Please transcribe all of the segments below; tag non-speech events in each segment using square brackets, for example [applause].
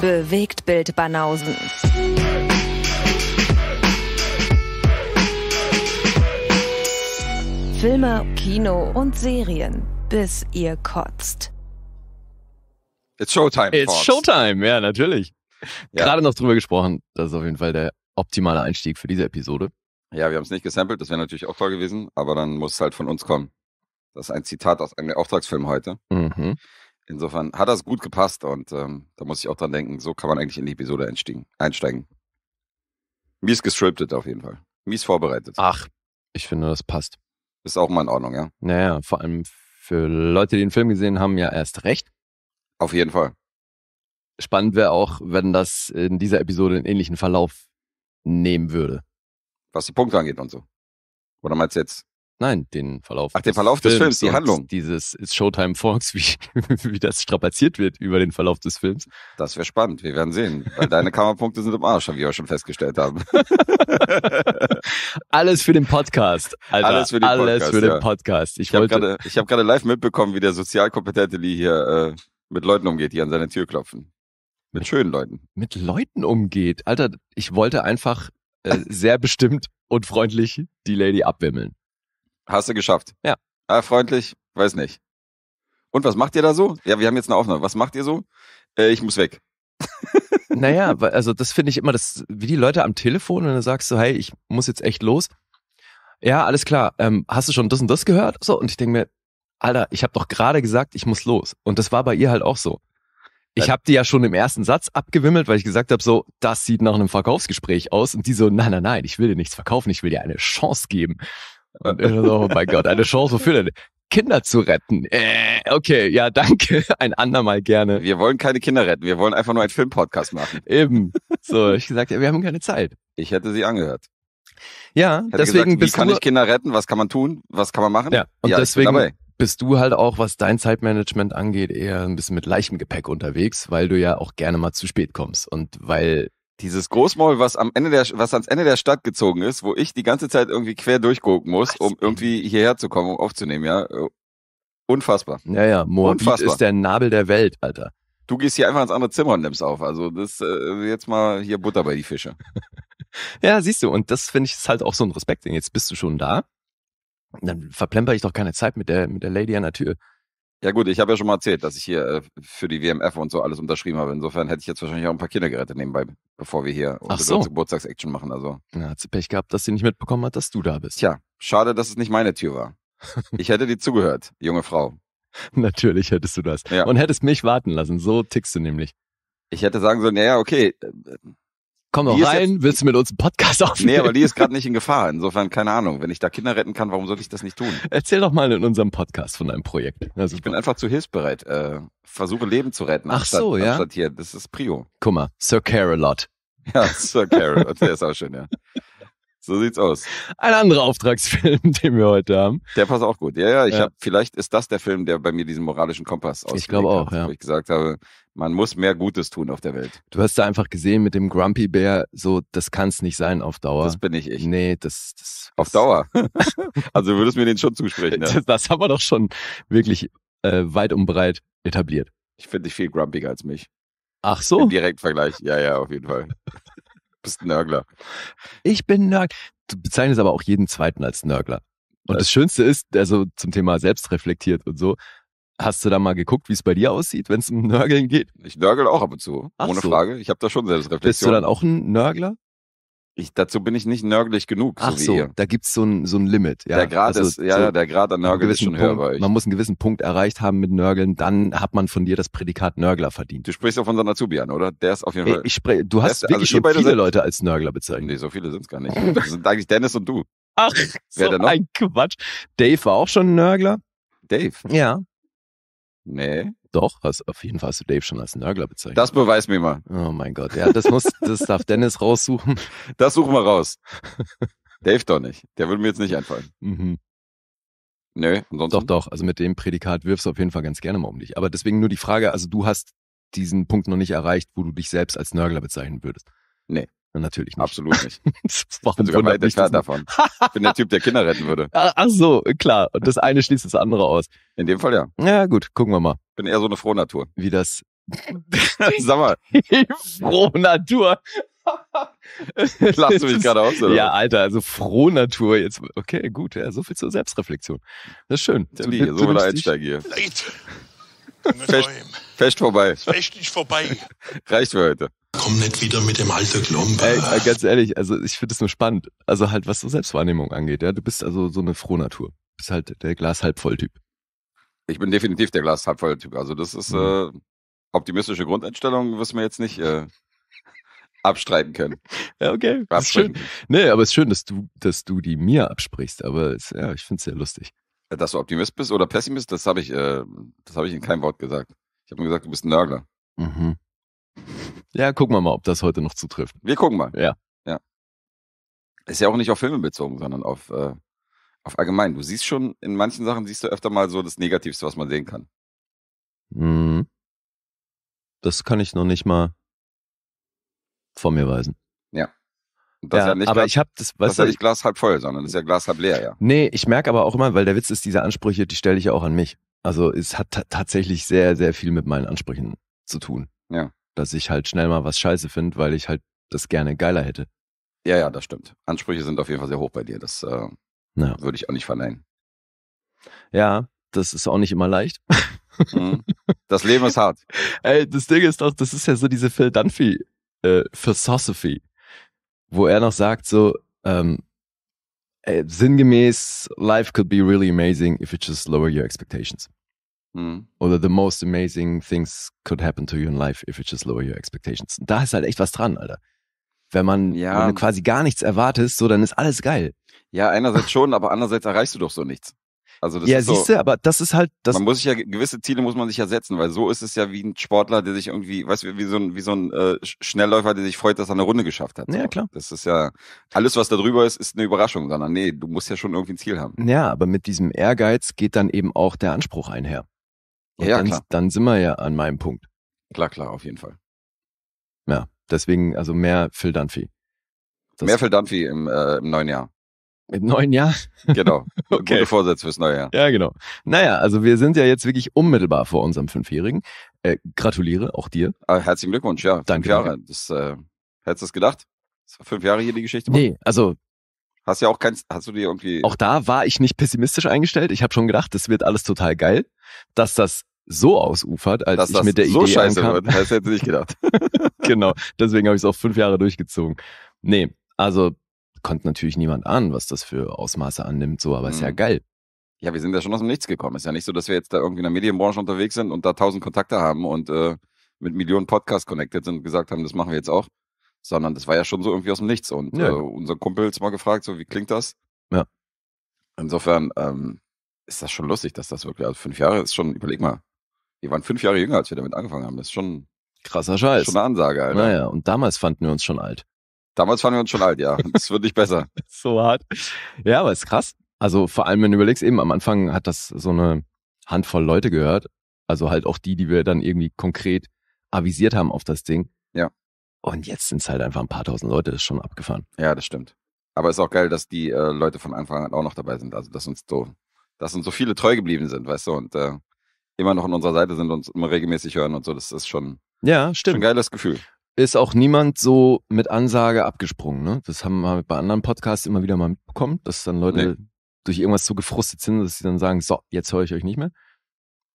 Bewegt Bild Banausen. Filme, Kino und Serien, bis ihr kotzt. It's Showtime. It's Fox. Showtime, ja, natürlich. Ja. Gerade noch drüber gesprochen. Das ist auf jeden Fall der optimale Einstieg für diese Episode. Ja, wir haben es nicht gesampelt, das wäre natürlich auch toll gewesen, aber dann muss es halt von uns kommen. Das ist ein Zitat aus einem Auftragsfilm heute. Mhm. Insofern hat das gut gepasst und ähm, da muss ich auch dran denken, so kann man eigentlich in die Episode einsteigen. Mies gestriptet auf jeden Fall. Mies vorbereitet. Ach, ich finde, das passt. Ist auch mal in Ordnung, ja? Naja, vor allem für Leute, die den Film gesehen haben, ja erst recht. Auf jeden Fall. Spannend wäre auch, wenn das in dieser Episode einen ähnlichen Verlauf nehmen würde. Was die Punkte angeht und so. Oder meinst du jetzt Nein, den Verlauf. Ach, den Verlauf des Films, Films die Handlung. Dieses It's Showtime Forks, wie, [laughs] wie das strapaziert wird über den Verlauf des Films. Das wäre spannend, wir werden sehen. Weil deine [laughs] Kammerpunkte sind im Arsch, wie wir schon festgestellt haben. [laughs] alles für den Podcast. Alter. Alles für den Podcast. Alles für den ja. Podcast. Ich, ich habe gerade hab live mitbekommen, wie der sozialkompetente Lee hier äh, mit Leuten umgeht, die an seine Tür klopfen. Mit, mit schönen Leuten. Mit Leuten umgeht. Alter, ich wollte einfach äh, sehr bestimmt und freundlich die Lady abwimmeln. Hast du geschafft. Ja. Ah, freundlich, weiß nicht. Und was macht ihr da so? Ja, wir haben jetzt eine Aufnahme. Was macht ihr so? Äh, ich muss weg. [laughs] naja, also das finde ich immer, das, wie die Leute am Telefon, wenn du sagst so, hey, ich muss jetzt echt los. Ja, alles klar. Ähm, hast du schon das und das gehört? So, und ich denke mir, Alter, ich habe doch gerade gesagt, ich muss los. Und das war bei ihr halt auch so. Ich habe die ja schon im ersten Satz abgewimmelt, weil ich gesagt habe, so, das sieht nach einem Verkaufsgespräch aus. Und die so, nein, nein, nein, ich will dir nichts verkaufen, ich will dir eine Chance geben. Und ich so, oh mein Gott, eine Chance für den Kinder zu retten. Äh, okay, ja, danke. [laughs] Ein andermal gerne. Wir wollen keine Kinder retten. Wir wollen einfach nur einen Filmpodcast machen. Eben. [laughs] So, ich gesagt, ja, wir haben keine Zeit. Ich hätte sie angehört. Ja, hätte deswegen gesagt, bist wie kann ich Kinder retten? Was kann man tun? Was kann man machen? Ja, und ja, deswegen bist du halt auch, was dein Zeitmanagement angeht, eher ein bisschen mit leichtem Gepäck unterwegs, weil du ja auch gerne mal zu spät kommst und weil dieses Großmaul, was am Ende der, was ans Ende der Stadt gezogen ist, wo ich die ganze Zeit irgendwie quer durchgucken muss, was? um irgendwie hierher zu kommen, um aufzunehmen, ja. Äh, unfassbar. Ja, ja, Moabit Unfassbar. ist der Nabel der Welt, Alter. Du gehst hier einfach ins andere Zimmer und nimmst auf. Also das äh, jetzt mal hier Butter bei die Fische. [laughs] ja, siehst du, und das finde ich ist halt auch so ein Respekt, denn Jetzt bist du schon da. Dann verplemper ich doch keine Zeit mit der, mit der Lady an der Tür. Ja gut, ich habe ja schon mal erzählt, dass ich hier äh, für die WMF und so alles unterschrieben habe. Insofern hätte ich jetzt wahrscheinlich auch ein paar Kindergeräte nebenbei, bevor wir hier unsere so. Geburtstagsaction machen. Also. Na, hat sie Pech gehabt, dass sie nicht mitbekommen hat, dass du da bist. Tja, schade, dass es nicht meine Tür war. [laughs] Ich hätte dir zugehört, junge Frau. Natürlich hättest du das. Ja. Und hättest mich warten lassen. So tickst du nämlich. Ich hätte sagen sollen, naja, okay, äh, komm doch rein, jetzt, willst du mit uns einen Podcast aufnehmen? Nee, aber die ist gerade nicht in Gefahr. Insofern, keine Ahnung. Wenn ich da Kinder retten kann, warum soll ich das nicht tun? Erzähl doch mal in unserem Podcast von deinem Projekt. Also ich bin einfach zu hilfsbereit. Äh, versuche Leben zu retten. Ach anstatt, so, ja. Anstatt hier. Das ist Prio. Guck mal, Sir Carolot. Ja, Sir Carolot. Der ist auch schön, ja. So sieht's aus. Ein anderer Auftragsfilm, [laughs] den wir heute haben. Der passt auch gut. Ja, ja, ich ja. habe vielleicht ist das der Film, der bei mir diesen moralischen Kompass ausgelegt Ich glaube auch, hat, ja. Wo ich gesagt habe, man muss mehr Gutes tun auf der Welt. Du hast da einfach gesehen mit dem Grumpy Bear, so das kann's nicht sein auf Dauer. Das bin ich ich. Nee, das, das auf Dauer. [laughs] also würdest mir den schon zusprechen. Ja. [laughs] Das, haben wir doch schon wirklich äh, weit und breit etabliert. Ich finde dich viel grumpiger als mich. Ach so. Im Direktvergleich. Ja, ja, auf jeden Fall bist ein Nörgler. Ich bin Nörgler. Du bezeichnest aber auch jeden zweiten als Nörgler. Und das Schönste ist, also zum Thema selbst reflektiert und so, Hast du da mal geguckt, wie es bei dir aussieht, wenn es um Nörgeln geht? Ich nörgle auch ab und zu, Ach ohne so. Frage. Ich habe da schon Selbstreflexion. Bist du dann auch ein Nörgler? Ich, dazu bin ich nicht nörgelig genug. Ach so, so ihr. da gibt's so ein, so ein Limit. Ja. Der Grad also, ist, ja, so der Grad an Nörgeln ist schon Punkt, höher bei euch. Man muss einen gewissen Punkt erreicht haben mit Nörgeln, dann hat man von dir das Prädikat Nörgler verdient. Du sprichst von unseren Azubi an, oder? Der ist auf jeden Fall. Ich sprech, du hast also wirklich also schon viele sind, Leute als Nörgler bezeichnet. Nee, so viele sind's gar nicht. [laughs] Das sind eigentlich Dennis und du. Ach, Wer so ein Quatsch. Dave war auch schon ein Nörgler. Dave? Ja. Nee. Doch, hast, auf jeden Fall hast du Dave schon als Nörgler bezeichnet. Das beweist mir mal. Oh mein Gott, ja, das muss, das darf Dennis raussuchen. [laughs] Das suchen wir raus. Dave doch nicht. Der würde mir jetzt nicht einfallen. Mhm. Nö, ansonsten. Doch, doch. Also mit dem Prädikat wirfst du auf jeden Fall ganz gerne mal um dich. Aber deswegen nur die Frage, also du hast diesen Punkt noch nicht erreicht, wo du dich selbst als Nörgler bezeichnen würdest. Nee. Natürlich nicht. Absolut nicht. [laughs] ich bin sogar weit entfernt davon. [laughs] Ich bin der Typ, der Kinder retten würde. Ah, ach so, klar. Und das eine schließt das andere aus. In dem Fall ja. Ja, gut, gucken wir mal. Bin eher so eine Frohnatur. Wie das. [laughs] Sag mal. Frohnatur. Lachst du mich gerade aus, oder? Ja, Alter, also Frohnatur jetzt. Okay, gut, ja, so viel zur Selbstreflexion. Das ist schön. Du, du, so wieder einsteigen hier. Fest, fest vorbei. Fest nicht vorbei. Reicht für heute. Komm nicht wieder mit dem alten Klump. Ey, ganz ehrlich, also ich finde es nur spannend. Also halt, was so Selbstwahrnehmung angeht, ja. Du bist also so eine Frohnatur. Du bist halt der Glas halb voll Typ. Ich bin definitiv der Glas halb voll Typ. Also das ist mhm. äh, optimistische Grundeinstellung, was wir jetzt nicht äh, abstreiten können. [laughs] Ja, okay. Abstreiten. Ist schön. Nee, aber es ist schön, dass du, dass du die mir absprichst, aber es, ja, ich finde es sehr lustig. Dass du Optimist bist oder Pessimist, das habe ich, äh, das habe ich in keinem Wort gesagt. Ich habe nur gesagt, du bist ein Nörgler. Mhm. Ja, gucken wir mal, ob das heute noch zutrifft. Wir gucken mal. Ja. ja. Ist ja auch nicht auf Filme bezogen, sondern auf, äh, auf allgemein. Du siehst schon, in manchen Sachen siehst du öfter mal so das Negativste, was man sehen kann. Mhm. Das kann ich noch nicht mal von mir weisen. Ja. Ja, ja aber Glas, ich habe das, weißt das ist ja nicht Glas halb voll, sondern das ist ja Glas halb leer, ja. Nee, ich merke aber auch immer, weil der Witz ist, diese Ansprüche, die stelle ich ja auch an mich. Also es hat tatsächlich sehr, sehr viel mit meinen Ansprüchen zu tun. Ja dass ich halt schnell mal was scheiße finde, weil ich halt das gerne geiler hätte. Ja, ja, das stimmt. Ansprüche sind auf jeden Fall sehr hoch bei dir. Das äh, ja. würde ich auch nicht verneinen. Ja, das ist auch nicht immer leicht. Mhm. [laughs] das Leben ist hart. Ey, das Ding ist doch, das ist ja so diese Phil Dunphy äh, Philosophy, wo er noch sagt so, ähm, ey, sinngemäß, life could be really amazing if you just lower your expectations. Mhm. Oder the most amazing things could happen to you in life if you just lower your expectations. Da ist halt echt was dran, Alter. Wenn man, ja. wenn du quasi gar nichts erwartest, so dann ist alles geil. Ja, einerseits schon, aber andererseits erreichst du doch so nichts. Also das ja, siehst so, du, aber das ist halt das. Man muss sich ja gewisse Ziele muss man sich ja setzen, weil so ist es ja wie ein Sportler, der sich irgendwie, weißt du, wie so ein wie so ein äh, Schnellläufer, der sich freut, dass er eine Runde geschafft hat. Ja, so. klar. Das ist ja alles, was da drüber ist, ist eine Überraschung, sondern nee, du musst ja schon irgendwie ein Ziel haben. Ja, aber mit diesem Ehrgeiz geht dann eben auch der Anspruch einher. Und ja, dann, klar. dann sind wir ja an meinem Punkt. Klar, klar, auf jeden Fall. Ja, deswegen, also mehr Phil Dunphy. Das mehr Phil Dunphy im, äh, im neuen Jahr. Im neuen Jahr? [laughs] Genau. okay. Gute Vorsätze fürs neue Jahr. Ja, genau. Naja, also wir sind ja jetzt wirklich unmittelbar vor unserem Fünfjährigen. Äh, gratuliere auch dir. Ah, herzlichen Glückwunsch, ja. Danke. Fünf Jahre. Das, äh, hättest du das gedacht? Das war fünf Jahre hier die Geschichte? Machen? Nee, also Hast ja auch kein, hast du dir irgendwie. Auch da war ich nicht pessimistisch eingestellt. Ich habe schon gedacht, das wird alles total geil, dass das so ausufert, als dass ich das mit der so Idee scheiße ankam. wird. Das hätte ich gedacht. [laughs] [laughs] genau, deswegen habe ich es auch fünf Jahre durchgezogen. Nee, also konnte natürlich niemand ahnen, was das für Ausmaße annimmt, so, aber mhm. ist ja mhm. geil. Ja, wir sind ja schon aus dem Nichts gekommen. Ist ja nicht so, dass wir jetzt da irgendwie in der Medienbranche unterwegs sind und da tausend Kontakte haben und äh, mit Millionen Podcasts connected sind und gesagt haben, das machen wir jetzt auch. Sondern das war ja schon so irgendwie aus dem Nichts. Und ja. äh, unser Kumpel jetzt mal gefragt, so, wie klingt das? Ja. Insofern ähm, ist das schon lustig, dass das wirklich, also fünf Jahre ist schon, überleg mal, wir waren fünf Jahre jünger, als wir damit angefangen haben. Das ist schon krasser Scheiß. Schon eine Ansage, Alter. Naja, und damals fanden wir uns schon alt. Damals fanden wir uns schon alt, ja. Es [laughs] wird nicht besser. [laughs] so hart. Ja, aber ist krass. Also vor allem, wenn du überlegst, eben am Anfang hat das so eine Handvoll Leute gehört. Also halt auch die, die wir dann irgendwie konkret avisiert haben auf das Ding. Ja. Und jetzt sind es halt einfach ein paar tausend Leute, das ist schon abgefahren. Ja, das stimmt. Aber ist auch geil, dass die äh, Leute von Anfang an auch noch dabei sind. Also, dass uns so, dass uns so viele treu geblieben sind, weißt du, und äh, immer noch an unserer Seite sind und immer regelmäßig hören und so. Das ist schon, ja, stimmt. schon ein geiles Gefühl. Ist auch niemand so mit Ansage abgesprungen. Ne? Das haben wir bei anderen Podcasts immer wieder mal mitbekommen, dass dann Leute nee. durch irgendwas so gefrustet sind, dass sie dann sagen, so, jetzt höre ich euch nicht mehr.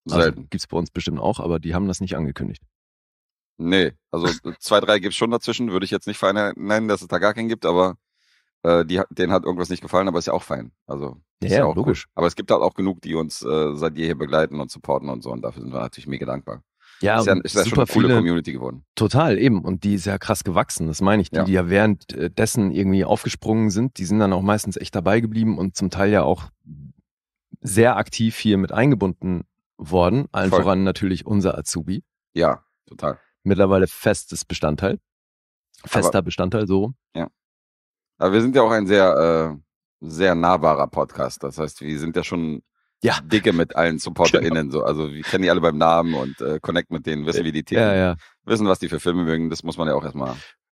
Also, Gibt es bei uns bestimmt auch, aber die haben das nicht angekündigt. Nee, also zwei, drei gibt es schon dazwischen, würde ich jetzt nicht verneinen, dass es da gar keinen gibt, aber äh, die, denen hat irgendwas nicht gefallen, aber ist ja auch fein. Also ja, ja, auch logisch. Cool. Aber es gibt halt auch genug, die uns äh, seit jeher begleiten und supporten und so. Und dafür sind wir natürlich mega dankbar. Ja, ist ja, ist ja super schon eine coole Community geworden. Total, eben. Und die ist ja krass gewachsen, das meine ich. Die, ja. die ja währenddessen äh, irgendwie aufgesprungen sind, die sind dann auch meistens echt dabei geblieben und zum Teil ja auch sehr aktiv hier mit eingebunden worden. Allen Voll. voran natürlich unser Azubi. Ja, total. Mittlerweile festes Bestandteil. Fester Aber, Bestandteil, so. Ja. Aber wir sind ja auch ein sehr, äh, sehr nahbarer Podcast. Das heißt, wir sind ja schon ja. dicke mit allen [laughs] genau. SupporterInnen. Genau. So. Also wir kennen die alle beim Namen und äh, connect mit denen, wissen, äh, wie die Themen, ja, ja. wissen, was die für Filme mögen. Das muss man ja auch erstmal.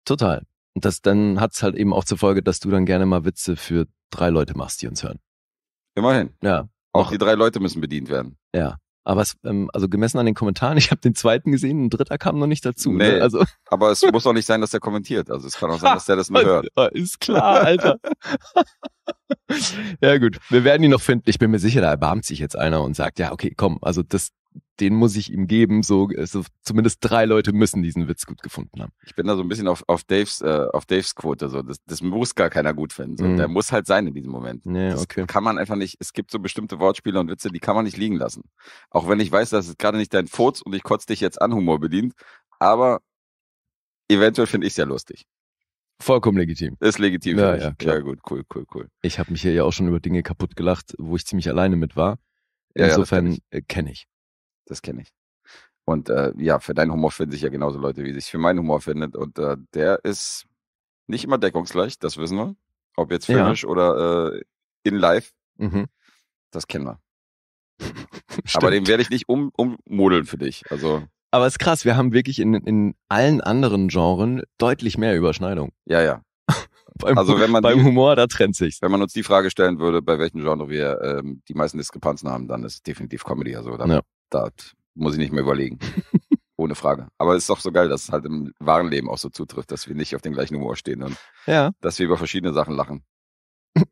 Total. Und das dann hat es halt eben auch zur Folge, dass du dann gerne mal Witze für drei Leute machst, die uns hören. Immerhin. Ja. Auch, auch die drei Leute müssen bedient werden. Ja. Aber es, ähm, also gemessen an den Kommentaren, [laughs] ich habe den zweiten gesehen, ein dritter kam noch nicht dazu. Ne? Nee, ne? also. Aber es muss auch nicht sein, dass der kommentiert. Also es kann auch sein, dass der das nur [laughs] hört. Ist klar, Alter. [laughs] ja gut, wir werden ihn noch finden. Ich bin mir sicher, da erbarmt sich jetzt einer und sagt, ja, okay, komm, also das, den muss ich ihm geben. So, also zumindest drei Leute müssen diesen Witz gut gefunden haben. Ich bin da so ein bisschen auf, auf, Daves, äh, auf Daves Quote. So. Das, das muss gar keiner gut finden. So. Mhm. Der muss halt sein in diesem Moment. Ja, okay. Das kann man einfach nicht. Es gibt so bestimmte Wortspiele und Witze, die kann man nicht liegen lassen. Auch wenn ich weiß, dass es gerade nicht dein Furz und ich kotze dich jetzt an Humor bedient. Aber eventuell finde ich es ja lustig. Vollkommen legitim. Ist legitim. Ja, ja, ja, gut, cool, cool, cool. Ich habe mich hier ja auch schon über Dinge kaputt gelacht, wo ich ziemlich alleine mit war. Insofern ja, ja, kenne ich. Äh, kenn ich. Das kenne ich. Und äh, ja, für deinen Humor finden sich ja genauso Leute, wie sich für meinen Humor findet. Und äh, der ist nicht immer deckungsgleich, das wissen wir. Ob jetzt filmisch ja. oder äh, in live, mhm. das kennen wir. [laughs] Aber den werde ich nicht um, ummodeln für dich. Also. Aber es ist krass, wir haben wirklich in, in allen anderen Genren deutlich mehr Überschneidung. Ja, ja. [laughs] beim, also wenn man beim die, Humor, da trennt sich. Wenn man uns die Frage stellen würde, bei welchem Genre wir ähm, die meisten Diskrepanzen haben, dann ist definitiv Comedy. Also da ja da muss ich nicht mehr überlegen. [laughs] Ohne Frage. Aber es ist doch so geil, dass es halt im wahren Leben auch so zutrifft, dass wir nicht auf den gleichen Humor stehen und ja. dass wir über verschiedene Sachen lachen. [laughs]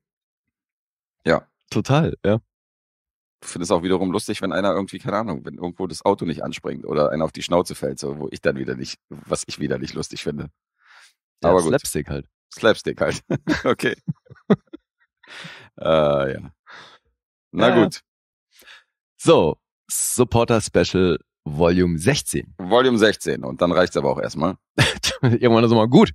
ja. Total, ja. Ich finde es auch wiederum lustig, wenn einer irgendwie, keine Ahnung, wenn irgendwo das Auto nicht anspringt oder einer auf die Schnauze fällt, so, wo ich dann wieder nicht, was ich wieder nicht lustig finde. Ja, Aber gut. Slapstick halt. Slapstick halt. [laughs] okay. äh, ja. Na ja. gut. So, Supporter Special Volume 16. Volume 16 und dann reicht's aber auch erstmal. [laughs] Irgendwann ist es mal gut.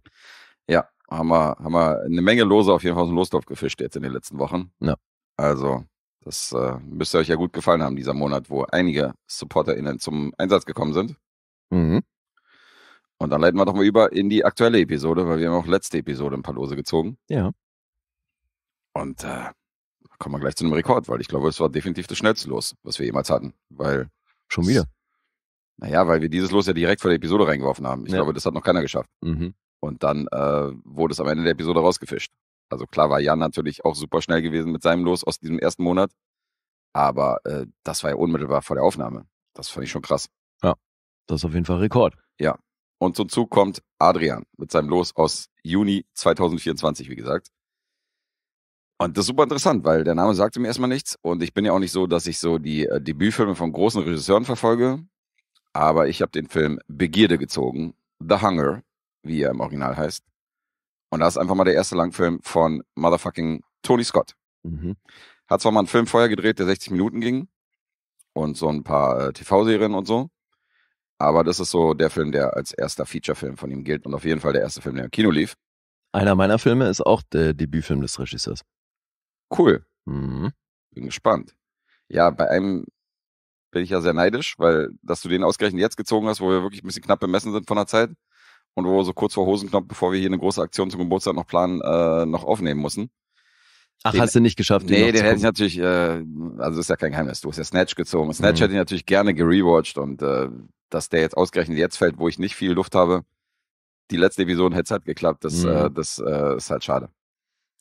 Ja, haben wir, haben wir eine Menge Lose auf jeden Fall aus dem Losdorf gefischt jetzt in den letzten Wochen. Ja. Also, das äh, müsste euch ja gut gefallen haben, dieser Monat, wo einige SupporterInnen zum Einsatz gekommen sind. Mhm. Und dann leiten wir doch mal über in die aktuelle Episode, weil wir haben auch letzte Episode ein paar Lose gezogen. Ja. Und äh, kommen wir gleich zu einem Rekord, weil ich glaube, es war definitiv das schnellste Los, was wir jemals hatten. Weil Schon wieder? Naja, weil wir dieses Los ja direkt vor der Episode reingeworfen haben. Ich ja. glaube, das hat noch keiner geschafft. Mhm. Und dann äh, wurde es am Ende der Episode rausgefischt. Also klar war Jan natürlich auch super schnell gewesen mit seinem Los aus diesem ersten Monat. Aber äh, das war ja unmittelbar vor der Aufnahme. Das fand ich schon krass. Ja, das ist auf jeden Fall Rekord. Ja. Und zum Zug kommt Adrian mit seinem Los aus Juni 2024, wie gesagt. Und das ist super interessant, weil der Name sagte mir erstmal nichts. Und ich bin ja auch nicht so, dass ich so die äh, Debütfilme von großen Regisseuren verfolge. Aber ich habe den Film Begierde gezogen. The Hunger, wie er im Original heißt. Und das ist einfach mal der erste Langfilm von motherfucking Tony Scott. Mhm. Hat zwar mal einen Film vorher gedreht, der 60 Minuten ging. Und so ein paar äh, TV-Serien und so. Aber das ist so der Film, der als erster Feature-Film von ihm gilt. Und auf jeden Fall der erste Film, der im Kino lief. Einer meiner Filme ist auch der Debütfilm des Regisseurs. Cool. Mhm. Bin gespannt. Ja, bei einem bin ich ja sehr neidisch, weil dass du den ausgerechnet jetzt gezogen hast, wo wir wirklich ein bisschen knapp bemessen sind von der Zeit und wo so kurz vor Hosenknopf, bevor wir hier eine große Aktion zum Geburtstag noch planen, äh, noch aufnehmen mussten. Ach, den, hast du nicht geschafft? Nee, den, den hätte ich natürlich, äh, also ist ja kein Geheimnis, du hast ja Snatch gezogen. Snatch mhm. hätte ich natürlich gerne gerewatcht und äh, dass der jetzt ausgerechnet jetzt fällt, wo ich nicht viel Luft habe, die letzte Episode hätte es halt geklappt, das, äh, mhm. äh, das äh, ist halt schade.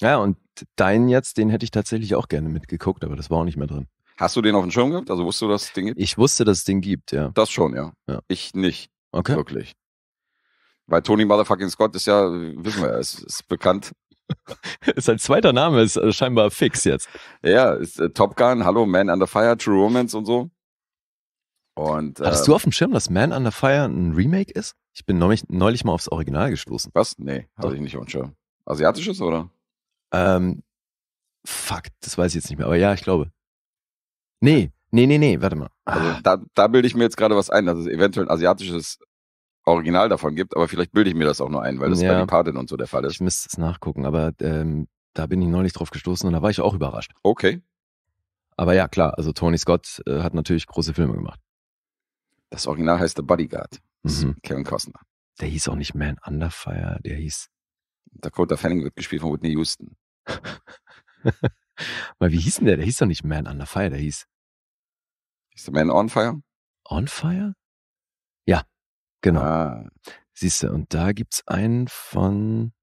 Ja, und deinen jetzt, den hätte ich tatsächlich auch gerne mitgeguckt, aber das war auch nicht mehr drin. Hast du den auf dem Schirm gehabt? Also wusstest du, dass es den gibt? Ich wusste, dass es den gibt, ja. Das schon, ja. ja. Ich nicht. Okay. Wirklich. Weil Tony Motherfucking Scott ist ja, wissen wir, ist, ist bekannt. [laughs] Sein zweiter Name ist äh, scheinbar fix jetzt. Ja, ist äh, Top Gun, Hallo, Man Under Fire, True Romance und so. Und, Hattest äh, du auf dem Schirm, dass Man Under Fire ein Remake ist? Ich bin neulich, neulich mal aufs Original gestoßen. Was? Nee, hatte ich nicht auf dem Schirm. Asiatisches oder? Ähm, fuck, das weiß ich jetzt nicht mehr, aber ja, ich glaube. Nee, nee, nee, nee, warte mal. Also da, da bilde ich mir jetzt gerade was ein, dass es eventuell ein asiatisches Original davon gibt, aber vielleicht bilde ich mir das auch nur ein, weil das ja. bei Departed und so der Fall ist. Ich müsste es nachgucken, aber ähm, da bin ich neulich drauf gestoßen und da war ich auch überrascht. Okay. Aber ja, klar, also Tony Scott äh, hat natürlich große Filme gemacht. Das Original heißt The Bodyguard. Mhm. Kevin Costner. Der hieß auch nicht Man Under Fire, der hieß. Dakota Fanning wird gespielt von Whitney Houston. [laughs] Weil wie hieß denn der? Der hieß doch nicht Man Under Fire, der hieß. Ist der Man on Fire? On Fire? Ja, genau. Ah. Siehst du, und da gibt's einen von.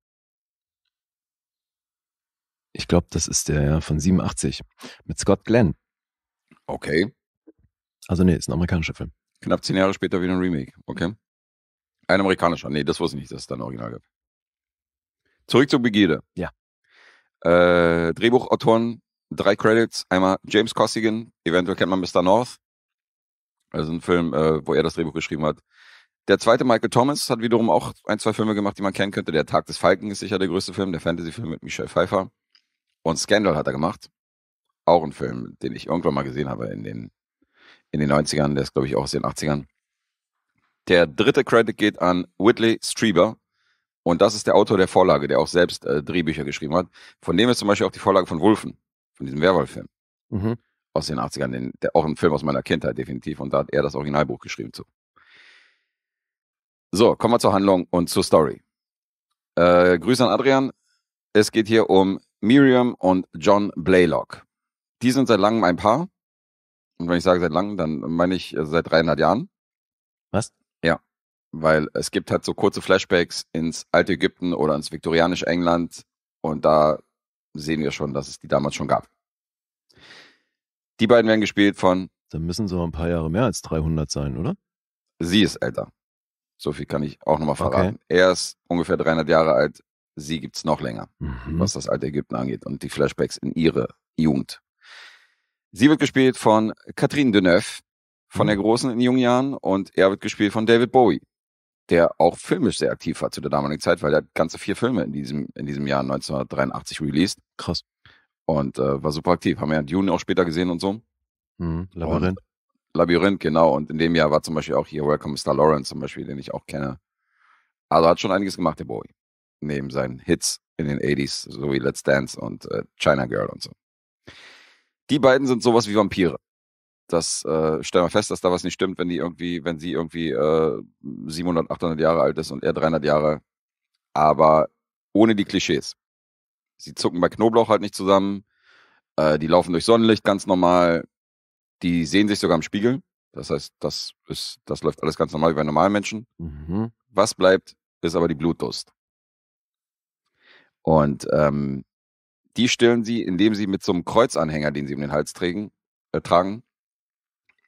Ich glaube, das ist der von 87 mit Scott Glenn. Okay. Also nee, ist ein amerikanischer Film. Knapp zehn Jahre später wieder ein Remake. Okay. Ein amerikanischer. Nee, das wusste ich nicht, dass es dann Original gab. Zurück zur Begierde. Ja. Äh, Drehbuchautoren, drei Credits. Einmal James Costigan, eventuell kennt man Mr. North. Also ein Film, äh, wo er das Drehbuch geschrieben hat. Der zweite Michael Thomas hat wiederum auch ein, zwei Filme gemacht, die man kennen könnte. Der Tag des Falken ist sicher der größte Film, der Fantasy-Film mit Michelle Pfeiffer. Und Scandal hat er gemacht. Auch ein Film, den ich irgendwann mal gesehen habe in den, in den 90ern. Der ist, glaube ich, auch aus den 80ern. Der dritte Credit geht an Whitley Strieber, und das ist der Autor der Vorlage, der auch selbst äh, Drehbücher geschrieben hat. Von dem ist zum Beispiel auch die Vorlage von Wolfen, von diesem Werwolf-Film. Mhm. Aus den 80ern, den, der, auch ein Film aus meiner Kindheit, definitiv. Und da hat er das Originalbuch geschrieben zu. So, kommen wir zur Handlung und zur Story. Äh, Grüße an Adrian. Es geht hier um Miriam und John Blaylock. Die sind seit langem ein Paar. Und wenn ich sage seit langem, dann meine ich äh, seit dreieinhalb Jahren. Was? weil es gibt halt so kurze Flashbacks ins alte Ägypten oder ins viktorianische England und da sehen wir schon, dass es die damals schon gab. Die beiden werden gespielt von. Dann müssen sie so ein paar Jahre mehr als 300 sein, oder? Sie ist älter. So viel kann ich auch nochmal verraten. Okay. Er ist ungefähr 300 Jahre alt. Sie gibt es noch länger, mhm. was das alte Ägypten angeht und die Flashbacks in ihre Jugend. Sie wird gespielt von Catherine Deneuve, von der mhm. Großen in jungen Jahren und er wird gespielt von David Bowie der auch filmisch sehr aktiv war zu der damaligen Zeit, weil er ganze vier Filme in diesem, in diesem Jahr 1983 released. Krass. Und äh, war super aktiv. Haben wir ja Dune auch später gesehen und so. Mhm, Labyrinth. Und Labyrinth, genau. Und in dem Jahr war zum Beispiel auch hier Welcome Star Lawrence zum Beispiel, den ich auch kenne. Also hat schon einiges gemacht, der Boy. Neben seinen Hits in den 80s, so wie Let's Dance und äh, China Girl und so. Die beiden sind sowas wie Vampire das äh, stellen wir fest, dass da was nicht stimmt, wenn die irgendwie, wenn sie irgendwie äh, 700, 800 Jahre alt ist und er 300 Jahre, aber ohne die Klischees. Sie zucken bei Knoblauch halt nicht zusammen, äh, die laufen durch Sonnenlicht ganz normal, die sehen sich sogar im Spiegel. Das heißt, das ist, das läuft alles ganz normal wie bei normalen Menschen. Mhm. Was bleibt, ist aber die Blutdurst. Und ähm, die stillen sie, indem sie mit so einem Kreuzanhänger, den sie um den Hals trägen, äh, tragen,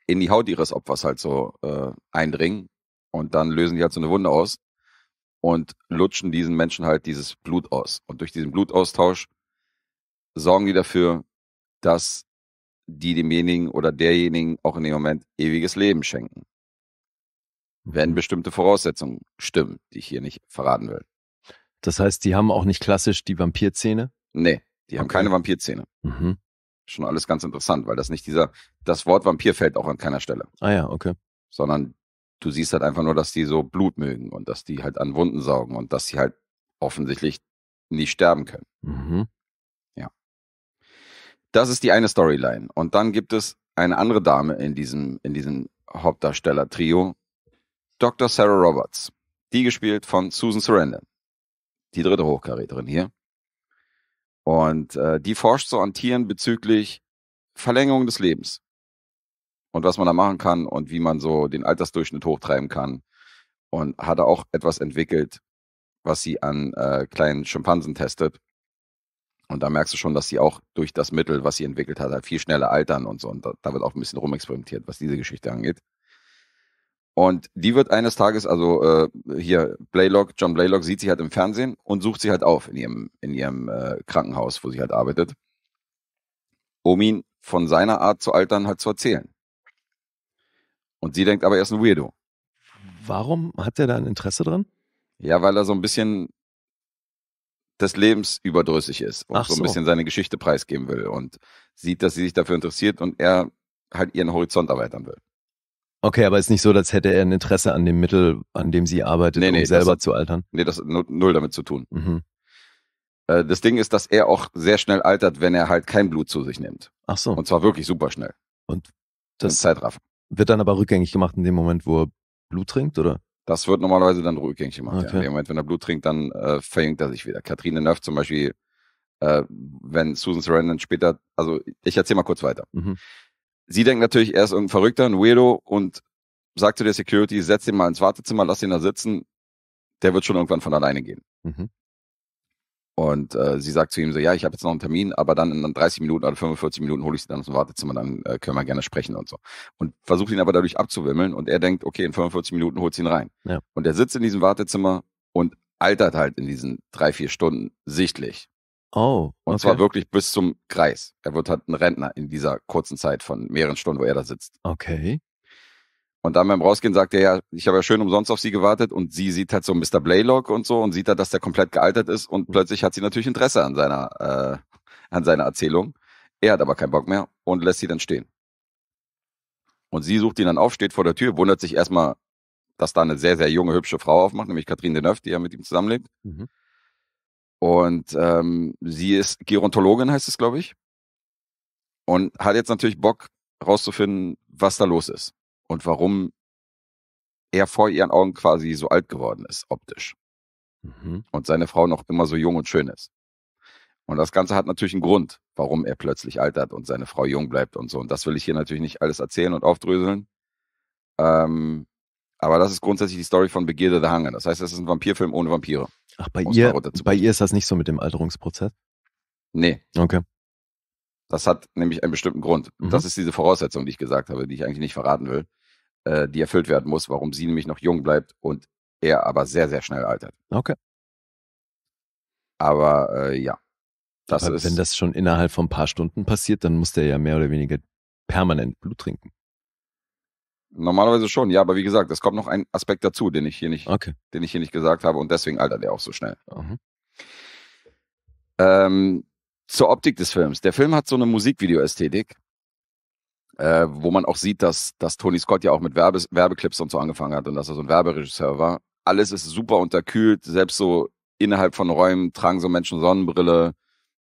in die Haut ihres Opfers halt so äh, eindringen. Und dann lösen die halt so eine Wunde aus und lutschen diesen Menschen halt dieses Blut aus. Und durch diesen Blutaustausch sorgen die dafür, dass die demjenigen oder derjenigen auch in dem Moment ewiges Leben schenken. Wenn mhm. bestimmte Voraussetzungen stimmen, die ich hier nicht verraten will. Das heißt, die haben auch nicht klassisch die Vampirzähne? Nee, die haben okay. keine Vampirzähne. Mhm schon alles ganz interessant, weil das nicht dieser, das Wort Vampir fällt auch an keiner Stelle. Ah ja, okay. Sondern du siehst halt einfach nur, dass die so Blut mögen und dass die halt an Wunden saugen und dass sie halt offensichtlich nicht sterben können. Mhm. Ja. Das ist die eine Storyline. Und dann gibt es eine andere Dame in diesem, in diesem Hauptdarsteller-Trio, Dr. Sarah Roberts. Die gespielt von Susan Sarandon. Die dritte Hochkaräterin hier. Und äh, die forscht so an Tieren bezüglich Verlängerung des Lebens und was man da machen kann und wie man so den Altersdurchschnitt hochtreiben kann. Und hat auch etwas entwickelt, was sie an äh, kleinen Schimpansen testet. Und da merkst du schon, dass sie auch durch das Mittel, was sie entwickelt hat, halt viel schneller altern und so. Und da, da wird auch ein bisschen rumexperimentiert, was diese Geschichte angeht. Und die wird eines Tages, also äh, hier Blaylock, John Blaylock sieht sie halt im Fernsehen und sucht sie halt auf in ihrem, in ihrem äh, Krankenhaus, wo sie halt arbeitet, um ihn von seiner Art zu altern halt zu erzählen. Und sie denkt aber, er ist ein Weirdo. Warum hat er da ein Interesse dran? Ja, weil er so ein bisschen des Lebens überdrüssig ist und so. so ein bisschen seine Geschichte preisgeben will und sieht, dass sie sich dafür interessiert und er halt ihren Horizont erweitern will. Okay, aber es ist nicht so, als hätte er ein Interesse an dem Mittel, an dem sie arbeitet, nee, nee, selber hat, zu altern. Nee, das hat null damit zu tun. Mhm. Äh, das Ding ist, dass er auch sehr schnell altert, wenn er halt kein Blut zu sich nimmt. Ach so. Und zwar wirklich super schnell. Und das Zeitraffen. Wird dann aber rückgängig gemacht in dem Moment, wo er Blut trinkt, oder? Das wird normalerweise dann rückgängig gemacht. Okay. Ja. In dem Moment, wenn er Blut trinkt, dann äh, verjüngt er sich wieder. Kathrine Neuf zum Beispiel, äh, wenn Susan Sarandon später, also ich erzähle mal kurz weiter. Mhm. Sie denkt natürlich, er ist irgendein Verrückter, ein Weirdo und sagt zu der Security, setz den mal ins Wartezimmer, lass ihn da sitzen, der wird schon irgendwann von alleine gehen. Mhm. Und äh, sie sagt zu ihm so, ja, ich habe jetzt noch einen Termin, aber dann in 30 Minuten oder 45 Minuten hole ich sie dann aus dem Wartezimmer, dann äh, können wir gerne sprechen und so. Und versucht ihn aber dadurch abzuwimmeln und er denkt, okay, in 45 Minuten holt sie ihn rein. Ja. Und er sitzt in diesem Wartezimmer und altert halt in diesen drei, vier Stunden sichtlich. Oh. Okay. Und zwar wirklich bis zum Kreis. Er wird halt ein Rentner in dieser kurzen Zeit von mehreren Stunden, wo er da sitzt. Okay. Und dann beim Rausgehen sagt er ja, ich habe ja schön umsonst auf sie gewartet und sie sieht halt so Mr. Blaylock und so und sieht halt, dass der komplett gealtert ist und mhm. plötzlich hat sie natürlich Interesse an seiner, äh, an seiner Erzählung. Er hat aber keinen Bock mehr und lässt sie dann stehen. Und sie sucht ihn dann auf, steht vor der Tür, wundert sich erstmal, dass da eine sehr, sehr junge, hübsche Frau aufmacht, nämlich Katrin Deneuve, die ja mit ihm zusammenlebt. Mhm. Und ähm, sie ist Gerontologin, heißt es, glaube ich. Und hat jetzt natürlich Bock, rauszufinden, was da los ist und warum er vor ihren Augen quasi so alt geworden ist, optisch. Mhm. Und seine Frau noch immer so jung und schön ist. Und das Ganze hat natürlich einen Grund, warum er plötzlich altert und seine Frau jung bleibt und so. Und das will ich hier natürlich nicht alles erzählen und aufdröseln. Ähm, aber das ist grundsätzlich die Story von Begierde the Hunger. Das heißt, das ist ein Vampirfilm ohne Vampire. Ach, bei ihr, bei ihr ist das nicht so mit dem Alterungsprozess? Nee. Okay. Das hat nämlich einen bestimmten Grund. Mhm. Das ist diese Voraussetzung, die ich gesagt habe, die ich eigentlich nicht verraten will, äh, die erfüllt werden muss, warum sie nämlich noch jung bleibt und er aber sehr, sehr schnell altert. Okay. Aber äh, ja. Das aber ist, wenn das schon innerhalb von ein paar Stunden passiert, dann muss der ja mehr oder weniger permanent Blut trinken. Normalerweise schon, ja, aber wie gesagt, es kommt noch ein Aspekt dazu, den ich hier nicht, okay. den ich hier nicht gesagt habe und deswegen altert er auch so schnell. Mhm. Ähm, zur Optik des Films. Der Film hat so eine Musikvideo-Ästhetik, äh, wo man auch sieht, dass, dass Tony Scott ja auch mit Werbes, Werbeclips und so angefangen hat und dass er so ein Werberegisseur war. Alles ist super unterkühlt, selbst so innerhalb von Räumen tragen so Menschen Sonnenbrille.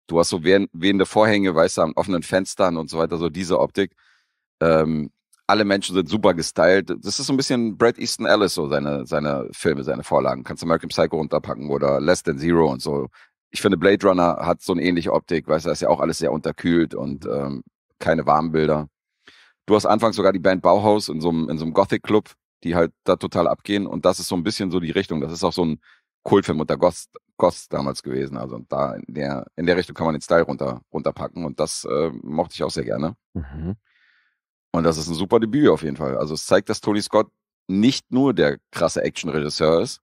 Du hast so wehende Vorhänge, weißt du, an offenen Fenstern und so weiter, so diese Optik. Ähm, alle Menschen sind super gestylt. Das ist so ein bisschen Brad Easton Ellis, so seine, seine Filme, seine Vorlagen. Kannst du American Psycho runterpacken oder Less Than Zero und so. Ich finde, Blade Runner hat so eine ähnliche Optik, weißt du, da ist ja auch alles sehr unterkühlt und ähm, keine warmen Bilder. Du hast anfangs sogar die Band Bauhaus in so einem, in so einem Gothic-Club, die halt da total abgehen und das ist so ein bisschen so die Richtung. Das ist auch so ein Kultfilm unter Goths, Goths damals gewesen. Also da in der, in der Richtung kann man den Style runter, runterpacken und das äh, mochte ich auch sehr gerne. Mhm. Und das ist ein super Debüt auf jeden Fall. Also es zeigt, dass Tony Scott nicht nur der krasse Action-Regisseur ist,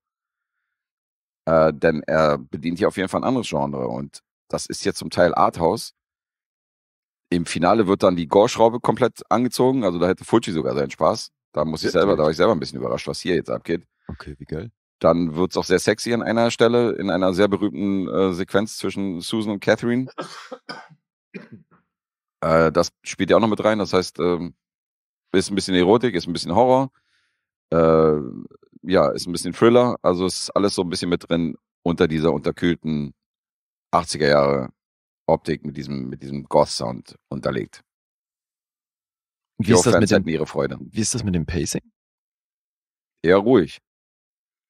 äh, denn er bedient hier auf jeden Fall ein anderes Genre. Und das ist hier zum Teil Arthouse. Im Finale wird dann die Gore-Schraube komplett angezogen. Also da hätte Fulci sogar seinen Spaß. Da muss ich selber, da war ich selber ein bisschen überrascht, was hier jetzt abgeht. Okay, wie geil. Dann wird es auch sehr sexy an einer Stelle, in einer sehr berühmten äh, Sequenz zwischen Susan und Catherine. [laughs] Äh, das spielt ja auch noch mit rein. Das heißt, ähm, ist ein bisschen Erotik, ist ein bisschen Horror, äh, ja, ist ein bisschen Thriller. Also ist alles so ein bisschen mit drin unter dieser unterkühlten 80er Jahre Optik mit diesem, mit diesem Goth-Sound unterlegt. Wie ist, das mit dem, ihre Freude. wie ist das mit dem Pacing? Eher ruhig.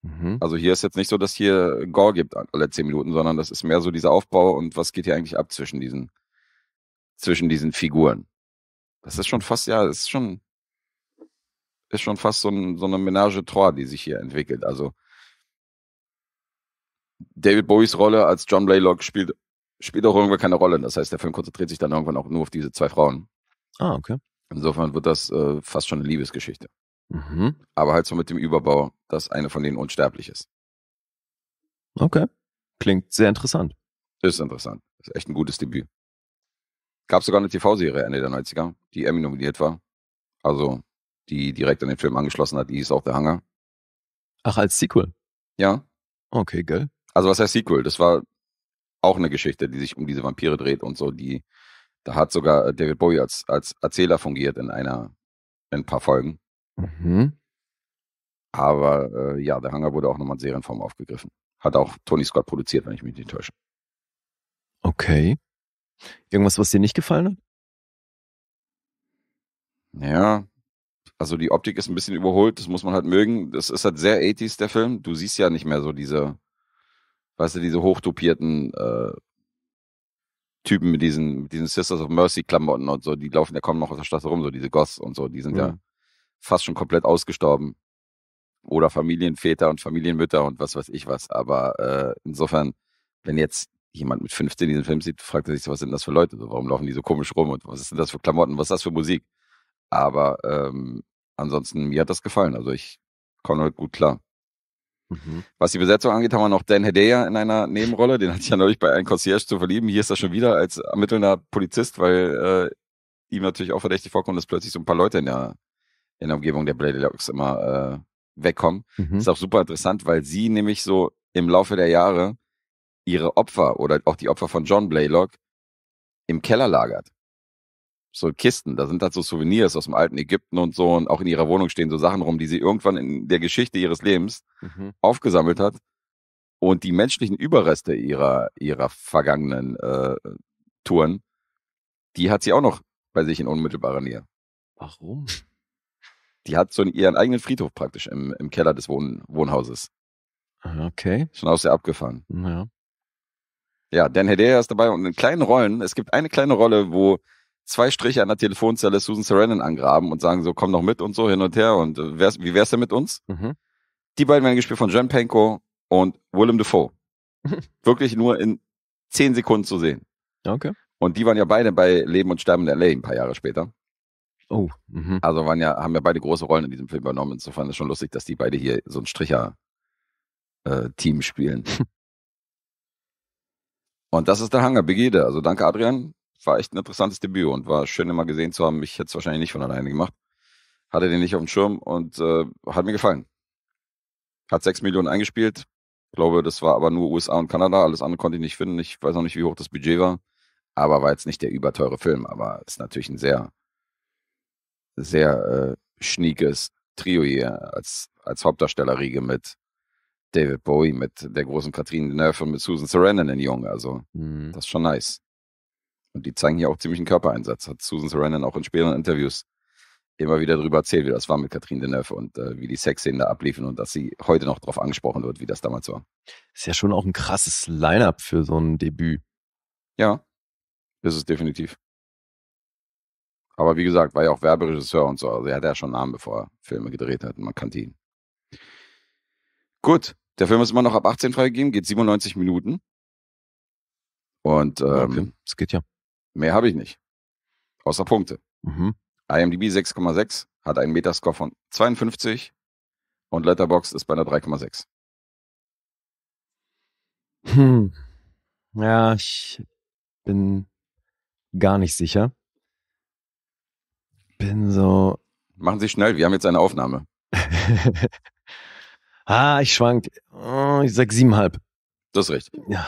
Mhm. Also hier ist jetzt nicht so, dass hier Gore gibt alle zehn Minuten, sondern das ist mehr so dieser Aufbau und was geht hier eigentlich ab zwischen diesen zwischen diesen Figuren. Das ist schon fast, ja, ist schon, ist schon fast so, ein, so eine Menage trois, die sich hier entwickelt. Also David Bowies Rolle als John Blaylock spielt, spielt auch irgendwann keine Rolle. Das heißt, der Film konzentriert sich dann irgendwann auch nur auf diese zwei Frauen. Ah, okay. Insofern wird das äh, fast schon eine Liebesgeschichte. Mhm. Aber halt so mit dem Überbau, dass eine von denen unsterblich ist. Okay. Klingt sehr interessant. Ist interessant. Ist echt ein gutes Debüt. Gab sogar eine TV-Serie Ende der 90er, die Emmy nominiert war. Also, die direkt an den Film angeschlossen hat, die hieß auch The Hunger. Ach, als Sequel? Ja. Okay, geil. Also, was heißt Sequel? Das war auch eine Geschichte, die sich um diese Vampire dreht und so, die, da hat sogar äh, David Bowie als, als Erzähler fungiert in einer, in ein paar Folgen. Mhm. Aber äh, ja, der Hunger wurde auch nochmal in Serienform aufgegriffen. Hat auch Tony Scott produziert, wenn ich mich nicht täusche. Okay. Irgendwas, was dir nicht gefallen hat? Ja, also die Optik ist ein bisschen überholt, das muss man halt mögen. Das ist halt sehr 80s, der Film. Du siehst ja nicht mehr so diese, weißt du, diese hochtopierten äh, Typen mit diesen, mit diesen Sisters of Mercy Klamotten und so, die laufen ja kommen noch aus der Straße rum, so diese Goss und so, die sind mhm. ja fast schon komplett ausgestorben. Oder Familienväter und Familienmütter und was weiß ich was. Aber äh, insofern, wenn jetzt jemand mit 15 diesen Film sieht, fragt er sich, was sind das für Leute? warum laufen die so komisch rum und was sind das für Klamotten, was ist das für Musik? Aber ähm, ansonsten, mir hat das gefallen. Also ich komme heute gut klar. Mhm. Was die Besetzung angeht, haben wir noch Dan Hedea in einer Nebenrolle. Den hatte ich ja neulich bei einem Concierge zu verlieben. Hier ist er schon wieder als ermittelnder Polizist, weil äh, ihm natürlich auch verdächtig vorkommt, dass plötzlich so ein paar Leute in der, in der Umgebung der Blade Locks immer äh, wegkommen. Mhm. Ist auch super interessant, weil sie nämlich so im Laufe der Jahre ihre Opfer oder auch die Opfer von John Blaylock im Keller lagert. So Kisten, da sind halt so Souvenirs aus dem alten Ägypten und so und auch in ihrer Wohnung stehen so Sachen rum, die sie irgendwann in der Geschichte ihres Lebens mhm. aufgesammelt hat und die menschlichen Überreste ihrer, ihrer vergangenen äh, Touren, die hat sie auch noch bei sich in unmittelbarer Nähe. Warum? Die hat so ihren eigenen Friedhof praktisch im, im Keller des Wohn Wohnhauses. Ah, okay. Schon aus der abgefahren. Ja. Ja, Dan Hedaya ist dabei und in kleinen Rollen. Es gibt eine kleine Rolle, wo zwei Striche an der Telefonzelle Susan Sarandon angraben und sagen so, komm doch mit und so hin und her und äh, wär's, wie wär's denn mit uns? Mhm. Die beiden werden gespielt von John Penko und Willem Dafoe. [laughs] Wirklich nur in zehn Sekunden zu sehen. Okay. Und die waren ja beide bei Leben und Sterben in L.A. ein paar Jahre später. Oh. Mhm. Also waren ja, haben ja beide große Rollen in diesem Film übernommen. Insofern ist schon lustig, dass die beide hier so ein Stricher-Team äh, spielen. [laughs] Und das ist der Hangar Begede. Also danke, Adrian. War echt ein interessantes Debüt und war schön, immer gesehen zu haben. Mich hätte es wahrscheinlich nicht von alleine gemacht. Hatte den nicht auf dem Schirm und äh, hat mir gefallen. Hat sechs Millionen eingespielt. Ich glaube, das war aber nur USA und Kanada. Alles andere konnte ich nicht finden. Ich weiß noch nicht, wie hoch das Budget war. Aber war jetzt nicht der überteure Film. Aber ist natürlich ein sehr, sehr äh, schniekes Trio hier als, als Hauptdarstellerriege mit David Bowie mit der großen Katrin Nerf und mit Susan Sarandon in Jung. Also, mhm. das ist schon nice. Und die zeigen hier auch ziemlich einen Körpereinsatz. Hat Susan Sarandon auch in späteren Interviews immer wieder darüber erzählt, wie das war mit Katrin Deneuve und äh, wie die Sexszenen da abliefen und dass sie heute noch darauf angesprochen wird, wie das damals war. Ist ja schon auch ein krasses Line-up für so ein Debüt. Ja, ist es definitiv. Aber wie gesagt, war ja auch Werberegisseur und so. Also er hatte ja schon Namen, bevor er Filme gedreht hat. und Man kannte ihn. Gut, der Film ist immer noch ab 18 freigegeben, geht 97 Minuten. Und ähm, okay. das geht ja. Mehr habe ich nicht. Außer Punkte. Mhm. IMDb 6,6 hat einen Metascore von 52 und Letterbox ist bei einer 3,6. Hm. Ja, ich bin gar nicht sicher. Bin so. Machen Sie schnell, wir haben jetzt eine Aufnahme. [laughs] Ah, ich schwank. Oh, ich sag siebenhalb. Das ist recht. Ja.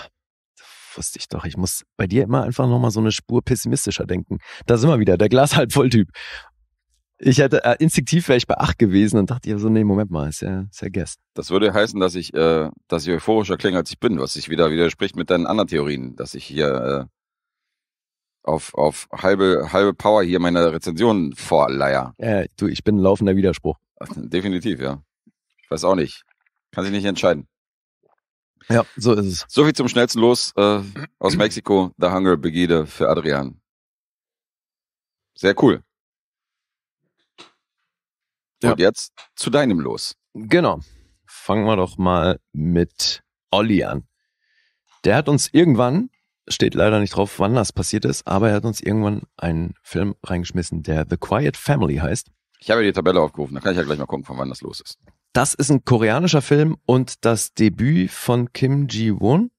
Wusste ich doch. Ich muss bei dir immer einfach nochmal so eine Spur pessimistischer denken. Da sind wir wieder, der Glas halb voll Typ. Ich hätte, äh, instinktiv wäre ich bei acht gewesen und dachte ich so, nee, Moment mal, ist ja, ist ja Guess. Das würde heißen, dass ich, äh, dass ich euphorischer klinge, als ich bin, was sich wieder widerspricht mit deinen anderen Theorien, dass ich hier, äh, auf, auf halbe, halbe Power hier meine Rezension vorleier. Ja, äh, du, ich bin ein laufender Widerspruch. Definitiv, ja. Ich weiß auch nicht. Kann sich nicht entscheiden. Ja, so ist es. So viel zum schnellsten Los äh, aus Mexiko, The Hunger Begide für Adrian. Sehr cool. Ja. Und jetzt zu deinem Los. Genau. Fangen wir doch mal mit Olli an. Der hat uns irgendwann, steht leider nicht drauf, wann das passiert ist, aber er hat uns irgendwann einen Film reingeschmissen, der The Quiet Family heißt. Ich habe die Tabelle aufgerufen, da kann ich ja gleich mal gucken, von wann das los ist. Das ist ein koreanischer Film und das Debüt von Kim Ji-won.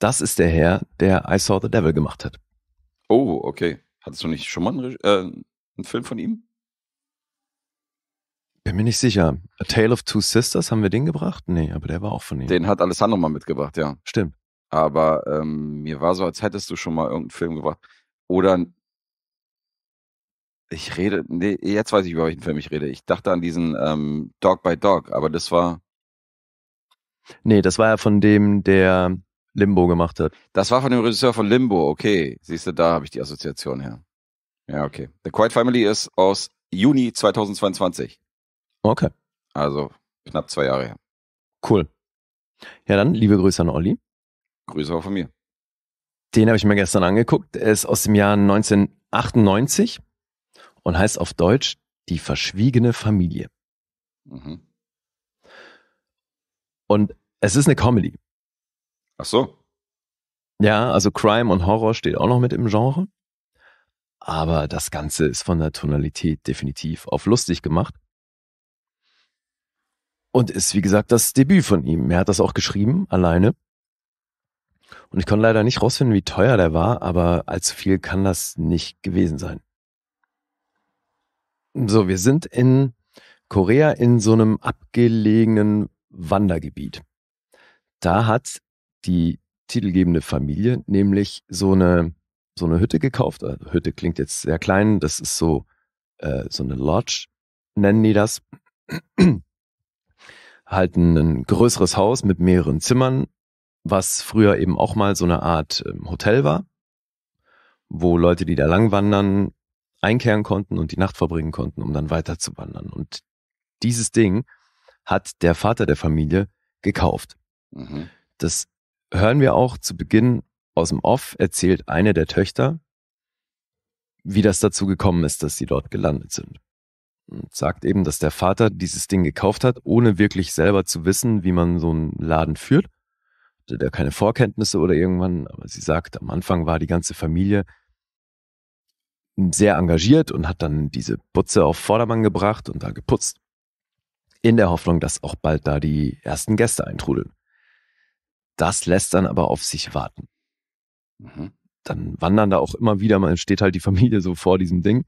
Das ist der Herr, der I Saw the Devil gemacht hat. Oh, okay. Hattest du nicht schon mal einen, äh, einen Film von ihm? Bin mir nicht sicher. A Tale of Two Sisters, haben wir den gebracht? Nee, aber der war auch von ihm. Den hat Alessandro mal mitgebracht, ja. Stimmt. Aber ähm, mir war so, als hättest du schon mal irgendeinen Film gebracht. Oder ich rede, nee, jetzt weiß ich, über welchen Film ich rede. Ich dachte an diesen ähm, Dog by Dog, aber das war. Nee, das war ja von dem, der Limbo gemacht hat. Das war von dem Regisseur von Limbo, okay. Siehst du, da habe ich die Assoziation her. Ja, okay. The Quiet Family ist aus Juni 2022. Okay. Also knapp zwei Jahre her. Cool. Ja, dann liebe Grüße an Olli. Grüße auch von mir. Den habe ich mir gestern angeguckt. Er ist aus dem Jahr 1998 und heißt auf Deutsch Die verschwiegene Familie. Mhm. Und es ist eine Comedy. Ach so. Ja, also Crime und Horror steht auch noch mit im Genre. Aber das Ganze ist von der Tonalität definitiv auf lustig gemacht. Und ist, wie gesagt, das Debüt von ihm. Er hat das auch geschrieben, alleine. Und ich konnte leider nicht rausfinden, wie teuer der war, aber allzu viel kann das nicht gewesen sein. So, wir sind in Korea in so einem abgelegenen Wandergebiet. Da hat die titelgebende Familie nämlich so eine, so eine Hütte gekauft. Äh, Hütte klingt jetzt sehr klein, das ist so, äh, so eine Lodge, nennen die das. Halten ein, größeres Haus mit mehreren Zimmern, was früher eben auch mal so eine Art ähm, Hotel war, wo Leute, die da lang wandern, einkehren konnten und die Nacht verbringen konnten, um dann weiter zu wandern. Und dieses Ding hat der Vater der Familie gekauft. Mhm. Das hören wir auch zu Beginn aus dem Off, erzählt eine der Töchter, wie das dazu gekommen ist, dass sie dort gelandet sind. Und sagt eben, dass der Vater dieses Ding gekauft hat, ohne wirklich selber zu wissen, wie man so einen Laden führt. Hatte der keine Vorkenntnisse oder irgendwann, aber sie sagt, am Anfang war die ganze Familie sehr engagiert und hat dann diese Putze auf Vordermann gebracht und da geputzt. In der Hoffnung, dass auch bald da die ersten Gäste eintrudeln. Das lässt dann aber auf sich warten. Mhm. Dann wandern da auch immer wieder mal, steht halt die Familie so vor diesem Ding.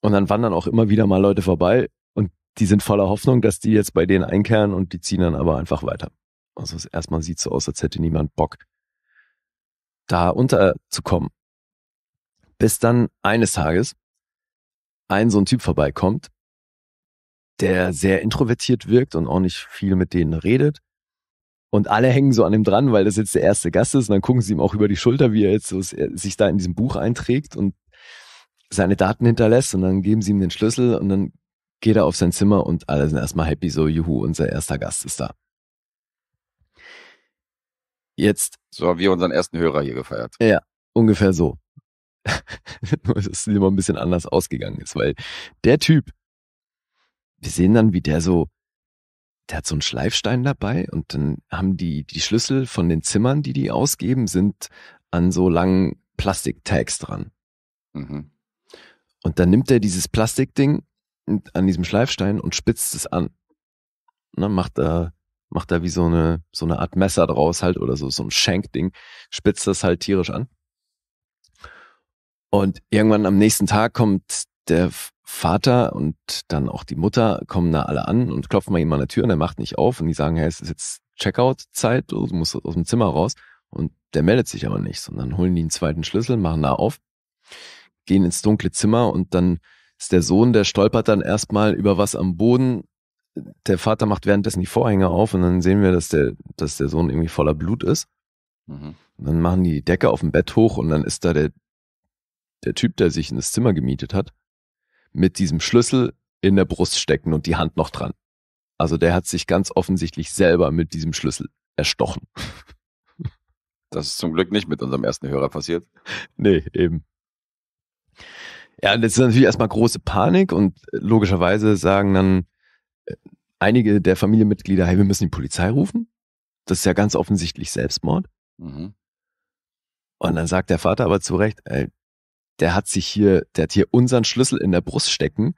Und dann wandern auch immer wieder mal Leute vorbei und die sind voller Hoffnung, dass die jetzt bei denen einkehren und die ziehen dann aber einfach weiter. Also erstmal sieht es so aus, als hätte niemand Bock, da unterzukommen. Bis dann eines Tages ein so ein Typ vorbeikommt, der sehr introvertiert wirkt und auch nicht viel mit denen redet. Und alle hängen so an ihm dran, weil das jetzt der erste Gast ist. Und dann gucken sie ihm auch über die Schulter, wie er jetzt so, sich da in diesem Buch einträgt und seine Daten hinterlässt. Und dann geben sie ihm den Schlüssel und dann geht er auf sein Zimmer und alle sind erstmal happy, so juhu, unser erster Gast ist da. Jetzt. So haben wir unseren ersten Hörer hier gefeiert. Ja, ungefähr so. [laughs] Nur, dass es immer ein bisschen anders ausgegangen ist, weil der Typ, wir sehen dann, wie der so, der hat so einen Schleifstein dabei und dann haben die, die Schlüssel von den Zimmern, die die ausgeben, sind an so langen Plastiktags dran. Mhm. Und dann nimmt er dieses Plastikding an diesem Schleifstein und spitzt es an. Und ne, macht da, macht er wie so eine, so eine Art Messer draus halt oder so, so ein Schenkding, spitzt das halt tierisch an. Und irgendwann am nächsten Tag kommt der Vater und dann auch die Mutter kommen da alle an und klopfen bei ihm an der Tür und er macht nicht auf und die sagen, hey, es ist jetzt Checkout-Zeit, du musst aus dem Zimmer raus und der meldet sich aber nicht. sondern holen die einen zweiten Schlüssel, machen da auf, gehen ins dunkle Zimmer und dann ist der Sohn, der stolpert dann erstmal über was am Boden. Der Vater macht währenddessen die Vorhänge auf und dann sehen wir, dass der, dass der Sohn irgendwie voller Blut ist. Mhm. dann machen die die Decke auf dem Bett hoch und dann ist da der der Typ, der sich in das Zimmer gemietet hat, mit diesem Schlüssel in der Brust stecken und die Hand noch dran. Also der hat sich ganz offensichtlich selber mit diesem Schlüssel erstochen. [laughs] Das ist zum Glück nicht mit unserem ersten Hörer passiert. Nee, eben. Ja, das ist natürlich erstmal große Panik und äh, logischerweise sagen dann äh, einige der Familienmitglieder, hey, wir müssen die Polizei rufen. Das ist ja ganz offensichtlich Selbstmord. Mhm. Und dann sagt der Vater aber zu Recht, ey, der hat sich hier, der hat hier unseren Schlüssel in der Brust stecken.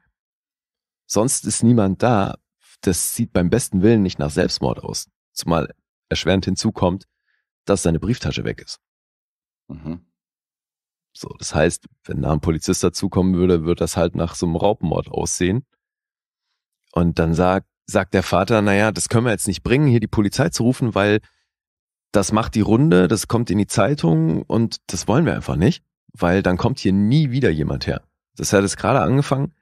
Sonst ist niemand da. Das sieht beim besten Willen nicht nach Selbstmord aus. Zumal erschwerend hinzukommt, dass seine Brieftasche weg ist. Mhm. So, das heißt, wenn da ein Polizist dazukommen würde, würde das halt nach so einem Raubmord aussehen. Und dann sagt, sagt der Vater, naja, das können wir jetzt nicht bringen, hier die Polizei zu rufen, weil das macht die Runde, das kommt in die Zeitung und das wollen wir einfach nicht weil dann kommt hier nie wieder jemand her. Das hat jetzt gerade angefangen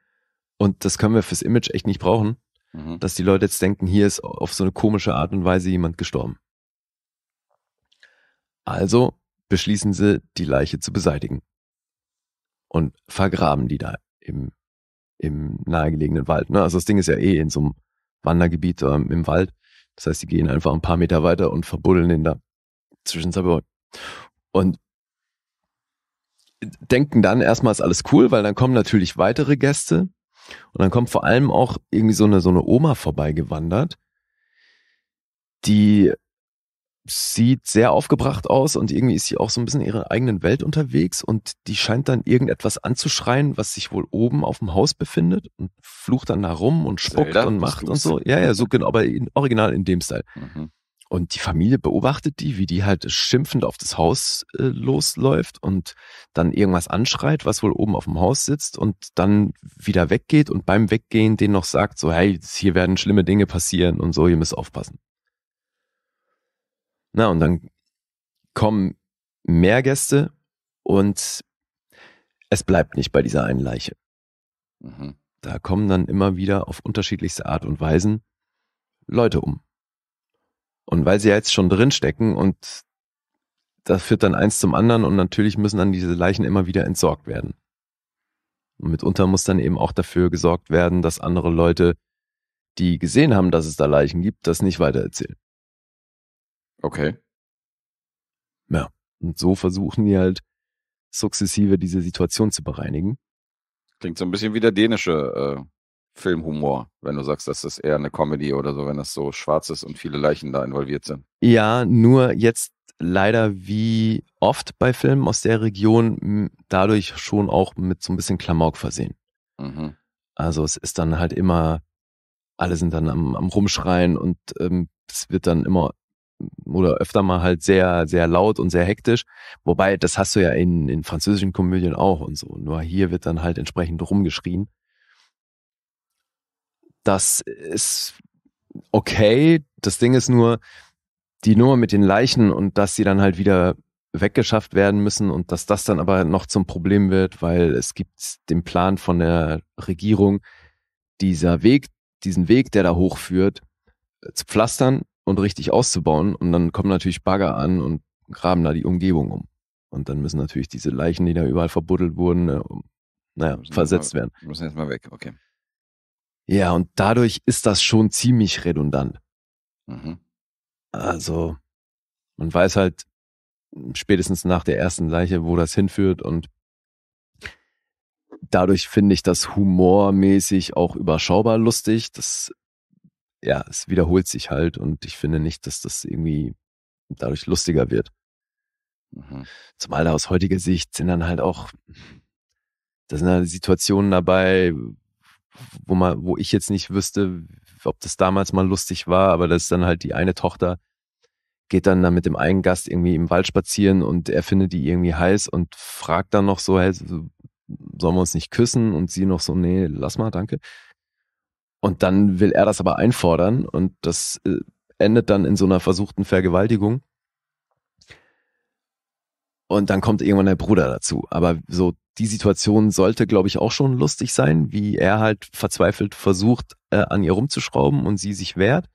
und das können wir fürs Image echt nicht brauchen, mhm. dass die Leute jetzt denken, hier ist auf so eine komische Art und Weise jemand gestorben. Also beschließen sie, die Leiche zu beseitigen und vergraben die da im, im nahegelegenen Wald. Ne? Also das Ding ist ja eh in so einem Wandergebiet ähm, im Wald. Das heißt, die gehen einfach ein paar Meter weiter und verbuddeln den da zwischen Sabot. Und denken dann erstmal ist alles cool, weil dann kommen natürlich weitere Gäste und dann kommt vor allem auch irgendwie so eine, so eine Oma vorbeigewandert, die sieht sehr aufgebracht aus und irgendwie ist sie auch so ein bisschen in ihrer eigenen Welt unterwegs und die scheint dann irgendetwas anzuschreien, was sich wohl oben auf dem Haus befindet und flucht dann da rum und spuckt Zelda, und macht und so. Ja, ja, so genau, aber in, original in dem Style. Mhm. Und die Familie beobachtet die, wie die halt schimpfend auf das Haus äh, losläuft und dann irgendwas anschreit, was wohl oben auf dem Haus sitzt und dann wieder weggeht und beim Weggehen den noch sagt, so, hey, hier werden schlimme Dinge passieren und so, ihr müsst aufpassen. Na, und dann kommen mehr Gäste und es bleibt nicht bei dieser einen Leiche. Mhm. Da kommen dann immer wieder auf unterschiedlichste Art und Weisen Leute um. Und weil sie ja jetzt schon drinstecken und das führt dann eins zum anderen und natürlich müssen dann diese Leichen immer wieder entsorgt werden. Und mitunter muss dann eben auch dafür gesorgt werden, dass andere Leute, die gesehen haben, dass es da Leichen gibt, das nicht weitererzählen. Okay. Ja. Und so versuchen die halt sukzessive diese Situation zu bereinigen. Klingt so ein bisschen wie der dänische äh, Filmhumor, wenn du sagst, das ist eher eine Comedy oder so, wenn das so schwarz ist und viele Leichen da involviert sind. Ja, nur jetzt leider wie oft bei Filmen aus der Region dadurch schon auch mit so ein bisschen Klamauk versehen. Mhm. Also es ist dann halt immer, alle sind dann am, am Rumschreien und ähm, es wird dann immer oder öfter mal halt sehr, sehr laut und sehr hektisch. Wobei, das hast du ja in, in französischen Komödien auch und so. Nur hier wird dann halt entsprechend rumgeschrien. Das ist okay. Das Ding ist nur, die Nummer mit den Leichen und dass sie dann halt wieder weggeschafft werden müssen und dass das dann aber noch zum Problem wird, weil es gibt den Plan von der Regierung, dieser Weg, diesen Weg, der da hochführt, zu pflastern und richtig auszubauen und dann kommen natürlich Bagger an und graben da die Umgebung um. Und dann müssen natürlich diese Leichen, die da überall verbuddelt wurden, äh, naja, versetzt mal, werden. Müssen jetzt mal weg, okay. Ja, und dadurch ist das schon ziemlich redundant. Mhm. Also, man weiß halt spätestens nach der ersten Leiche, wo das hinführt und dadurch finde ich das humormäßig auch überschaubar lustig. Das, ja, es wiederholt sich halt und ich finde nicht, dass das irgendwie dadurch lustiger wird. Mhm. Zumal da aus heutiger Sicht sind dann halt auch, da sind halt Situationen dabei, wo man, wo ich jetzt nicht wüsste, ob das damals mal lustig war, aber das ist dann halt die eine Tochter, geht dann, dann mit dem einen Gast irgendwie im Wald spazieren und er findet die irgendwie heiß und fragt dann noch so, hey, sollen wir uns nicht küssen? Und sie noch so, nee, lass mal, danke. Und dann will er das aber einfordern und das äh, endet dann in so einer versuchten Vergewaltigung und dann kommt irgendwann der Bruder dazu. Aber so die Situation sollte, glaube ich, auch schon lustig sein, wie er halt verzweifelt versucht, äh, an ihr rumzuschrauben und sie sich wehrt.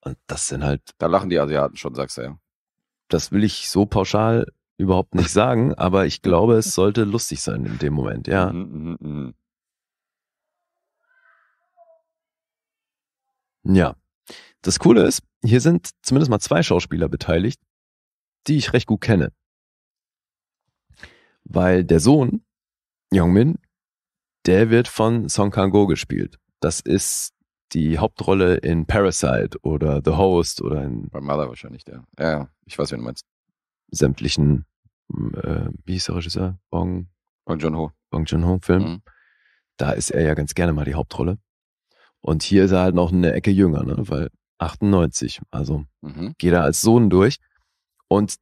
Und das sind halt. Da lachen die Asiaten schon, sagst du ja. Das will ich so pauschal überhaupt nicht [laughs] sagen, aber ich glaube, es sollte lustig sein in dem Moment, ja. Mhm, mhm, mhm. Ja. Das Coole ist, hier sind zumindest mal zwei Schauspieler beteiligt, die ich recht gut kenne. Weil der Sohn, Youngmin, der wird von Song Kang-go gespielt. Das ist die Hauptrolle in Parasite oder The Host oder in. My Mother wahrscheinlich, der. Ja. ja, ich weiß, wen du meinst. Sämtlichen, mm, äh, wie hieß der Regisseur? Bong. Bong Joon-ho. Bong Joon-ho-Film. Mhm. Da ist er ja ganz gerne mal die Hauptrolle. Und hier ist er halt noch eine Ecke jünger, ne? weil 98, also mhm. geht er als Sohn durch. Und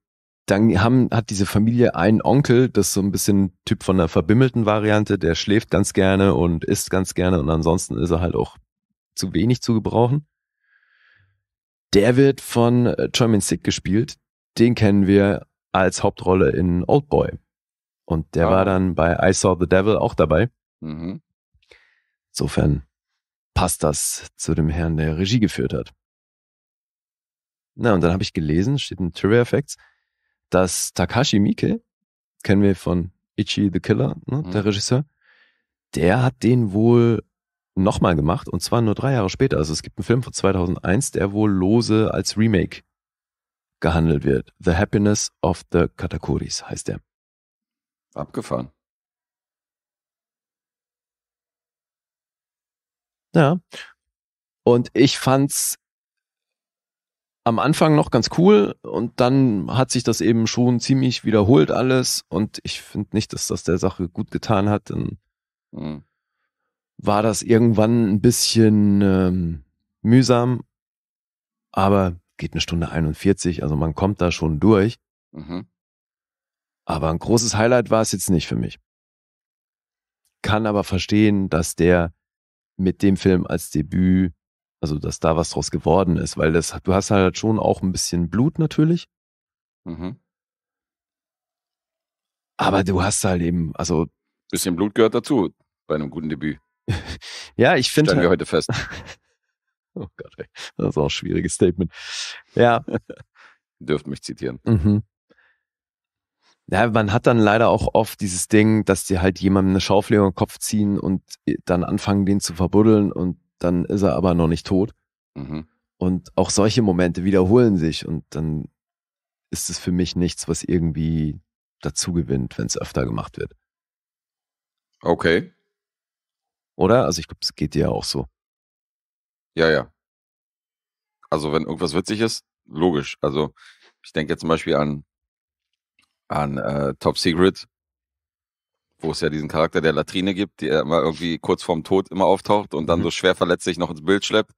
dann haben, hat diese Familie einen Onkel, das ist so ein bisschen Typ von einer verbimmelten Variante, der schläft ganz gerne und isst ganz gerne und ansonsten ist er halt auch zu wenig zu gebrauchen. Der wird von äh, German Sick gespielt. Den kennen wir als Hauptrolle in Old Boy. Und der ah. war dann bei I Saw the Devil auch dabei. Mhm. Insofern passt das zu dem Herrn, der Regie geführt hat. Na, und dann habe ich gelesen, steht in Trivia Facts, dass Takashi Miike, kennen wir von Ichi the Killer, ne, mhm. der Regisseur, der hat den wohl nochmal gemacht und zwar nur drei Jahre später. Also es gibt einen Film von 2001, der wohl lose als Remake gehandelt wird. The Happiness of the Katakuris heißt der. Abgefahren. Ja. Und ich fand's am Anfang noch ganz cool und dann hat sich das eben schon ziemlich wiederholt alles und ich finde nicht, dass das der Sache gut getan hat. Dann mhm. war das irgendwann ein bisschen ähm, mühsam, aber geht eine Stunde 41, also man kommt da schon durch. Mhm. Aber ein großes Highlight war es jetzt nicht für mich. Kann aber verstehen, dass der mit dem Film als Debüt also, dass da was draus geworden ist, weil das, du hast halt schon auch ein bisschen Blut natürlich. Mhm. Aber du hast halt eben, also. Bisschen Blut gehört dazu bei einem guten Debüt. [laughs] ja, ich finde. Stellen wir halt heute fest. [laughs] oh Gott, ey. das ist auch ein schwieriges Statement. Ja. [laughs] Dürft mich zitieren. Mhm. Ja, man hat dann leider auch oft dieses Ding, dass die halt jemandem eine Schaufel in den Kopf ziehen und äh, dann anfangen, den zu verbuddeln und dann ist er aber noch nicht tot. Mhm. Und auch solche Momente wiederholen sich und dann ist es für mich nichts, was irgendwie dazu gewinnt, wenn es öfter gemacht wird. Okay. Oder? Also ich glaube, es geht dir ja auch so. Ja, ja. Also wenn irgendwas witzig ist, logisch. Also ich denke jetzt zum Beispiel an, an äh, Top Secret, wo es ja diesen Charakter der Latrine gibt, die immer irgendwie kurz vorm Tod immer auftaucht und dann mhm. so schwer verletzlich noch ins Bild schleppt.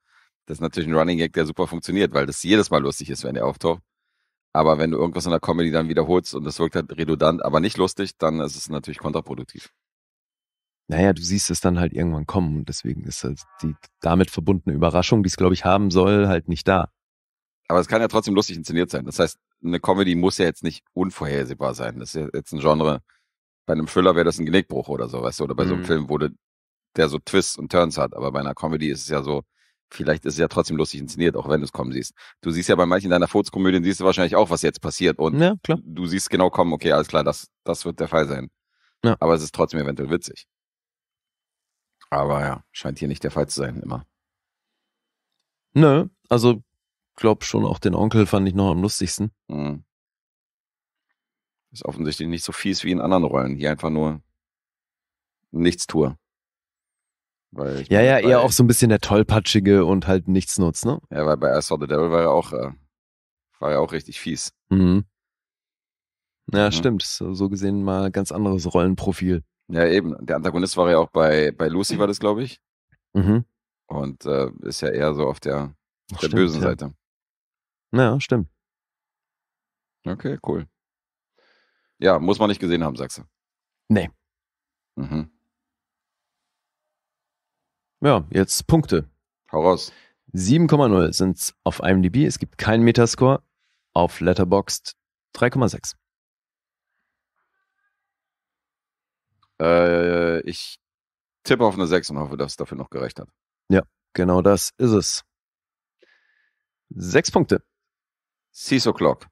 Das ist natürlich ein Running Gag, der super funktioniert, weil das jedes Mal lustig ist, wenn der auftaucht. Aber wenn du irgendwas in der Comedy dann wiederholst und das wirkt halt redundant, aber nicht lustig, dann ist es natürlich kontraproduktiv. Naja, du siehst es dann halt irgendwann kommen. und Deswegen ist halt die damit verbundene Überraschung, die es, glaube ich, haben soll, halt nicht da. Aber es kann ja trotzdem lustig inszeniert sein. Das heißt, eine Comedy muss ja jetzt nicht unvorhersehbar sein. Das ist ja jetzt ein Genre, bei einem Thriller wäre das ein Genickbruch oder so, weißt du, oder bei mhm. so einem mhm. Film, wo du, der so Twists und Turns hat, aber bei einer Comedy ist es ja so, vielleicht ist es ja trotzdem lustig inszeniert, auch wenn du es kommen siehst. Du siehst ja bei manchen deiner Furzkomödien, siehst du wahrscheinlich auch, was jetzt passiert und ja, du siehst genau kommen, okay, alles klar, das, das wird der Fall sein. Ja. Aber es ist trotzdem eventuell witzig. Aber ja, scheint hier nicht der Fall zu sein, immer. Nö, also glaub schon, auch den Onkel fand ich noch am lustigsten. Mhm ist offensichtlich nicht so fies wie in anderen Rollen. Hier einfach nur nichts tue. Weil ja, ja, eher auch so ein bisschen der Tollpatschige und halt nichts nutzt, ne? Ja, weil bei I Saw the Devil war er auch, äh, war er auch richtig fies. Mhm. Ja, mhm. stimmt. So, so gesehen mal ganz anderes Rollenprofil. Ja, eben. Der Antagonist war ja auch bei, bei Lucy, war das, glaube ich. Mhm. Und äh, ist ja eher so auf der, auf Ach, der stimmt, bösen ja. Seite. Ja, stimmt. Okay, cool. Ja, muss man nicht gesehen haben, sagst du. Nee. Mhm. Ja, jetzt Punkte. Hau raus. 7,0 sind es auf IMDb. Es gibt keinen Metascore. Auf Letterboxd 3,6. Äh, ich tippe auf eine 6 und hoffe, dass es dafür noch gereicht hat. Ja, genau das ist es. Sechs Punkte. Six o'clock.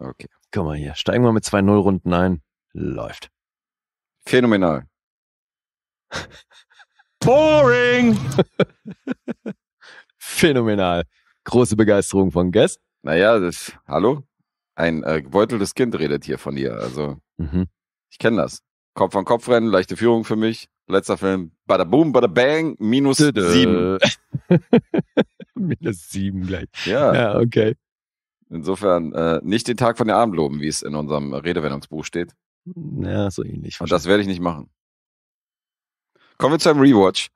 Okay. Guck mal hier, steigen wir mit zwei Nullrunden ein. Läuft. Phänomenal. [laughs] Boring! [laughs] Phänomenal. Große Begeisterung von Guest. Naja, das, hallo? Ein äh, gebeuteltes Kind redet hier von dir. Also, mhm. ich kenne das. Kopf an Kopf rennen, leichte Führung für mich. Letzter Film, bada boom, bada bang, minus Dö -dö. sieben. [laughs] minus sieben gleich. Ja. ja, okay. Insofern äh, nicht den Tag von der Abend loben, wie es in unserem Redewendungsbuch steht. Ja, so ähnlich. Und das werde ich nicht machen. Kommen wir zu einem Rewatch.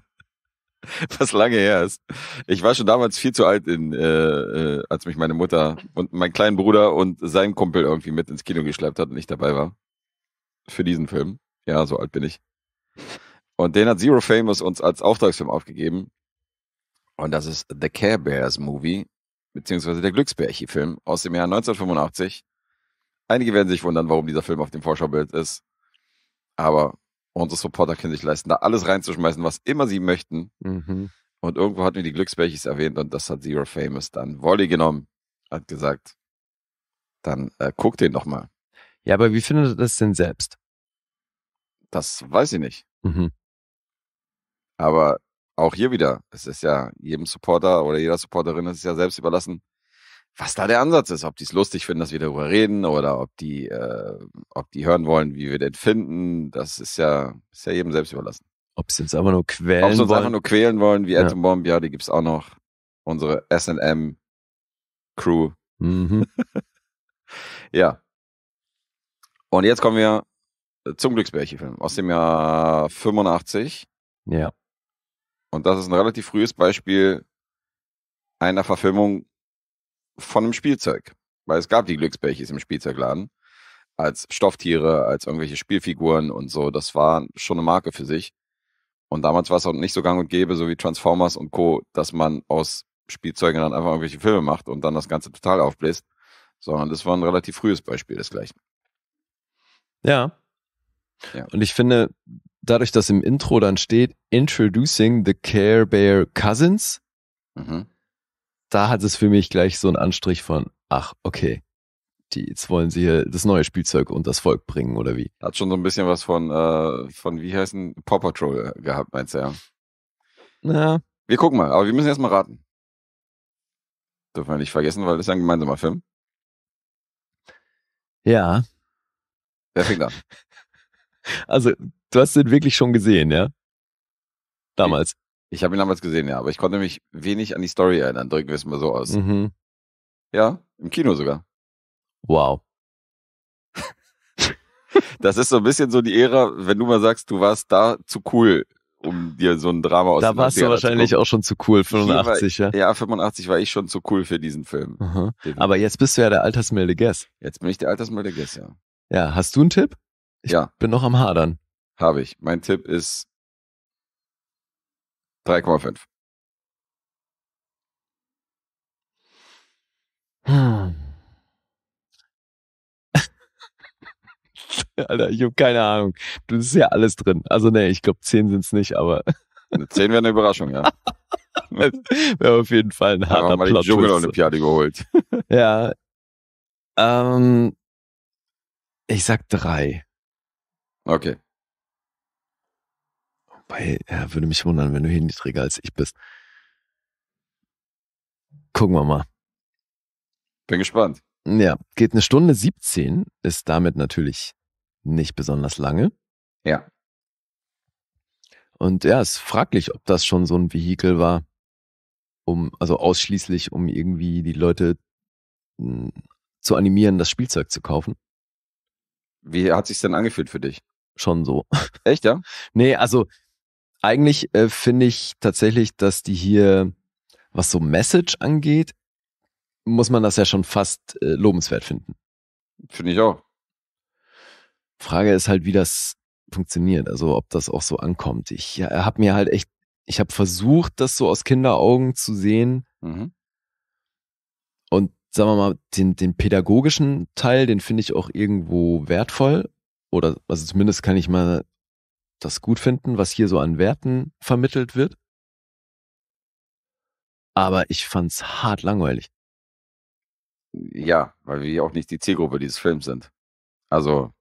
[laughs] was lange her ist. Ich war schon damals viel zu alt, in, äh, äh, als mich meine Mutter und mein kleinen Bruder und sein Kumpel irgendwie mit ins Kino geschleppt hat und ich dabei war. Für diesen Film. Ja, so alt bin ich. Und den hat Zero Famous uns als Auftragsfilm aufgegeben. Und das ist The Care Bears Movie beziehungsweise der Glücksbärchi-Film aus dem Jahr 1985. Einige werden sich wundern, warum dieser Film auf dem Vorschaubild ist. Aber unsere Supporter können sich leisten, da alles reinzuschmeißen, was immer sie möchten. Mhm. Und irgendwo hatten wir die Glücksbärchis erwähnt und das hat Zero Famous dann Volley genommen, hat gesagt, dann äh, guck den doch mal. Ja, aber wie findet ihr das denn selbst? Das weiß ich nicht. Mhm. Aber auch hier wieder, es ist ja jedem Supporter oder jeder Supporterin ist ja selbst überlassen, was da der Ansatz ist, ob die es lustig finden, dass wir darüber reden oder ob die, äh, ob die hören wollen, wie wir den finden, das ist ja, ist ja jedem selbst überlassen. Ob sie uns einfach nur quälen wollen. Ob sie uns einfach nur quälen wollen, wie ja. Bomb, ja, die gibt es auch noch. Unsere S&M Crew. Mhm. [laughs] ja. Und jetzt kommen wir zum Glücksbärchen-Film aus dem Jahr 85. Ja. Und das ist ein relativ frühes Beispiel einer Verfilmung von einem Spielzeug. Weil es gab die Glücksbärchis im Spielzeugladen als Stofftiere, als irgendwelche Spielfiguren und so. Das war schon eine Marke für sich. Und damals war es auch nicht so gang und gäbe, so wie Transformers und Co., dass man aus Spielzeugen dann einfach irgendwelche Filme macht und dann das Ganze total aufbläst, sondern das war ein relativ frühes Beispiel desgleichen. Ja. ja. Und ich finde, dadurch, dass im Intro dann steht, Introducing the Care Bear Cousins, mhm. da hat es für mich gleich so einen Anstrich von, ach, okay, die, jetzt wollen sie hier das neue Spielzeug und das Volk bringen, oder wie? Hat schon so ein bisschen was von, äh, von wie heißen, Paw Patrol äh, gehabt, meinst du ja? Naja. Wir gucken mal, aber wir müssen erstmal raten. Dürfen wir nicht vergessen, weil das ist ja ein gemeinsamer Film. Ja. Wer fängt an? [laughs] Also Du hast den wirklich schon gesehen, ja? Damals. Ich, ich habe ihn damals gesehen, ja, aber ich konnte mich wenig an die Story erinnern, drücken wir es mal so aus. Mhm. Ja, im Kino sogar. Wow. [laughs] das ist so ein bisschen so die Ära, wenn du mal sagst, du warst da zu cool, um dir so ein Drama aus Da warst du wahrscheinlich auch schon zu cool, 85, war, ja? Ja, 85 war ich schon zu cool für diesen Film. Mhm. Aber jetzt bist du ja der altersmilde Guess. Jetzt bin ich der altersmilde Guess, ja. Ja, hast du einen Tipp? Ich ja. bin noch am Hadern. Habe ich. Mein Tipp ist 3,5. Hm. [laughs] Alter, ich habe keine Ahnung. Du ist ja alles drin. Also nee, ich glaube 10 sind es nicht, aber. 10 wäre eine Überraschung, ja. [laughs] wäre auf jeden Fall ein harter ja, mal die Dschungel-Olympiade geholt. [laughs] ja. Ähm, ich sag 3. Okay. Wobei, ja, würde mich wundern, wenn du hier niedriger als ich bist. Gucken wir mal. Bin gespannt. Ja, geht eine Stunde 17, ist damit natürlich nicht besonders lange. Ja. Und ja, ist fraglich, ob das schon so ein Vehikel war, um, also ausschließlich, um irgendwie die Leute hm, zu animieren, das Spielzeug zu kaufen. Wie hat sich's denn angefühlt für dich? Schon so. Echt, ja? [laughs] nee, also eigentlich äh, finde ich tatsächlich, dass die hier, was so Message angeht, muss man das ja schon fast äh, lobenswert finden. Finde ich auch. Frage ist halt, wie das funktioniert, also ob das auch so ankommt. Ich ja, habe mir halt echt, ich habe versucht, das so aus Kinderaugen zu sehen. Mhm. Und sagen wir mal, den, den pädagogischen Teil, den finde ich auch irgendwo wertvoll. Oder also zumindest kann ich mal das gut finden, was hier so an Werten vermittelt wird. Aber ich fand's hart langweilig. Ja, weil wir auch nicht die Zielgruppe dieses Films sind. Also.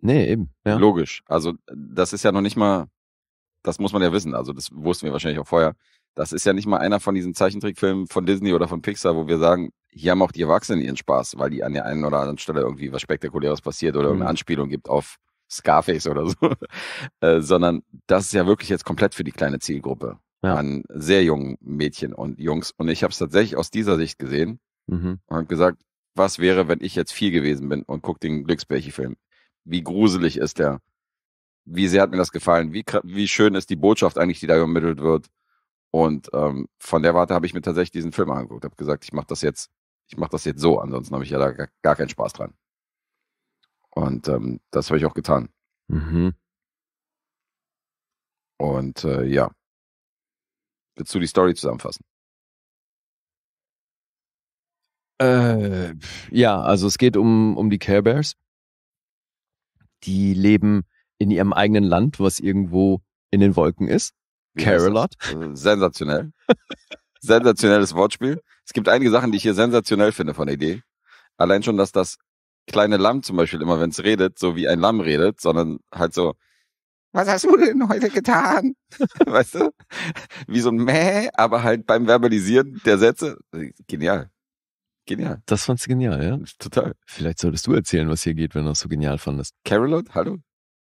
Nee, eben. Ja. Logisch. Also, das ist ja noch nicht mal, das muss man ja wissen. Also, das wussten wir wahrscheinlich auch vorher. Das ist ja nicht mal einer von diesen Zeichentrickfilmen von Disney oder von Pixar, wo wir sagen, hier haben auch die Erwachsenen ihren Spaß, weil die an der einen oder anderen Stelle irgendwie was Spektakuläres passiert oder mhm. eine Anspielung gibt auf Scarface oder so, [laughs] äh, sondern das ist ja wirklich jetzt komplett für die kleine Zielgruppe ja. an sehr jungen Mädchen und Jungs. Und ich habe es tatsächlich aus dieser Sicht gesehen mhm. und habe gesagt, was wäre, wenn ich jetzt viel gewesen bin und gucke den Glücksbärchen-Film? Wie gruselig ist der? Wie sehr hat mir das gefallen? Wie, wie schön ist die Botschaft eigentlich, die da übermittelt wird? Und ähm, von der Warte habe ich mir tatsächlich diesen Film angeguckt, habe gesagt, ich mache das jetzt, ich mache das jetzt so, ansonsten habe ich ja da gar keinen Spaß dran. Und ähm, das habe ich auch getan. Mhm. Und äh, ja. Willst du die Story zusammenfassen? Äh, ja, also es geht um, um die Care Bears. Die leben in ihrem eigenen Land, was irgendwo in den Wolken ist. Carolot. Äh, sensationell. Sensationelles Wortspiel. Es gibt einige Sachen, die ich hier sensationell finde von der Idee. Allein schon, dass das kleine Lamm zum Beispiel immer, wenn es redet, so wie ein Lamm redet, sondern halt so, was hast du denn heute getan? [laughs] weißt du? Wie so ein Mäh, aber halt beim Verbalisieren der Sätze. Genial. Genial. Das fandst du genial, ja? Total. Vielleicht solltest du erzählen, was hier geht, wenn du das so genial fandest. Carolot, hallo?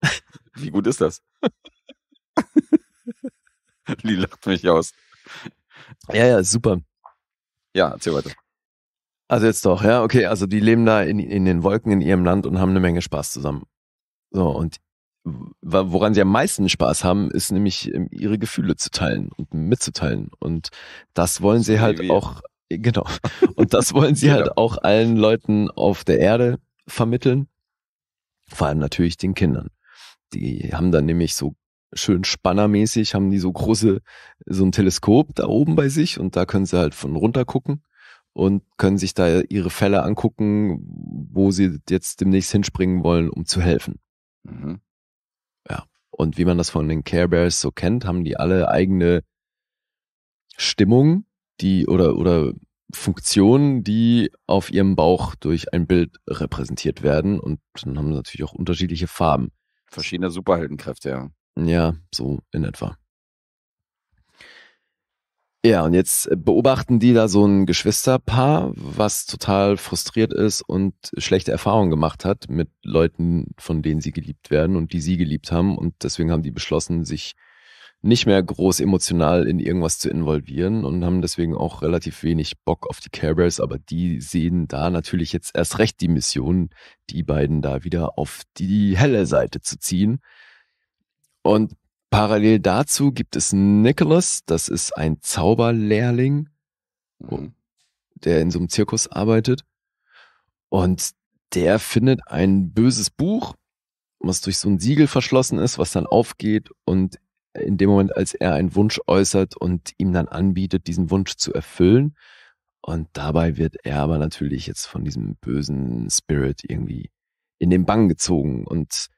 [laughs] Wie gut ist das? [laughs] Die lacht mich aus. Ja, ja, super. Ja, erzähl weiter. Also jetzt doch, ja, okay. Also die leben da in, in den Wolken in ihrem Land und haben eine Menge Spaß zusammen. So, und woran sie am meisten Spaß haben, ist nämlich ähm, ihre Gefühle zu teilen und mitzuteilen. Und das wollen sie halt auch, äh, genau. Und das [laughs] wollen sie halt genau. halt auch allen Leuten auf der Erde vermitteln. Vor allem natürlich den Kindern. Die haben dann nämlich so schön spannermäßig, haben die so große, so ein Teleskop da oben bei sich und da können sie halt von runter gucken und können sich da ihre Fälle angucken, wo sie jetzt demnächst hinspringen wollen, um zu helfen. Mhm. Ja. Und wie man das von den Care Bears so kennt, haben die alle eigene Stimmung, die oder oder Funktionen, die auf ihrem Bauch durch ein Bild repräsentiert werden und dann haben sie natürlich auch unterschiedliche Farben. Verschiedene Superheldenkräfte, ja. Ja, so in etwa. Ja, und jetzt äh, beobachten die da so ein Geschwisterpaar, was total frustriert ist und schlechte Erfahrungen gemacht hat mit Leuten, von denen sie geliebt werden und die sie geliebt haben. Und deswegen haben die beschlossen, sich nicht mehr groß emotional in irgendwas zu involvieren und haben deswegen auch relativ wenig Bock auf die Care Bears, aber die sehen da natürlich jetzt erst recht die Mission, die beiden da wieder auf die helle Seite zu ziehen. Und Parallel dazu gibt es Nicholas, das ist ein Zauberlehrling, mhm. der in so einem Zirkus arbeitet. Und der findet ein böses Buch, was durch so ein Siegel verschlossen ist, was dann aufgeht und in dem Moment, als er einen Wunsch äußert und ihm dann anbietet, diesen Wunsch zu erfüllen. Und dabei wird er aber natürlich jetzt von diesem bösen Spirit irgendwie in den Bann gezogen und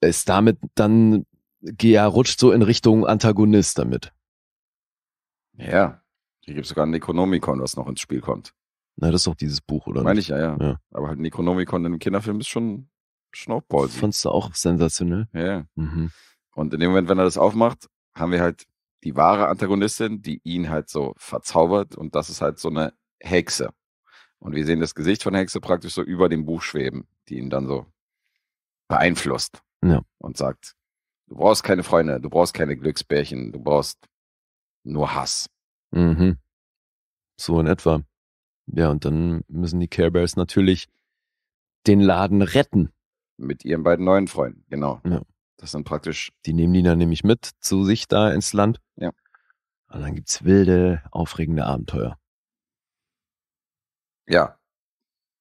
ist damit dann Gea rutscht so in Richtung Antagonist damit. Ja, hier gibt es sogar ein Necronomicon, was noch ins Spiel kommt. Na, das ist doch dieses Buch, oder? Meine ich, ja, ja, ja. Aber halt Necronomicon in einem Kinderfilm ist schon, schon Fandest du auch sensationell? Ja. Mhm. Und in dem Moment, wenn er das aufmacht, haben wir halt die wahre Antagonistin, die ihn halt so verzaubert und das ist halt so eine Hexe. Und wir sehen das Gesicht von Hexe praktisch so über dem Buch schweben, die ihn dann so beeinflusst ja. und sagt, Du brauchst keine Freunde, du brauchst keine Glücksbärchen, du brauchst nur Hass. Mhm. So in etwa. Ja, und dann müssen die Care Bears natürlich den Laden retten. Mit ihren beiden neuen Freunden, genau. Ja. Das sind praktisch. Die nehmen die dann nämlich mit zu sich da ins Land. Ja. Und dann gibt es wilde, aufregende Abenteuer. Ja.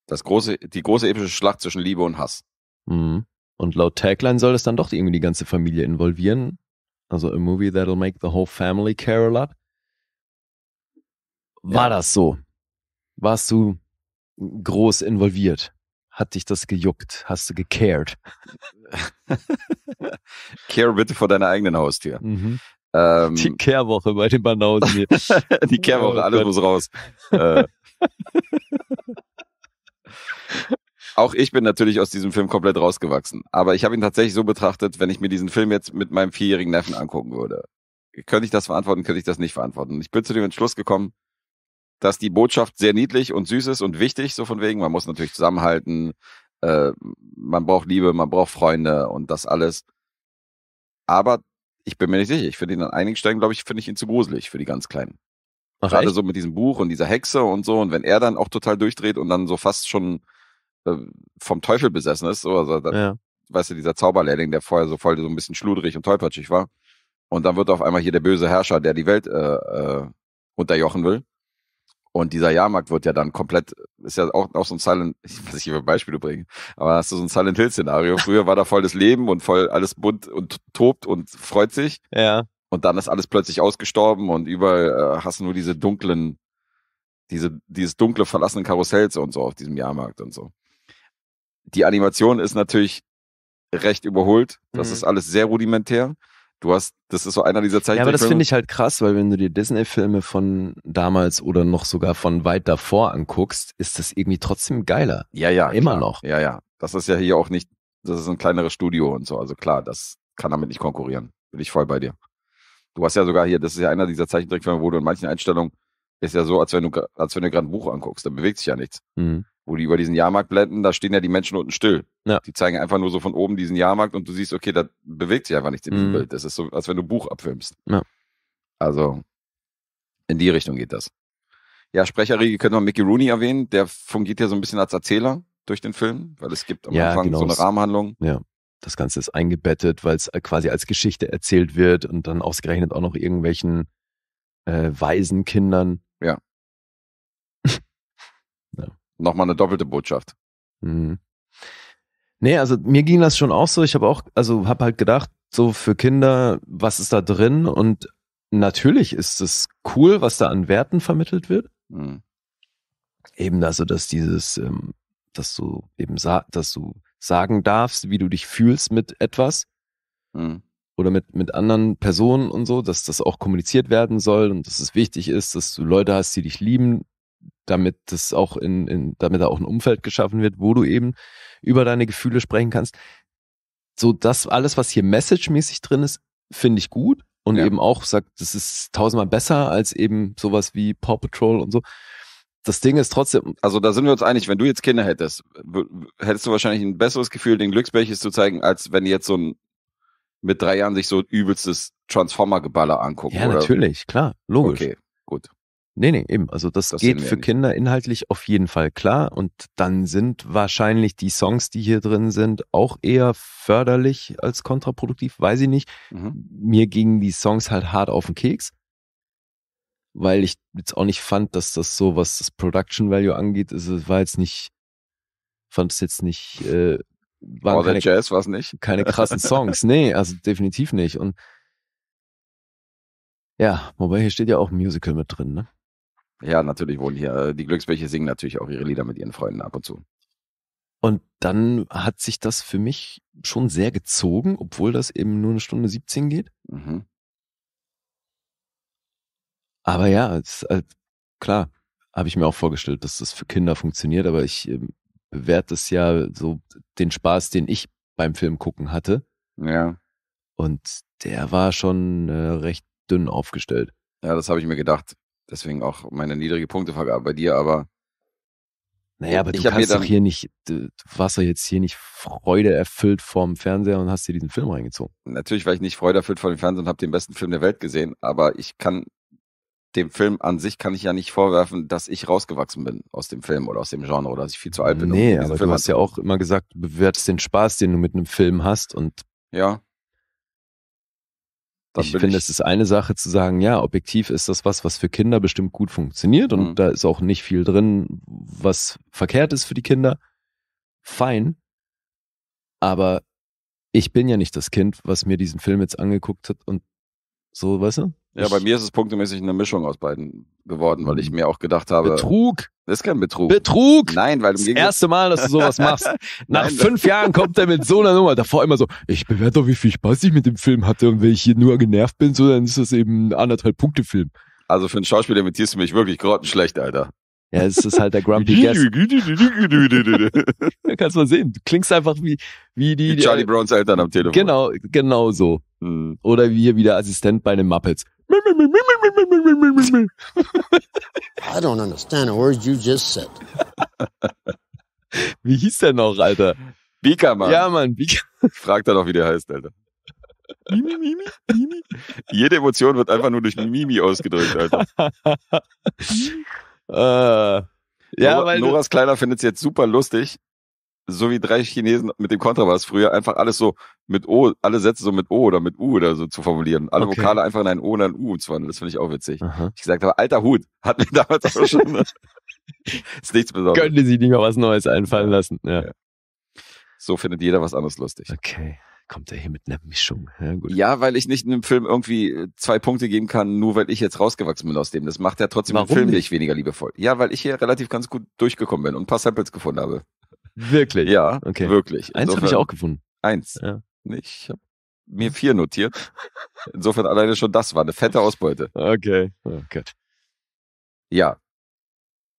Das große, die große epische Schlacht zwischen Liebe und Hass. Mhm. Und laut Tagline soll es dann doch irgendwie die ganze Familie involvieren. Also a movie that'll make the whole family care a lot. War ja. das so? Warst du groß involviert? Hat dich das gejuckt? Hast du gecared? [laughs] care bitte vor deiner eigenen Haustür. Mhm. Ähm, die Kehrwoche bei den Banausen hier. [laughs] die Kehrwoche, oh, alles Gott. muss raus. [laughs] Äh auch ich bin natürlich aus diesem Film komplett rausgewachsen. Aber ich habe ihn tatsächlich so betrachtet, wenn ich mir diesen Film jetzt mit meinem vierjährigen Neffen angucken würde. Könnte ich das verantworten, könnte ich das nicht verantworten. Ich bin zu dem Entschluss gekommen, dass die Botschaft sehr niedlich und süß ist und wichtig, so von wegen, man muss natürlich zusammenhalten, äh, man braucht Liebe, man braucht Freunde und das alles. Aber ich bin mir nicht sicher. Ich finde ihn an einigen Stellen, glaube ich, finde ich ihn zu gruselig für die ganz Kleinen. Ach, Gerade echt? so mit diesem Buch und dieser Hexe und so. Und wenn er dann auch total durchdreht und dann so fast schon äh, vom Teufel besessen ist. So, also, ja. Weißt du, dieser Zauberlehrling, der vorher so voll so ein bisschen schludrig und tollpatschig war. Und dann wird auf einmal hier der böse Herrscher, der die Welt äh, äh, unterjochen will. Und dieser Jahrmarkt wird ja dann komplett, ist ja auch, auch so ein Silent, [laughs] ich weiß nicht, wie wir Beispiele bringen, aber hast du so ein Silent Hill-Szenario. Früher war da voll das Leben und voll alles bunt und tobt und freut sich. Ja. Und dann ist alles plötzlich ausgestorben und überall äh, hast du nur diese dunklen, diese, dieses dunkle verlassenen Karussells und so auf diesem Jahrmarkt und so die Animation ist natürlich recht überholt. Das mhm. ist alles sehr rudimentär. Du hast, das ist so einer dieser Zeichen. Ja, aber das finde ich halt krass, weil wenn du dir Disney-Filme von damals oder noch sogar von weit davor anguckst, ist das irgendwie trotzdem geiler. Ja, ja. Immer klar. noch. Ja, ja. Das ist ja hier auch nicht, das ist ein kleineres Studio und so. Also klar, das kann damit nicht konkurrieren. Bin ich voll bei dir. Du hast ja sogar hier, das ist ja einer dieser Zeichentrickfilme, wo du in manchen Einstellungen ist ja so, als wenn du, als wenn du gerade ein Buch anguckst, da bewegt sich ja nichts. Mhm wo die über diesen Jahrmarkt blenden, da stehen ja die Menschen unten still. Ja. Die zeigen einfach nur so von oben diesen Jahrmarkt und du siehst, okay, da bewegt sich einfach nichts in diesem mhm. Bild. Das ist so, als wenn du Buch abfilmst. Ja. Also in die Richtung geht das. Ja, Sprecherriege könnte man Mickey Rooney erwähnen. Der fungiert ja so ein bisschen als Erzähler durch den Film, weil es gibt am ja, Anfang genau. so eine Rahmenhandlung. Ja, das Ganze ist eingebettet, weil es äh, quasi als Geschichte erzählt wird und dann ausgerechnet auch noch irgendwelchen äh, Kindern. Ja nochmal eine doppelte Botschaft. Mhm. Nee, also mir ging das schon auch so. Ich habe auch, also habe halt gedacht, so für Kinder, was ist da drin? Und natürlich ist es cool, was da an Werten vermittelt wird. Mhm. Eben, also, dass dieses, ähm, dass du eben sa dass du sagen darfst, wie du dich fühlst mit etwas. Mhm. Oder mit, mit anderen Personen und so, dass das auch kommuniziert werden soll und dass es wichtig ist, dass du Leute hast, die dich lieben, damit das auch in, in, damit da auch ein Umfeld geschaffen wird, wo du eben über deine Gefühle sprechen kannst. So, das alles, was hier messagemäßig drin ist, finde ich gut und ja. eben auch sagt, das ist tausendmal besser als eben sowas wie Paw Patrol und so. Das Ding ist trotzdem. Also da sind wir uns einig, wenn du jetzt Kinder hättest, hättest du wahrscheinlich ein besseres Gefühl, den Glücksbärchis zu zeigen, als wenn jetzt so ein mit drei Jahren sich so übelstes Transformer-Geballer angucken. Ja, oder? natürlich, klar, logisch. Okay, gut. Nee, nee, eben. Also das, das geht für Kinder inhaltlich auf jeden Fall klar. Und dann sind wahrscheinlich die Songs, die hier drin sind, auch eher förderlich als kontraproduktiv, weiß ich nicht. Mhm. Mir gingen die Songs halt hart auf den Keks, weil ich jetzt auch nicht fand, dass das so, was das Production Value angeht, ist, es war jetzt nicht, fand es jetzt nicht, äh, waren keine, Jazz war's nicht. keine krassen Songs. [laughs] nee, also definitiv nicht. Und ja, wobei hier steht ja auch ein Musical mit drin, ne? Ja, natürlich wohnen hier. Äh, die Glückswäsche singen natürlich auch ihre Lieder mit ihren Freunden ab und zu. Und dann hat sich das für mich schon sehr gezogen, obwohl das eben nur eine Stunde 17 geht. Mhm. Aber ja, es, äh, klar, habe ich mir auch vorgestellt, dass das für Kinder funktioniert, aber ich äh, bewerte es ja so den Spaß, den ich beim Film gucken hatte. Ja. Und der war schon äh, recht dünn aufgestellt. Ja, das habe ich mir gedacht. Deswegen auch meine niedrige Punktevergabe bei dir, aber. Naja, aber du kannst doch hier nicht, du, warst doch jetzt hier nicht freudeerfüllt vorm Fernseher und hast dir diesen Film reingezogen. Natürlich war ich nicht freudeerfüllt vor dem Fernseher und habe den besten Film der Welt gesehen, aber ich kann dem Film an sich kann ich ja nicht vorwerfen, dass ich rausgewachsen bin aus dem Film oder aus dem Genre oder dass ich viel zu alt bin. Nee, aber Film du hast ja auch immer gesagt, du bewertest den Spaß, den du mit einem Film hast und ja ich finde, ich es ist eine Sache zu sagen, ja, objektiv ist das was, was für Kinder bestimmt gut funktioniert und mhm. da ist auch nicht viel drin, was verkehrt ist für die Kinder. Fein. Aber ich bin ja nicht das Kind, was mir diesen Film jetzt angeguckt hat und so, weißt du? Ja, bei mir ist es punktemäßig eine Mischung aus beiden geworden, weil ich hm. mir auch gedacht habe. Betrug! Das ist kein Betrug. Betrug! Nein, weil im Das erste Mal, dass du sowas machst. [laughs] Nach Nein, fünf Jahren kommt er mit so einer Nummer. Davor immer so, ich bewerte doch, wie viel Spaß ich mit dem Film hatte und wenn ich hier nur genervt bin, so dann ist das eben ein anderthalb Punkte Film. Also für einen Schauspieler imitierst du mich wirklich grottenschlecht, Alter. Ja, es ist halt der Grumpy [laughs] Guest. da kannst du mal sehen. Du klingst einfach wie, wie die. Wie Charlie äh, Browns Eltern am Telefon. Genau, genau so. Hm. Oder wie hier wieder Assistent bei den Muppets. [laughs] I don't understand a word you just said. Wie hieß der noch, Alter? Bika, Mann. Ja, Mann, Bika. [laughs] Frag da doch, wie der heißt, Alter. Mimi, Mimi, Mimi. Jede Emotion wird einfach nur durch Mimi ausgedrückt, Alter. [laughs] äh, ja, Nora, Noras Kleiner findet es jetzt super lustig, so wie drei Chinesen mit dem Kontrabass früher einfach alles so mit O, alle Sätze so mit O oder mit U oder so zu formulieren. Alle okay. Vokale einfach in ein O und ein U zu wandeln. Das finde ich auch witzig. Aha. Ich gesagt habe, alter Hut, hat mir damals auch schon. Ne? [laughs] ist nichts Besonderes. Können die sich nicht mal was Neues einfallen lassen. Ja. ja. So findet jeder was anderes lustig. Okay kommt er hier mit einer Mischung. Ja, ja, weil ich nicht einem Film irgendwie äh, zwei Punkte geben kann, nur weil ich jetzt rausgewachsen bin aus dem. Das macht ja trotzdem Warum den Film nicht weniger liebevoll. Ja, weil ich hier relativ ganz gut durchgekommen bin und ein paar Samples gefunden habe. Wirklich? Ja, okay. wirklich. Insofern, eins habe ich auch gefunden. Eins. Ja. Ich habe mir vier notiert. Insofern alleine schon das war eine fette Ausbeute. Okay. Oh Gott. Ja.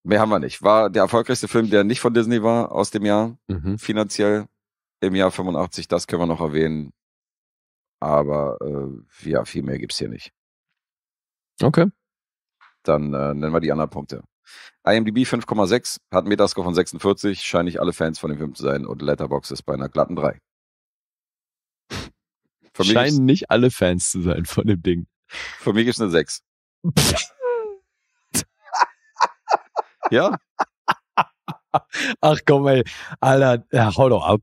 Mehr haben wir nicht. War der erfolgreichste Film, der nicht von Disney war aus dem Jahr, mhm. finanziell im Jahr 85, das können wir noch erwähnen. Aber äh, ja, viel mehr gibt's hier nicht. Okay. Dann äh, nennen wir die anderen Punkte. IMDb 5,6, hat einen Metascore von 46, scheinen nicht alle Fans von dem Film zu sein und Letterbox ist bei einer glatten 3. Für scheinen nicht alle Fans zu sein von dem Ding. Für mich ist eine 6. [laughs] ja? Ach komm, ey. Alter, ja, hau doch ab.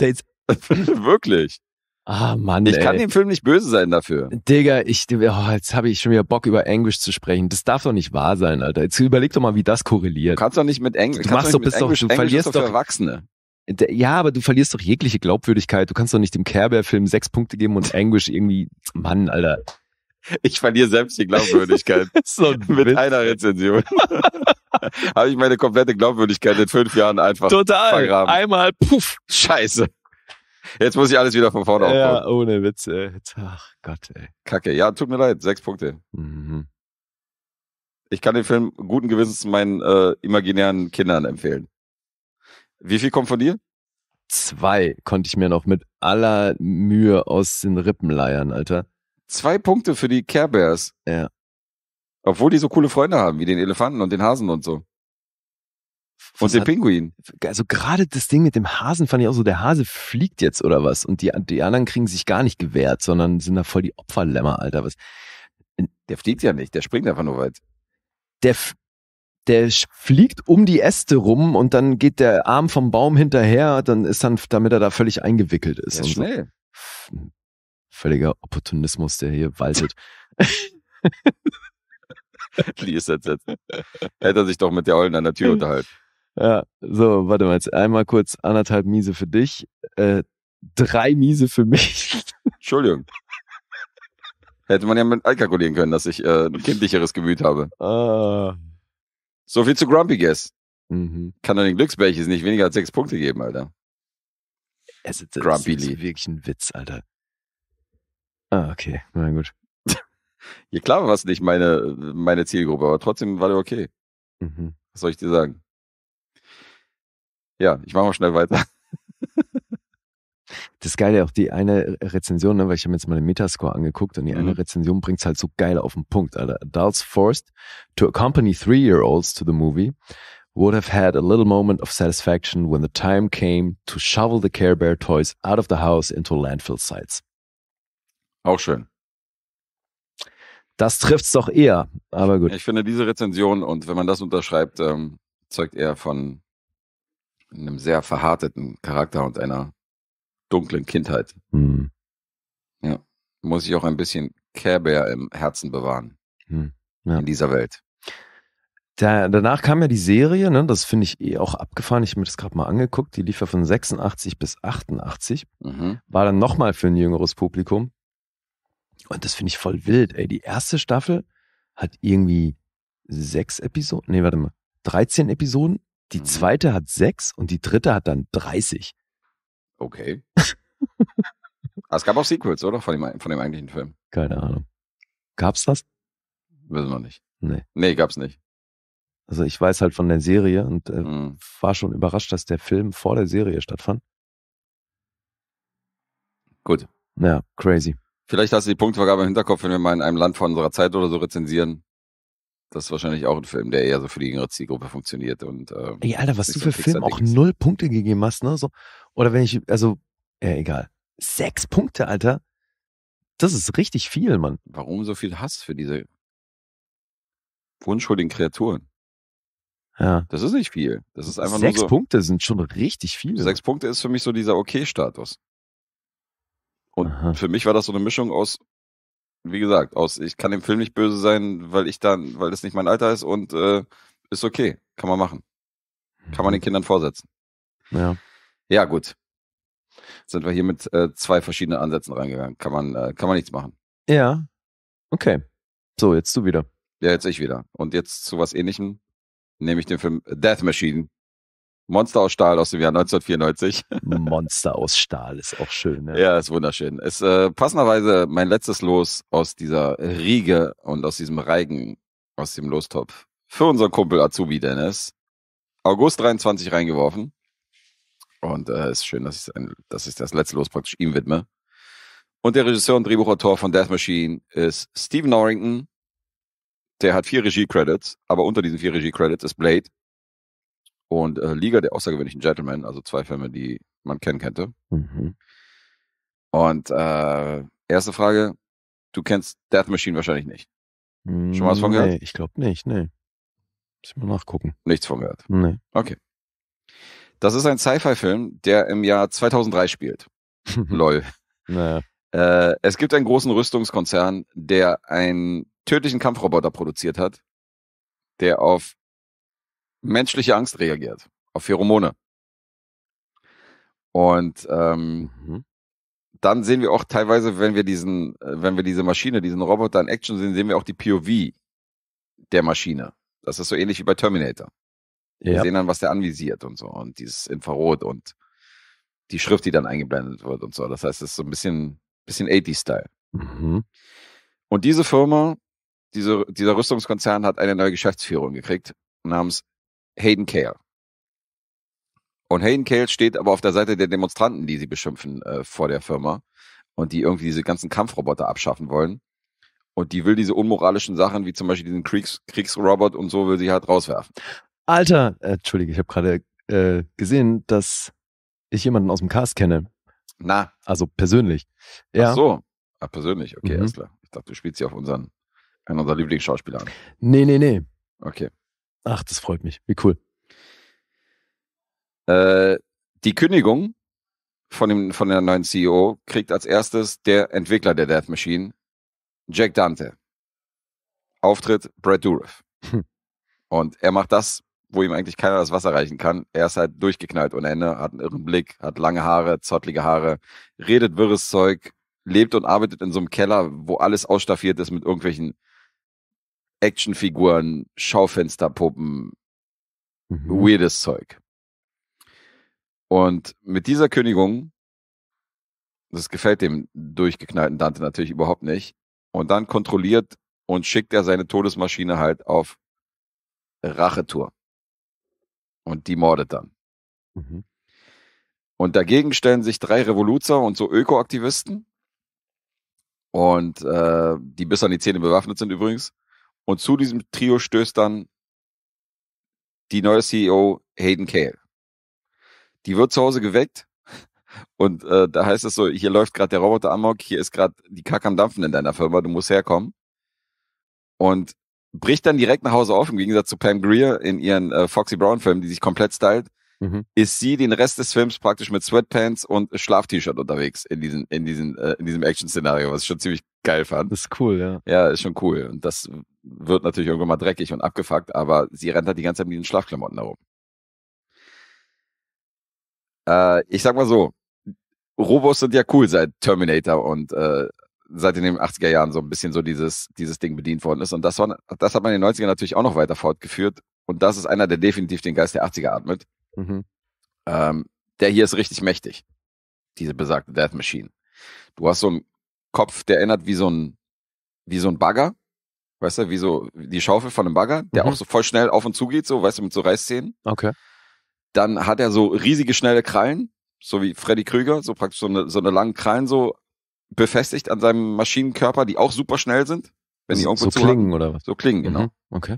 Der ist [laughs] Wirklich? Ah, Mann. Ich ey. kann dem Film nicht böse sein dafür. Digga, ich, oh, jetzt habe ich schon wieder Bock, über Englisch zu sprechen. Das darf doch nicht wahr sein, Alter. Jetzt überleg doch mal, wie das korreliert. Du kannst doch nicht mit Engl du machst doch, mit Englisch. Du, machst doch, bist doch, du verlierst doch, doch Erwachsene. Ja, aber du verlierst doch jegliche Glaubwürdigkeit. Du kannst doch nicht dem Kerber-Film sechs Punkte geben und Englisch irgendwie, Mann, Alter. Ich verliere selbst die Glaubwürdigkeit. [laughs] so mit einer Rezension. [laughs] Habe ich meine komplette Glaubwürdigkeit in fünf Jahren einfach Total. vergraben. Einmal, puff, scheiße. Jetzt muss ich alles wieder von vorne aufbauen. Ja, ohne Witz, ey. Ach Gott, ey. Kacke. Ja, tut mir leid. Sechs Punkte. Mhm. Ich kann den Film guten Gewissens meinen äh, imaginären Kindern empfehlen. Wie viel kommt von dir? Zwei konnte ich mir noch mit aller Mühe aus den Rippen leiern, Alter. Zwei Punkte für die Care Bears. Ja. Obwohl die so coole Freunde haben, wie den Elefanten und den Hasen und so. Und den Pinguin. Also gerade das Ding mit dem Hasen fand ich auch so, der Hase fliegt jetzt oder was? Und die, die anderen kriegen sich gar nicht gewehrt, sondern sind da voll die Opferlämmer, Alter. Was? Der fliegt ja nicht, der springt einfach nur weit. Der, der fliegt um die Äste rum und dann geht der Arm vom Baum hinterher, dann ist dann, damit er da völlig eingewickelt ist. Ja, schnell. So. Völliger Opportunismus, der hier waltet. Lee ist jetzt, jetzt. Hätte er sich doch mit der Eulen an der Tür unterhalten. Ja, so, warte mal, jetzt einmal kurz anderthalb Miese für dich, äh, drei Miese für mich. [laughs] Entschuldigung. Hätte man ja mit einkalkulieren können, dass ich äh, ein kindlicheres Gemüt habe. Ah. So viel zu Grumpy Guess. Mhm. Kann doch den Glücksbärchis nicht weniger als sechs Punkte geben, Alter. Es ist, Grumpy ist wirklich ein Witz, Alter. Ah, okay. Na gut. ja, klar war es nicht meine, meine Zielgruppe, aber trotzdem war der okay. Mhm. Was soll ich dir sagen? ja, ich mache mal schnell weiter. [laughs] Das Geile, auch die eine Rezension, ne, weil ich habe jetzt mal den Metascore angeguckt und die mhm. eine Rezension bringt es halt so geil auf den Punkt. Alter. Adults forced to accompany three-year-olds to the movie would have had a little moment of satisfaction when the time came to shovel the Care Bear toys out of the house into landfill sites. Auch schön. Das trifft's doch eher, aber gut. Ich finde diese Rezension und wenn man das unterschreibt, ähm, zeugt eher von einem sehr verharteten Charakter und einer dunklen Kindheit. Mhm. Ja. Muss ich auch ein bisschen Care Bear im Herzen bewahren. Mhm. Ja. In dieser Welt. Da, danach kam ja die Serie, ne? das finde ich eh auch abgefahren. Ich habe mir das gerade mal angeguckt. Die lief ja von 86 bis 88. Mhm. War dann nochmal für ein jüngeres Publikum. Und das finde ich voll wild, ey. Die erste Staffel hat irgendwie sechs Episoden, nee, warte mal, 13 Episoden die mhm. zweite hat sechs und die dritte hat dann 30. Okay. [laughs] Ah, es gab auch Sequels, oder? Von dem, von dem eigentlichen Film. Keine Ahnung. Gab's das? Wissen wir nicht. Nee. Nee, gab's nicht. Also ich weiß halt von der Serie und äh, mhm. war schon überrascht, dass der Film vor der Serie stattfand. Gut. Ja, crazy. Vielleicht hast du die Punktvergabe im Hinterkopf, wenn wir mal in einem Land von unserer Zeit oder so rezensieren das ist wahrscheinlich auch ein Film, der eher so für die jüngere Zielgruppe funktioniert. Und, ähm, Ey, Alter, was du für so Film auch null Punkte gegeben hast, ne? So, oder wenn ich, also, ja, egal. Sechs Punkte, Alter. Das ist richtig viel, Mann. Warum so viel Hass für diese unschuldigen Kreaturen? Ja. Das ist nicht viel. Das ist einfach sechs nur so, Punkte sind schon richtig viel. Sechs Punkte ist für mich so dieser Okay-Status. Und Aha. für mich war das so eine Mischung aus wie gesagt, aus ich kann dem Film nicht böse sein, weil ich dann, weil das nicht mein Alter ist und äh, ist okay, kann man machen. Kann man den mhm. Kindern vorsetzen. Ja. Ja, gut. sind wir hier mit äh, zwei verschiedenen Ansätzen reingegangen. Kann man, äh, kann man nichts machen. Ja. Okay. So, jetzt du wieder. Ja, jetzt ich wieder. Und jetzt zu was ähnlichem, nämlich den Film Death Machine Monster aus Stahl aus dem Jahr 1994. [laughs] Monster aus Stahl ist auch schön. Ne? Ja, ist wunderschön. Ist äh, passenderweise mein letztes Los aus dieser Riege und aus diesem Reigen, aus dem Lostopf. Für unseren Kumpel Azubi Dennis. August 23 reingeworfen. Und äh, ist schön, dass ich, dass ich das letzte Los praktisch ihm widme. Und der Regisseur und Drehbuchautor von Death Machine ist Stephen Norrington. Der hat vier Regie-Credits, aber unter diesen vier Regie-Credits ist Blade, und äh, Liga der außergewöhnlichen Gentlemen, also zwei Filme, die man kennen könnte. Mhm. Und äh, erste Frage, du kennst Death Machine wahrscheinlich nicht. Schon mal was von mm, gehört? Nee, ich glaube nicht, nee. Müssen wir nachgucken. Nichts von gehört? Nee. Okay. Das ist ein Sci-Fi-Film, der im Jahr 2003 spielt. [laughs] Lol. Naja. Äh, es gibt einen großen Rüstungskonzern, der einen tödlichen Kampfroboter produziert hat, der auf menschliche Angst reagiert, auf Pheromone. Und ähm, mhm. dann sehen wir auch teilweise, wenn wir diesen, äh, wenn wir diese Maschine, diesen Roboter in Action sehen, sehen wir auch die POV der Maschine. Das ist so ähnlich wie bei Terminator. Wir ja. sehen dann, was der anvisiert und so und dieses Infrarot und die Schrift, die dann eingeblendet wird und so. Das heißt, es ist so ein bisschen, bisschen 80-Style. Mhm. Und diese Firma, diese, dieser Rüstungskonzern hat eine neue Geschäftsführung gekriegt namens Hayden Kale. Und Hayden Kale steht aber auf der Seite der Demonstranten, die sie beschimpfen äh, vor der Firma und die irgendwie diese ganzen Kampfroboter abschaffen wollen. Und die will diese unmoralischen Sachen, wie zum Beispiel diesen Kriegs Kriegsrobot und so, will sie halt rauswerfen. Alter, äh, entschuldige, ich habe gerade äh, gesehen, dass ich jemanden aus dem Cast kenne. Na. Also persönlich. Ja. Ach so. Ah, persönlich, okay, mhm. alles klar. Ich dachte, du spielst sie auf unseren, einen unserer Lieblingsschauspieler an. Nee, nee, nee. Okay. Ach, das freut mich. Wie cool. Äh, die Kündigung von, dem, von der neuen CEO kriegt als erstes der Entwickler der Death Machine, Jack Dante. Auftritt Brad Dourif. Hm. Und er macht das, wo ihm eigentlich keiner das Wasser reichen kann. Er ist halt durchgeknallt ohne Ende, hat einen irren Blick, hat lange Haare, zottlige Haare, redet wirres Zeug, lebt und arbeitet in so einem Keller, wo alles ausstaffiert ist mit irgendwelchen Actionfiguren, Schaufensterpuppen, mhm. weirdes Zeug. Und mit dieser Kündigung, das gefällt dem durchgeknallten Dante natürlich überhaupt nicht. Und dann kontrolliert und schickt er seine Todesmaschine halt auf Rachetour. Und die mordet dann. Mhm. Und dagegen stellen sich drei Revoluzer und so Ökoaktivisten. Und äh, die bis an die Zähne bewaffnet sind übrigens. Und zu diesem Trio stößt dann die neue CEO Hayden Cale. Die wird zu Hause geweckt [laughs] und äh, da heißt es so, hier läuft gerade der Roboter amok, hier ist gerade die Kack am Dampfen in deiner Firma, du musst herkommen. Und bricht dann direkt nach Hause auf, im Gegensatz zu Pam Greer in ihren äh, Foxy Brown Filmen, die sich komplett stylt, mhm. ist sie den Rest des Films praktisch mit Sweatpants und Schlaf-T-Shirt unterwegs in, diesen, in, diesen, äh, in diesem Action-Szenario, was ich schon ziemlich geil fand. Das ist cool, ja. Ja, ist schon cool. Und das wird natürlich irgendwann mal dreckig und abgefuckt, aber sie rennt halt die ganze Zeit mit den Schlafklamotten herum. Äh, ich sag mal so, Robos sind ja cool seit Terminator und äh, seit in den 80er Jahren so ein bisschen so dieses, dieses Ding bedient worden ist. Und das, war, das hat man in den 90ern natürlich auch noch weiter fortgeführt. Und das ist einer, der definitiv den Geist der 80er atmet. Mhm. Ähm, der hier ist richtig mächtig. Diese besagte Death Machine. Du hast so einen Kopf, der erinnert wie so ein, wie so ein Bagger. Weißt du, wie so die Schaufel von einem Bagger, der mhm. auch so voll schnell auf und zu geht, so, weißt du, mit so Reißzähnen. Okay. Dann hat er so riesige, schnelle Krallen, so wie Freddy Krüger, so praktisch so eine, so eine langen Krallen so befestigt an seinem Maschinenkörper, die auch super schnell sind. Wenn die irgendwo so klingen haben. oder was? So klingen, genau. Mhm. Okay.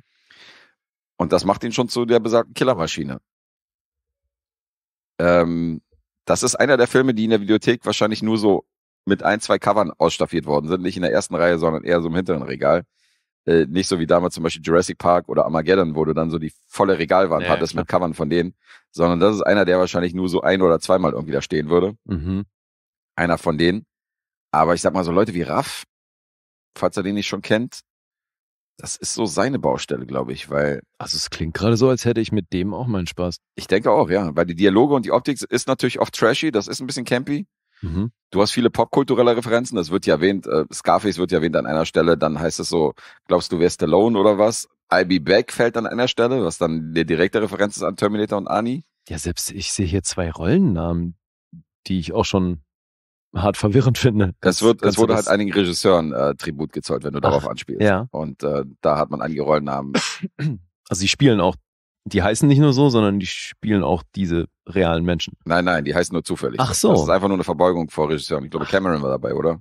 Und das macht ihn schon zu der besagten Killermaschine. Ähm, das ist einer der Filme, die in der Videothek wahrscheinlich nur so mit ein, zwei Covern ausstaffiert worden sind. Nicht in der ersten Reihe, sondern eher so im hinteren Regal. Äh, nicht so wie damals zum Beispiel Jurassic Park oder Armageddon, wo du dann so die volle Regalwand ja, hattest klar. mit Covern von denen, sondern das ist einer, der wahrscheinlich nur so ein oder zweimal irgendwie da stehen würde. Mhm. Einer von denen. Aber ich sag mal so Leute wie Raff, falls er den nicht schon kennt, das ist so seine Baustelle, glaube ich, weil. Also es klingt gerade so, als hätte ich mit dem auch meinen Spaß. Ich denke auch, ja, weil die Dialoge und die Optik ist natürlich oft trashy, das ist ein bisschen campy, Mhm. Du hast viele popkulturelle Referenzen, das wird ja erwähnt, äh, Scarface wird ja erwähnt an einer Stelle, dann heißt es so, glaubst du, wärst alone oder was? I'll be back fällt an einer Stelle, was dann eine direkte Referenz ist an Terminator und Ani. Ja, selbst ich sehe hier zwei Rollennamen, die ich auch schon hart verwirrend finde. Das, wird, es wurde halt einigen Regisseuren äh, Tribut gezollt, wenn du Ach, darauf anspielst. Ja. Und äh, da hat man einige Rollennamen. Also sie spielen auch die heißen nicht nur so, sondern die spielen auch diese realen Menschen. Nein, nein, die heißen nur zufällig. Ach so. Das ist einfach nur eine Verbeugung vor Regisseuren. Ich glaube, Cameron war dabei, oder?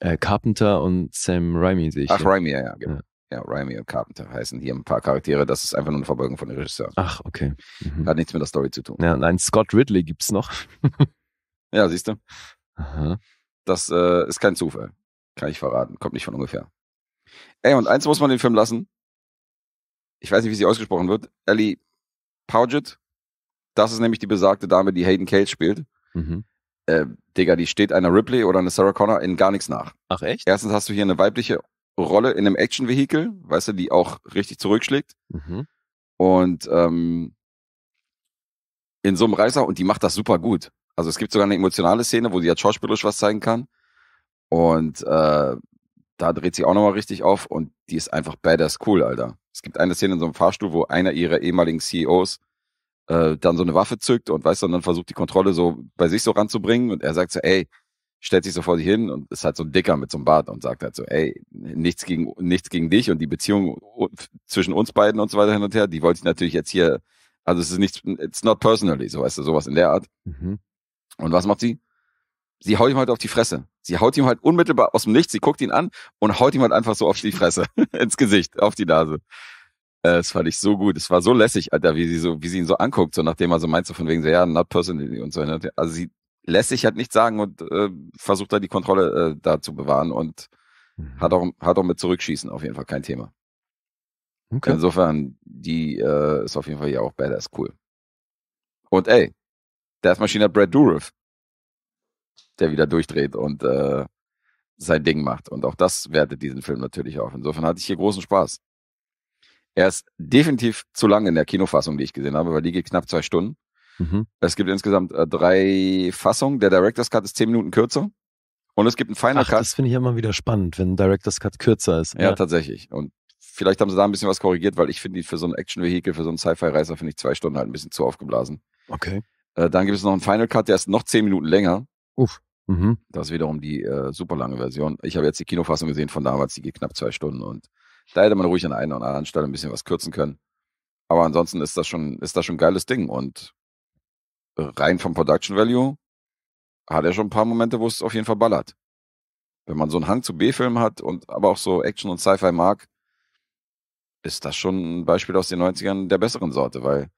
Äh, Carpenter und Sam Raimi sehe ich. Ach, Raimi, ja, ja, genau. Ja. Ja, Raimi und Carpenter heißen hier ein paar Charaktere. Das ist einfach nur eine Verbeugung von den Regisseuren. Ach, okay. Mhm. Hat nichts mit der Story zu tun. Ja, nein, Scott Ridley gibt's noch. [laughs] ja, siehst du. Aha. Das äh, ist kein Zufall. Kann ich verraten. Kommt nicht von ungefähr. Ey, und eins muss man den Film lassen ich weiß nicht, wie sie ausgesprochen wird, Ellie Paget. Das ist nämlich die besagte Dame, die Hayden Cage spielt. Mhm. Äh, Digga, die steht einer Ripley oder einer Sarah Connor in gar nichts nach. Ach echt? Erstens hast du hier eine weibliche Rolle in einem Action-Vehikel, weißt du, die auch richtig zurückschlägt. Mhm. Und ähm, in so einem Reißer und die macht das super gut. Also es gibt sogar eine emotionale Szene, wo sie ja schauspielerisch was zeigen kann. Und äh, da dreht sie auch nochmal richtig auf und die ist einfach badass cool, Alter es gibt eine Szene in so einem Fahrstuhl, wo einer ihrer ehemaligen CEOs äh, dann so eine Waffe zückt und weißt du, und dann versucht die Kontrolle so bei sich so ranzubringen und er sagt so, ey, stellt sich so vor sich hin und ist halt so ein Dicker mit so einem Bart und sagt halt so, ey, nichts gegen, nichts gegen dich und die Beziehung zwischen uns beiden und so weiter hin und her, die wollte ich natürlich jetzt hier, also es ist nichts, it's not personally, so weißt du, sowas in der Art. Mhm. Und was macht sie? sie haut ihm halt auf die Fresse. Sie haut ihm halt unmittelbar aus dem Nichts, sie guckt ihn an und haut ihm halt einfach so auf die Fresse, [laughs] ins Gesicht, auf die Nase. Äh, das fand ich so gut. Es war so lässig, Alter, wie sie so, wie sie ihn so anguckt, so nachdem er so meint, so von wegen so, ja, not personally und so. Ne? Also sie lässt sich halt nichts sagen und äh, versucht da die Kontrolle äh, da zu bewahren und mhm. hat auch, hat auch mit Zurückschießen auf jeden Fall kein Thema. Okay. Insofern, die äh, ist auf jeden Fall ja auch badass cool. Und ey, Death Machine hat Brad Dourif der wieder durchdreht und äh, sein Ding macht. Und auch das wertet diesen Film natürlich auf. Insofern hatte ich hier großen Spaß. Er ist definitiv zu lang in der Kinofassung, die ich gesehen habe, weil die geht knapp zwei Stunden. Mhm. Es gibt insgesamt äh, drei Fassungen. Der Director's Cut ist zehn Minuten kürzer. Und es gibt einen Final Ach, Cut. Das finde ich immer wieder spannend, wenn ein Director's Cut kürzer ist. Ja, ja, ne? tatsächlich. Und vielleicht haben sie da ein bisschen was korrigiert, weil ich finde die für so ein Action-Vehikel, für so einen sci fi reiser finde ich zwei Stunden halt ein bisschen zu aufgeblasen. Okay. Äh, dann gibt es noch einen Final Cut, der ist noch zehn Minuten länger. Uff. Mhm. Das ist wiederum die äh, super lange Version. Ich habe jetzt die Kinofassung gesehen von damals, die geht knapp zwei Stunden und da hätte man ruhig an einer oder anderen Stelle ein bisschen was kürzen können. Aber ansonsten ist das schon, ist das schon ein geiles Ding und rein vom Production Value hat er schon ein paar Momente, wo es auf jeden Fall ballert. Wenn man so einen Hang zu B-Filmen hat und aber auch so Action und Sci-Fi mag, ist das schon ein Beispiel aus den 90ern der besseren Sorte, weil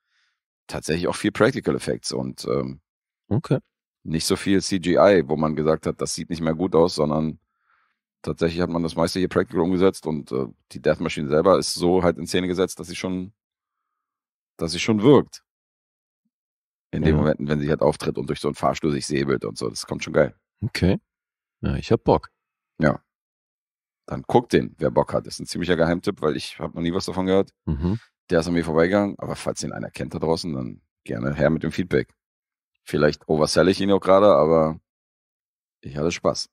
tatsächlich auch viel Practical Effects und ähm, okay nicht so viel CGI, wo man gesagt hat, das sieht nicht mehr gut aus, sondern tatsächlich hat man das meiste hier practical umgesetzt und äh, die Death Machine selber ist so halt in Szene gesetzt, dass sie schon, dass sie schon wirkt. In ja. den Momenten, wenn sie halt auftritt und durch so einen Fahrstuhl sich säbelt und so, das kommt schon geil. Okay. Ja, ich hab Bock. Ja. Dann guck den, wer Bock hat. Das ist ein ziemlicher Geheimtipp, weil ich habe noch nie was davon gehört. Mhm. Der ist an mir vorbeigegangen, aber falls den einer kennt da draußen, dann gerne her mit dem Feedback. Vielleicht oversell ich ihn auch gerade, aber ich hatte Spaß.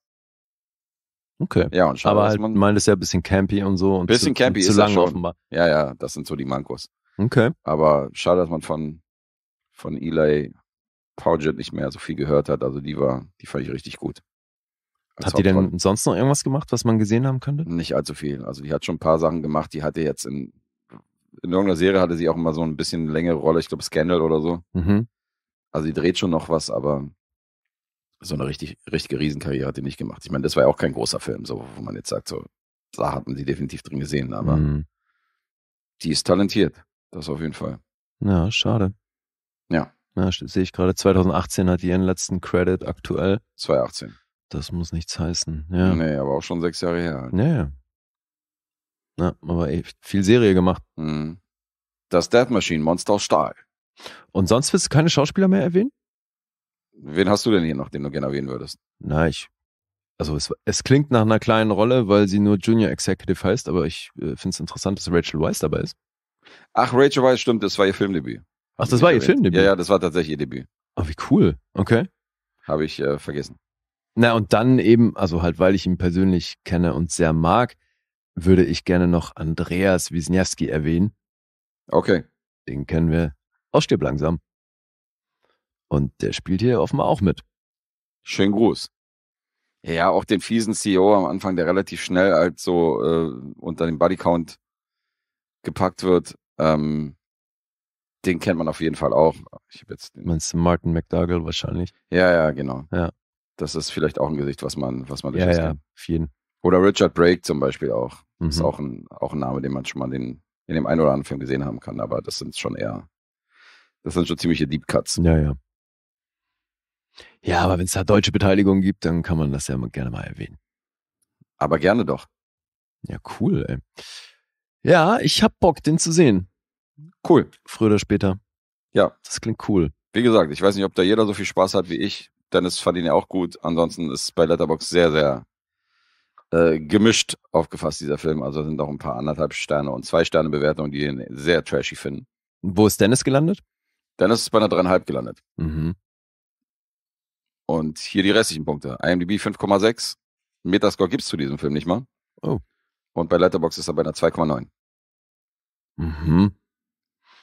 Okay. Ja, und schade, Aber halt, man meint es ja ein bisschen campy und so. Und bisschen zu, campy und zu ist lang schon. offenbar. Ja, ja, das sind so die Mankos. Okay. Aber schade, dass man von, von Eli Powjet nicht mehr so viel gehört hat. Also die war, die fand ich richtig gut. Als Habt ihr denn sonst noch irgendwas gemacht, was man gesehen haben könnte? Nicht allzu viel. Also die hat schon ein paar Sachen gemacht, die hatte jetzt in, in irgendeiner Serie hatte sie auch immer so ein bisschen längere Rolle, ich glaube Scandal oder so. Mhm. Also die dreht schon noch was, aber so eine richtig, richtige Riesenkarriere hat die nicht gemacht. Ich meine, das war ja auch kein großer Film, so wo man jetzt sagt, so, da hat man sie definitiv drin gesehen, aber mhm. die ist talentiert. Das auf jeden Fall. Ja, schade. Ja. Ja, sehe ich gerade. 2018 hat die ihren letzten Credit aktuell. 2018. Das muss nichts heißen. Ja. Nee, aber auch schon sechs Jahre her. Halt. Ja, Na, aber ey, viel Serie gemacht. Mhm. Das Death Machine, Monster aus Stahl. Und sonst willst du keine Schauspieler mehr erwähnen? Wen hast du denn hier noch, den du gerne erwähnen würdest? Na, ich. Also es, es klingt nach einer kleinen Rolle, weil sie nur Junior Executive heißt, aber ich äh, finde es interessant, dass Rachel Weiss dabei ist. Ach, Rachel Weiss, stimmt, das war ihr Filmdebüt. Ach, das war ihr Filmdebüt? Ja, ja, das war tatsächlich ihr Debüt. Oh, wie cool. Okay. Habe ich äh, vergessen. Na, und dann eben, also halt, weil ich ihn persönlich kenne und sehr mag, würde ich gerne noch Andreas Wisniewski erwähnen. Okay. Den kennen wir ausstirb langsam. Und der spielt hier offenbar auch mit. Schönen Gruß. Ja, auch den fiesen CEO am Anfang, der relativ schnell halt so äh, unter den Bodycount gepackt wird. Ähm, den kennt man auf jeden Fall auch. Ich habe jetzt den Meinst du Martin McDougall wahrscheinlich? Ja, ja, genau. Ja. Das ist vielleicht auch ein Gesicht, was man, was man ja, ja, vielen. Oder Richard Brake zum Beispiel auch. Mhm. Ist auch ein, auch ein Name, den man schon mal den, in dem einen oder anderen Film gesehen haben kann, aber das sind schon eher das sind schon ziemliche Deep Cuts. Ja, ja. Ja, aber wenn es da deutsche Beteiligung gibt, dann kann man das ja gerne mal erwähnen. Aber gerne doch. Ja, cool, ey. Ja, ich hab Bock, den zu sehen. Cool. Früher oder später. Ja. Das klingt cool. Wie gesagt, ich weiß nicht, ob da jeder so viel Spaß hat wie ich. Dennis fand ihn ja auch gut. Ansonsten ist bei Letterbox sehr, sehr äh, gemischt aufgefasst, dieser Film. Also sind auch ein paar anderthalb Sterne und zwei Sterne Bewertungen, die ihn sehr trashy finden. Wo ist Dennis gelandet? Dann ist es bei einer dreieinhalb gelandet. Mhm. Und hier die restlichen Punkte. IMDb 5,6. Metascore gibt es zu diesem Film nicht mal. Oh. Und bei Letterbox ist er bei einer 2,9. Mhm.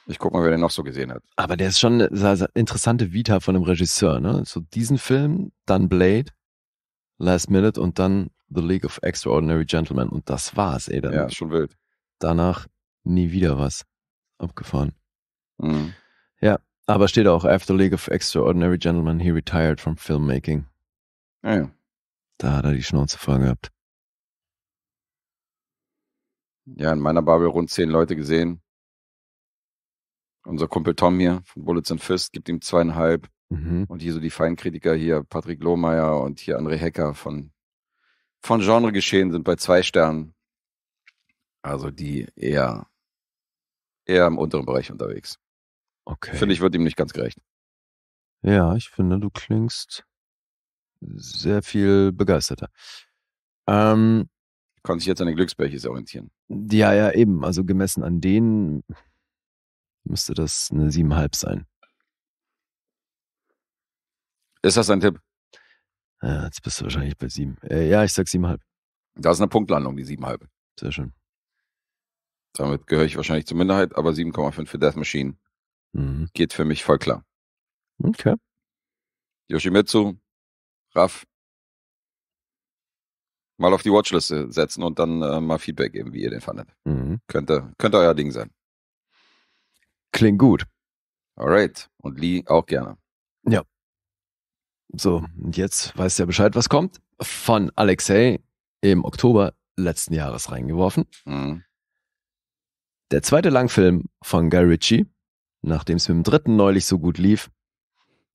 Ich guck mal, wer den noch so gesehen hat. Aber der ist schon eine interessante Vita von dem Regisseur, ne? So diesen Film, dann Blade, Last Minute und dann The League of Extraordinary Gentlemen. Und das war's, ey. Dann ja, schon wild. Danach nie wieder was. Abgefahren. Mhm. Ja, aber steht auch, After League of Extraordinary Gentlemen, he retired from filmmaking. Ah ja. Da hat er die Schnauze voll gehabt. Ja, in meiner Babel rund zehn Leute gesehen. Unser Kumpel Tom hier von Bullets and Fist gibt ihm zweieinhalb. Mhm. Und hier so die Feinkritiker hier, Patrick Lohmeier und hier André Hecker von, von geschehen sind bei zwei Sternen. Also die eher, eher im unteren Bereich unterwegs. Okay. Finde ich, wird ihm nicht ganz gerecht. Ja, ich finde, du klingst sehr viel begeisterter. Ähm, Kann sich jetzt an den Glücksbärchis orientieren. Ja, ja, eben. Also gemessen an denen müsste das eine 7,5 sein. Ist das ein Tipp? Ja, jetzt bist du wahrscheinlich bei 7. Äh, ja, ich sag 7,5. Da ist eine Punktlandung, die 7,5. Sehr schön. Damit gehöre ich wahrscheinlich zur Minderheit, aber 7,5 für Death Machine Mhm. Geht für mich voll klar. Okay. Yoshimitsu, Raff, mal auf die Watchliste setzen und dann äh, mal Feedback geben, wie ihr den fandet. Mhm. Könnte, könnte euer Ding sein. Klingt gut. Alright. Und Lee auch gerne. Ja. So, und jetzt weißt du ja Bescheid, was kommt. Von Alexei im Oktober letzten Jahres reingeworfen. Mhm. Der zweite Langfilm von Guy Ritchie nachdem es mit dem dritten neulich so gut lief,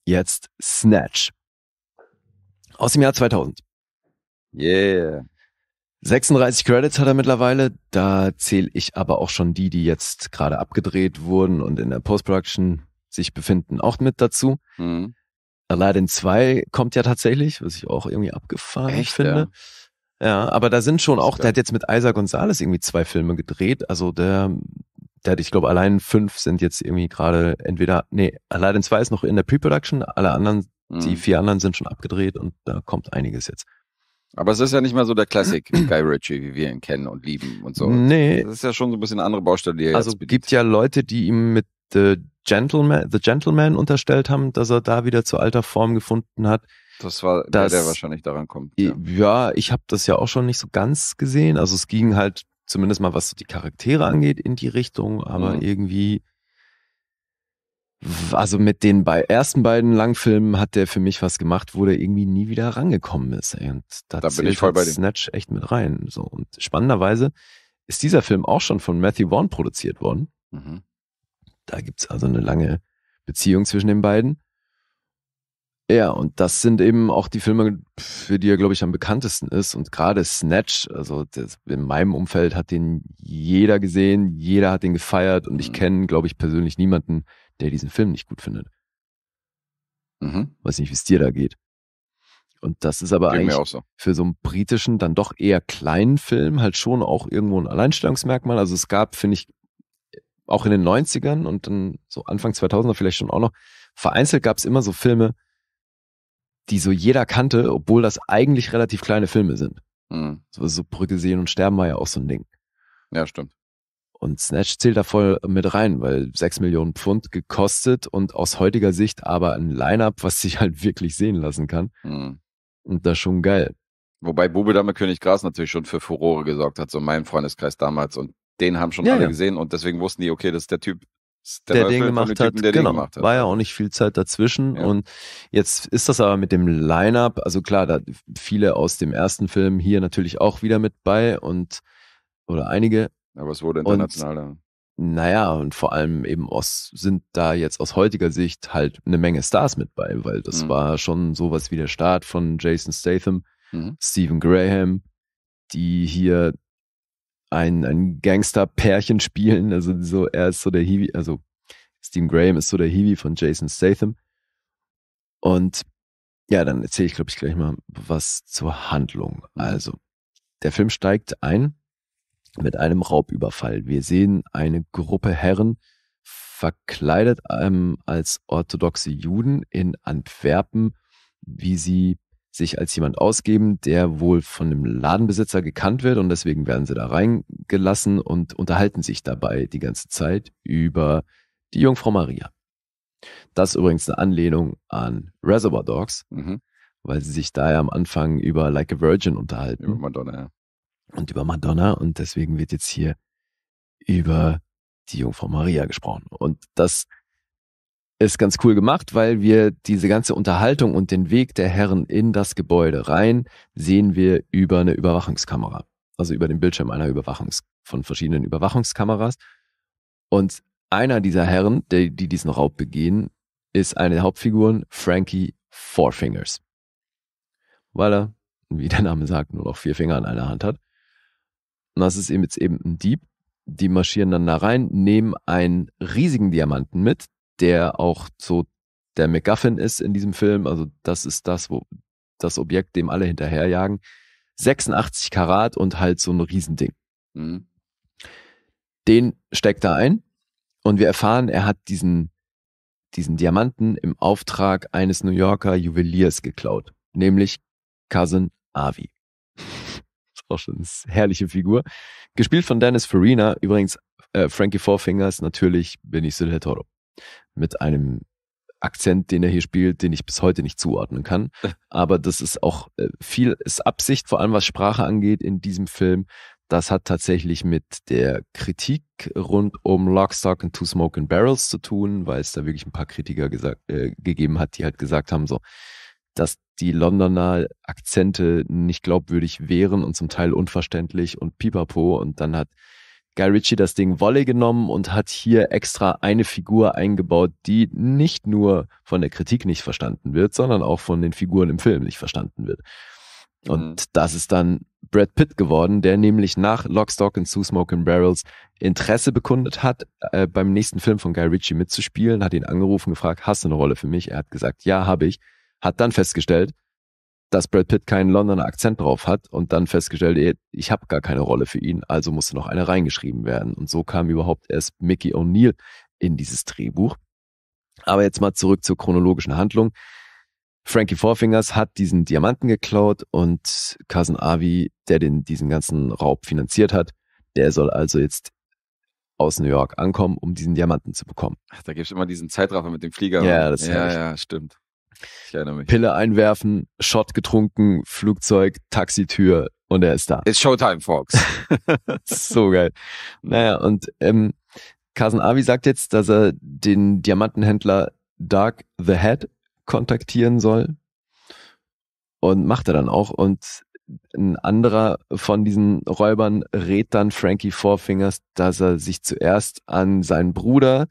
jetzt Snatch. Aus dem Jahr 2000. Yeah. 36 Credits hat er mittlerweile, da zähle ich aber auch schon die, die jetzt gerade abgedreht wurden und in der Post-Production sich befinden, auch mit dazu. Mhm. Aladdin 2 kommt ja tatsächlich, was ich auch irgendwie abgefahren Echt, finde. Ja. ja. aber da sind schon auch, der hat jetzt mit Isaac Gonzalez irgendwie zwei Filme gedreht, also der der hat, ich glaube, allein fünf sind jetzt irgendwie gerade entweder, nee, allein zwei ist noch in der Pre-Production, alle anderen, mhm. die vier anderen sind schon abgedreht und da kommt einiges jetzt. Aber es ist ja nicht mal so der Classic Guy Ritchie, wie wir ihn kennen und lieben und so. Nee. Das ist ja schon so ein bisschen eine andere Baustelle, die er Also gibt ja Leute, die ihm mit The Gentleman, The Gentleman unterstellt haben, dass er da wieder zu alter Form gefunden hat. Das war dass, der, der wahrscheinlich daran kommt. Ja, ja ich habe das ja auch schon nicht so ganz gesehen. Also es ging halt zumindest mal was die Charaktere angeht, in die Richtung, aber mhm. irgendwie, also mit den bei ersten beiden Langfilmen hat der für mich was gemacht, wo der irgendwie nie wieder rangekommen ist. Und da, da bin ich voll halt bei dem. Snatch echt mit rein. So. Und spannenderweise ist dieser Film auch schon von Matthew Vaughn produziert worden. Mhm. Da gibt es also eine lange Beziehung zwischen den beiden. Ja, und das sind eben auch die Filme, für die er, glaube ich, am bekanntesten ist. Und gerade Snatch, also das, in meinem Umfeld hat den jeder gesehen, jeder hat den gefeiert und ich mhm. kenne, glaube ich, persönlich niemanden, der diesen Film nicht gut findet. Mhm. Weiß nicht, wie es dir da geht. Und das ist aber Ging eigentlich so. für so einen britischen, dann doch eher kleinen Film halt schon auch irgendwo ein Alleinstellungsmerkmal. Also es gab, finde ich, auch in den 90ern und dann so Anfang 2000er vielleicht schon auch noch, vereinzelt gab es immer so Filme, die so jeder kannte, obwohl das eigentlich relativ kleine Filme sind. Mhm. So, so Brücke sehen und sterben war ja auch so ein Ding. Ja, stimmt. Und Snatch zählt da voll mit rein, weil 6 Millionen Pfund gekostet und aus heutiger Sicht aber ein Line-Up, was sich halt wirklich sehen lassen kann. Mhm. Und das schon geil. Wobei Bube Dame König Gras natürlich schon für Furore gesorgt hat, so mein Freundeskreis damals. Und den haben schon ja, alle ja. gesehen und deswegen wussten die, okay, das ist der Typ, der, der, den, gemacht Typen, der genau. den gemacht hat. War ja auch nicht viel Zeit dazwischen. Ja. Und jetzt ist das aber mit dem Line-Up, also klar, da viele aus dem ersten Film hier natürlich auch wieder mit bei und oder einige. Aber es wurde internationaler. Und, naja, und vor allem eben aus, sind da jetzt aus heutiger Sicht halt eine Menge Stars mit bei, weil das mhm. war schon sowas wie der Start von Jason Statham, mhm. Stephen Graham, die hier ein, ein Gangster-Pärchen spielen. Also so, er ist so der Hiwi, also Steve Graham ist so der Hiwi von Jason Statham. Und ja, dann erzähle ich, glaube ich, gleich mal was zur Handlung. Also, der Film steigt ein mit einem Raubüberfall. Wir sehen eine Gruppe Herren verkleidet ähm, als orthodoxe Juden in Antwerpen, wie sie sich als jemand ausgeben, der wohl von dem Ladenbesitzer gekannt wird und deswegen werden sie da reingelassen und unterhalten sich dabei die ganze Zeit über die Jungfrau Maria. Das ist übrigens eine Anlehnung an Reservoir Dogs, mhm. weil sie sich da ja am Anfang über Like a Virgin unterhalten. Über Madonna, ja. Und über Madonna und deswegen wird jetzt hier über die Jungfrau Maria gesprochen. Und das ist ganz cool gemacht, weil wir diese ganze Unterhaltung und den Weg der Herren in das Gebäude rein sehen wir über eine Überwachungskamera. Also über den Bildschirm einer Überwachungs von verschiedenen Überwachungskameras. Und einer dieser Herren, die, die diesen Raub begehen, ist eine der Hauptfiguren, Frankie Fourfingers. Weil er, wie der Name sagt, nur noch vier Finger an einer Hand hat. Und das ist eben jetzt eben ein Dieb. Die marschieren dann da rein, nehmen einen riesigen Diamanten mit, der auch so der MacGuffin ist in diesem Film. Also das ist das, wo das Objekt, dem alle hinterherjagen. 86 Karat und halt so ein Riesending. Mhm. Den steckt er ein und wir erfahren, er hat diesen, diesen Diamanten im Auftrag eines New Yorker Juweliers geklaut, nämlich Cousin Avi. Das [laughs] ist auch schon eine herrliche Figur. Gespielt von Dennis Farina, übrigens äh, Frankie Fourfingers, natürlich Benicio del Toro mit einem Akzent, den er hier spielt, den ich bis heute nicht zuordnen kann. [laughs] Aber das ist auch äh, viel, ist Absicht, vor allem was Sprache angeht in diesem Film. Das hat tatsächlich mit der Kritik rund um Lockstock and Two Smoke and Barrels zu tun, weil es da wirklich ein paar Kritiker gesagt, äh, gegeben hat, die halt gesagt haben, so, dass die Londoner Akzente nicht glaubwürdig wären und zum Teil unverständlich und pipapo. Und dann hat Guy Ritchie das Ding Wolle genommen und hat hier extra eine Figur eingebaut, die nicht nur von der Kritik nicht verstanden wird, sondern auch von den Figuren im Film nicht verstanden wird. Und mhm. das ist dann Brad Pitt geworden, der nämlich nach Lockstock and Two Smoking Barrels Interesse bekundet hat, äh, beim nächsten Film von Guy Ritchie mitzuspielen, hat ihn angerufen, gefragt, hast du eine Rolle für mich? Er hat gesagt, ja, habe ich. Hat dann festgestellt, dass Brad Pitt keinen Londoner Akzent drauf hat und dann festgestellt, ey, ich habe gar keine Rolle für ihn, also musste noch eine reingeschrieben werden. Und so kam überhaupt erst Mickey O'Neill in dieses Drehbuch. Aber jetzt mal zurück zur chronologischen Handlung. Frankie Fourfingers hat diesen Diamanten geklaut und Cousin Avi, der den, diesen ganzen Raub finanziert hat, der soll also jetzt aus New York ankommen, um diesen Diamanten zu bekommen. Ach, da gibt es immer diesen Zeitraffer mit dem Flieger. Ja, das ja, ja, stimmt. Pille einwerfen, Shot getrunken, Flugzeug, Taxitür und er ist da. It's Showtime, Fox. [laughs] so geil. Naja, und ähm, Kasen Avi sagt jetzt, dass er den Diamantenhändler Dark the Head kontaktieren soll. Und macht er dann auch. Und ein anderer von diesen Räubern rät dann Frankie Four dass er sich zuerst an seinen Bruder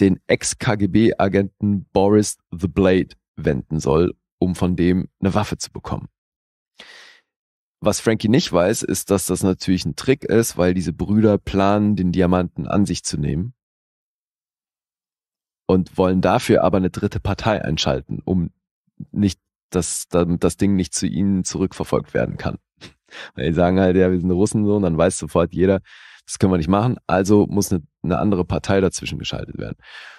den Ex-KGB-Agenten Boris the Blade wenden soll, um von dem eine Waffe zu bekommen. Was Frankie nicht weiß, ist, dass das natürlich ein Trick ist, weil diese Brüder planen, den Diamanten an sich zu nehmen und wollen dafür aber eine dritte Partei einschalten, um nicht, dass das Ding nicht zu ihnen zurückverfolgt werden kann. [laughs] Weil die sagen halt, ja, wir sind Russen so, und dann weiß sofort jeder, das können wir nicht machen. Also muss eine, eine andere Partei dazwischen geschaltet werden.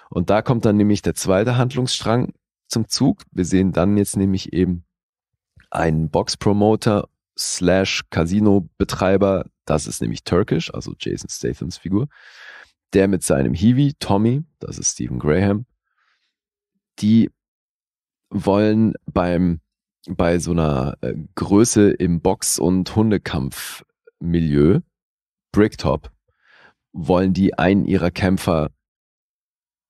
Und da kommt dann nämlich der zweite Handlungsstrang zum Zug. Wir sehen dann jetzt nämlich eben einen Box-Promoter slash Casino-Betreiber. Das ist nämlich Turkish, also Jason Stathams Figur. Der mit seinem Hiwi, Tommy, das ist Stephen Graham, die wollen beim, bei so einer äh, Größe im Box- und Hundekampf-Milieu Bricktop wollen die einen ihrer Kämpfer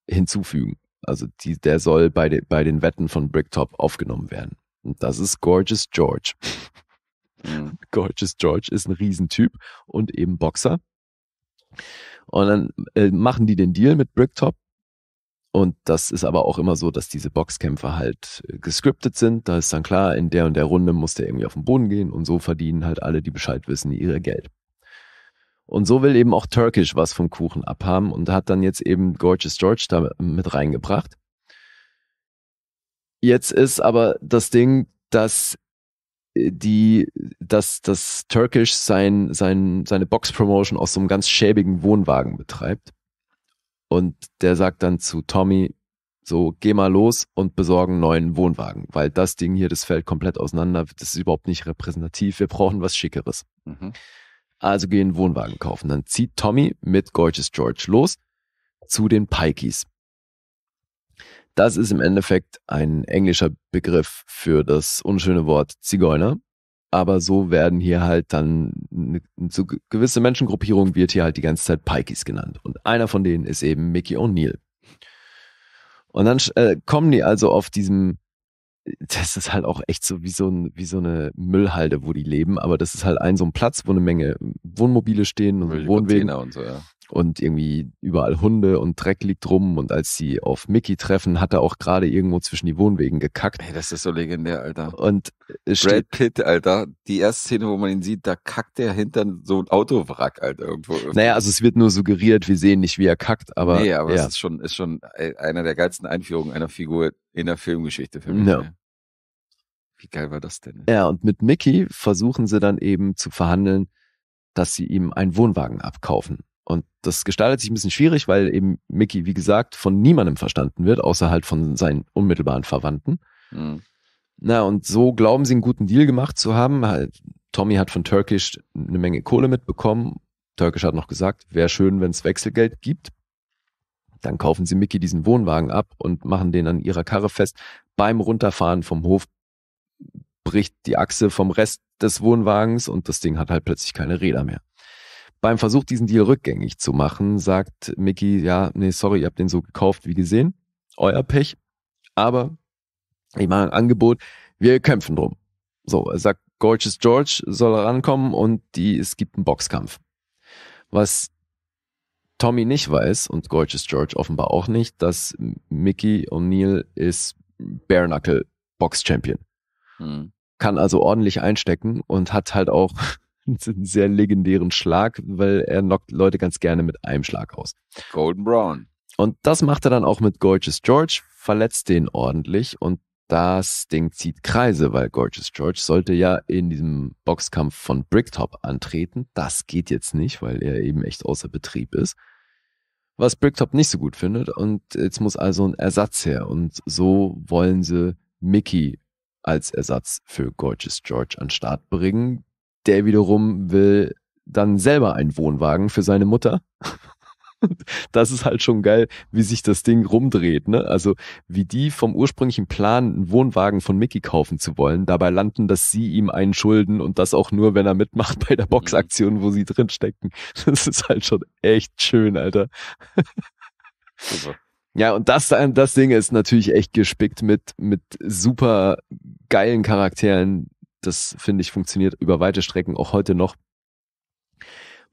hinzufügen. Also die, der soll bei, de, bei den Wetten von Bricktop aufgenommen werden. Und das ist Gorgeous George. Mhm. [laughs] Gorgeous George ist ein Riesentyp und eben Boxer. Und dann äh, machen die den Deal mit Bricktop. Und das ist aber auch immer so, dass diese Boxkämpfer halt äh, gescriptet sind. Da ist dann klar, in der und der Runde muss der irgendwie auf den Boden gehen und so verdienen halt alle, die Bescheid wissen, ihr Geld. Und so will eben auch Turkish was vom Kuchen abhaben und hat dann jetzt eben Gorgeous George da mit reingebracht. Jetzt ist aber das Ding, dass äh, die, dass das Turkish sein, sein, seine Box-Promotion aus so einem ganz schäbigen Wohnwagen betreibt. Und der sagt dann zu Tommy, so, geh mal los und besorgen einen neuen Wohnwagen, weil das Ding hier, das fällt komplett auseinander, das ist überhaupt nicht repräsentativ, wir brauchen was Schickeres. Mhm. Also gehen Wohnwagen kaufen. Dann zieht Tommy mit Gorgeous George los zu den Pikeys. Das ist im Endeffekt ein englischer Begriff für das unschöne Wort Zigeuner. Aber so werden hier halt dann eine so gewisse Menschengruppierung wird hier halt die ganze Zeit Pikeys genannt. Und einer von denen ist eben Mickey O'Neill. Und dann äh, kommen die also auf diesem das ist halt auch echt so wie so, ein, wie so eine Müllhalde, wo die leben. Aber das ist halt ein so ein Platz, wo eine Menge Wohnmobile stehen und Müll, Wohnwegen. Und so, ja und irgendwie überall Hunde und Dreck liegt rum. Und als sie auf Mickey treffen, hat er auch gerade irgendwo zwischen die Wohnwegen gekackt. Hey, das ist so legendär, Alter. Und Brad Pitt, Alter, die erste Szene, wo man ihn sieht, da kackt er hinter so ein Autowrack, Alter, irgendwo. Naja, also es wird nur suggeriert, wir sehen nicht, wie er kackt, aber. Nee, aber ja. es ist schon, ist schon einer der geilsten Einführungen einer Figur in der Filmgeschichte für mich. No. Wie geil war das denn? Ja, und mit Mickey versuchen sie dann eben zu verhandeln, dass sie ihm einen Wohnwagen abkaufen und das gestaltet sich ein bisschen schwierig, weil eben Mickey, wie gesagt, von niemandem verstanden wird, außer halt von seinen unmittelbaren Verwandten. Mhm. Na, und so glauben sie, einen guten Deal gemacht zu haben. Halt, Tommy hat von Turkish eine Menge Kohle mitbekommen. Turkish hat noch gesagt, wäre schön, wenn es Wechselgeld gibt. Dann kaufen sie Mickey diesen Wohnwagen ab und machen den an ihrer Karre fest. Beim Runterfahren vom Hof bricht die Achse vom Rest des Wohnwagens und das Ding hat halt plötzlich keine Räder mehr. Beim Versuch, diesen Deal rückgängig zu machen, sagt Mickey, ja, nee, sorry, ihr habt den so gekauft wie gesehen. Euer Pech. Aber ich mache ein Angebot. Wir kämpfen drum. So, er sagt, Gorgeous George soll rankommen und die, es gibt einen Boxkampf. Was Tommy nicht weiß und Gorgeous George offenbar auch nicht, dass Mickey O'Neill ist Bare Knuckle Box Champion. Hm. Kann also ordentlich einstecken und hat halt auch [laughs] einen sehr legendären Schlag, weil er knockt Leute ganz gerne mit einem Schlag aus. Golden Brown. Und das macht er dann auch mit Gorgeous George, verletzt den ordentlich und das Ding zieht Kreise, weil Gorgeous George sollte ja in diesem Boxkampf von Bricktop antreten. Das geht jetzt nicht, weil er eben echt außer Betrieb ist. Was Bricktop nicht so gut findet und jetzt muss also ein Ersatz her und so wollen sie Mickey als Ersatz für Gorgeous George an Start bringen, der wiederum will dann selber einen Wohnwagen für seine Mutter. das ist halt schon geil, wie sich das Ding rumdreht. Ne? Also wie die vom ursprünglichen Plan, einen Wohnwagen von Mickey kaufen zu wollen, dabei landen, dass sie ihm einen schulden und das auch nur, wenn er mitmacht bei der mhm. Boxaktion, wo sie drin stecken. Das ist halt schon echt schön, Alter. Super. Ja, und das, äh, das Ding ist natürlich echt gespickt mit, mit super geilen Charakteren, das finde ich funktioniert über weite Strecken auch heute noch,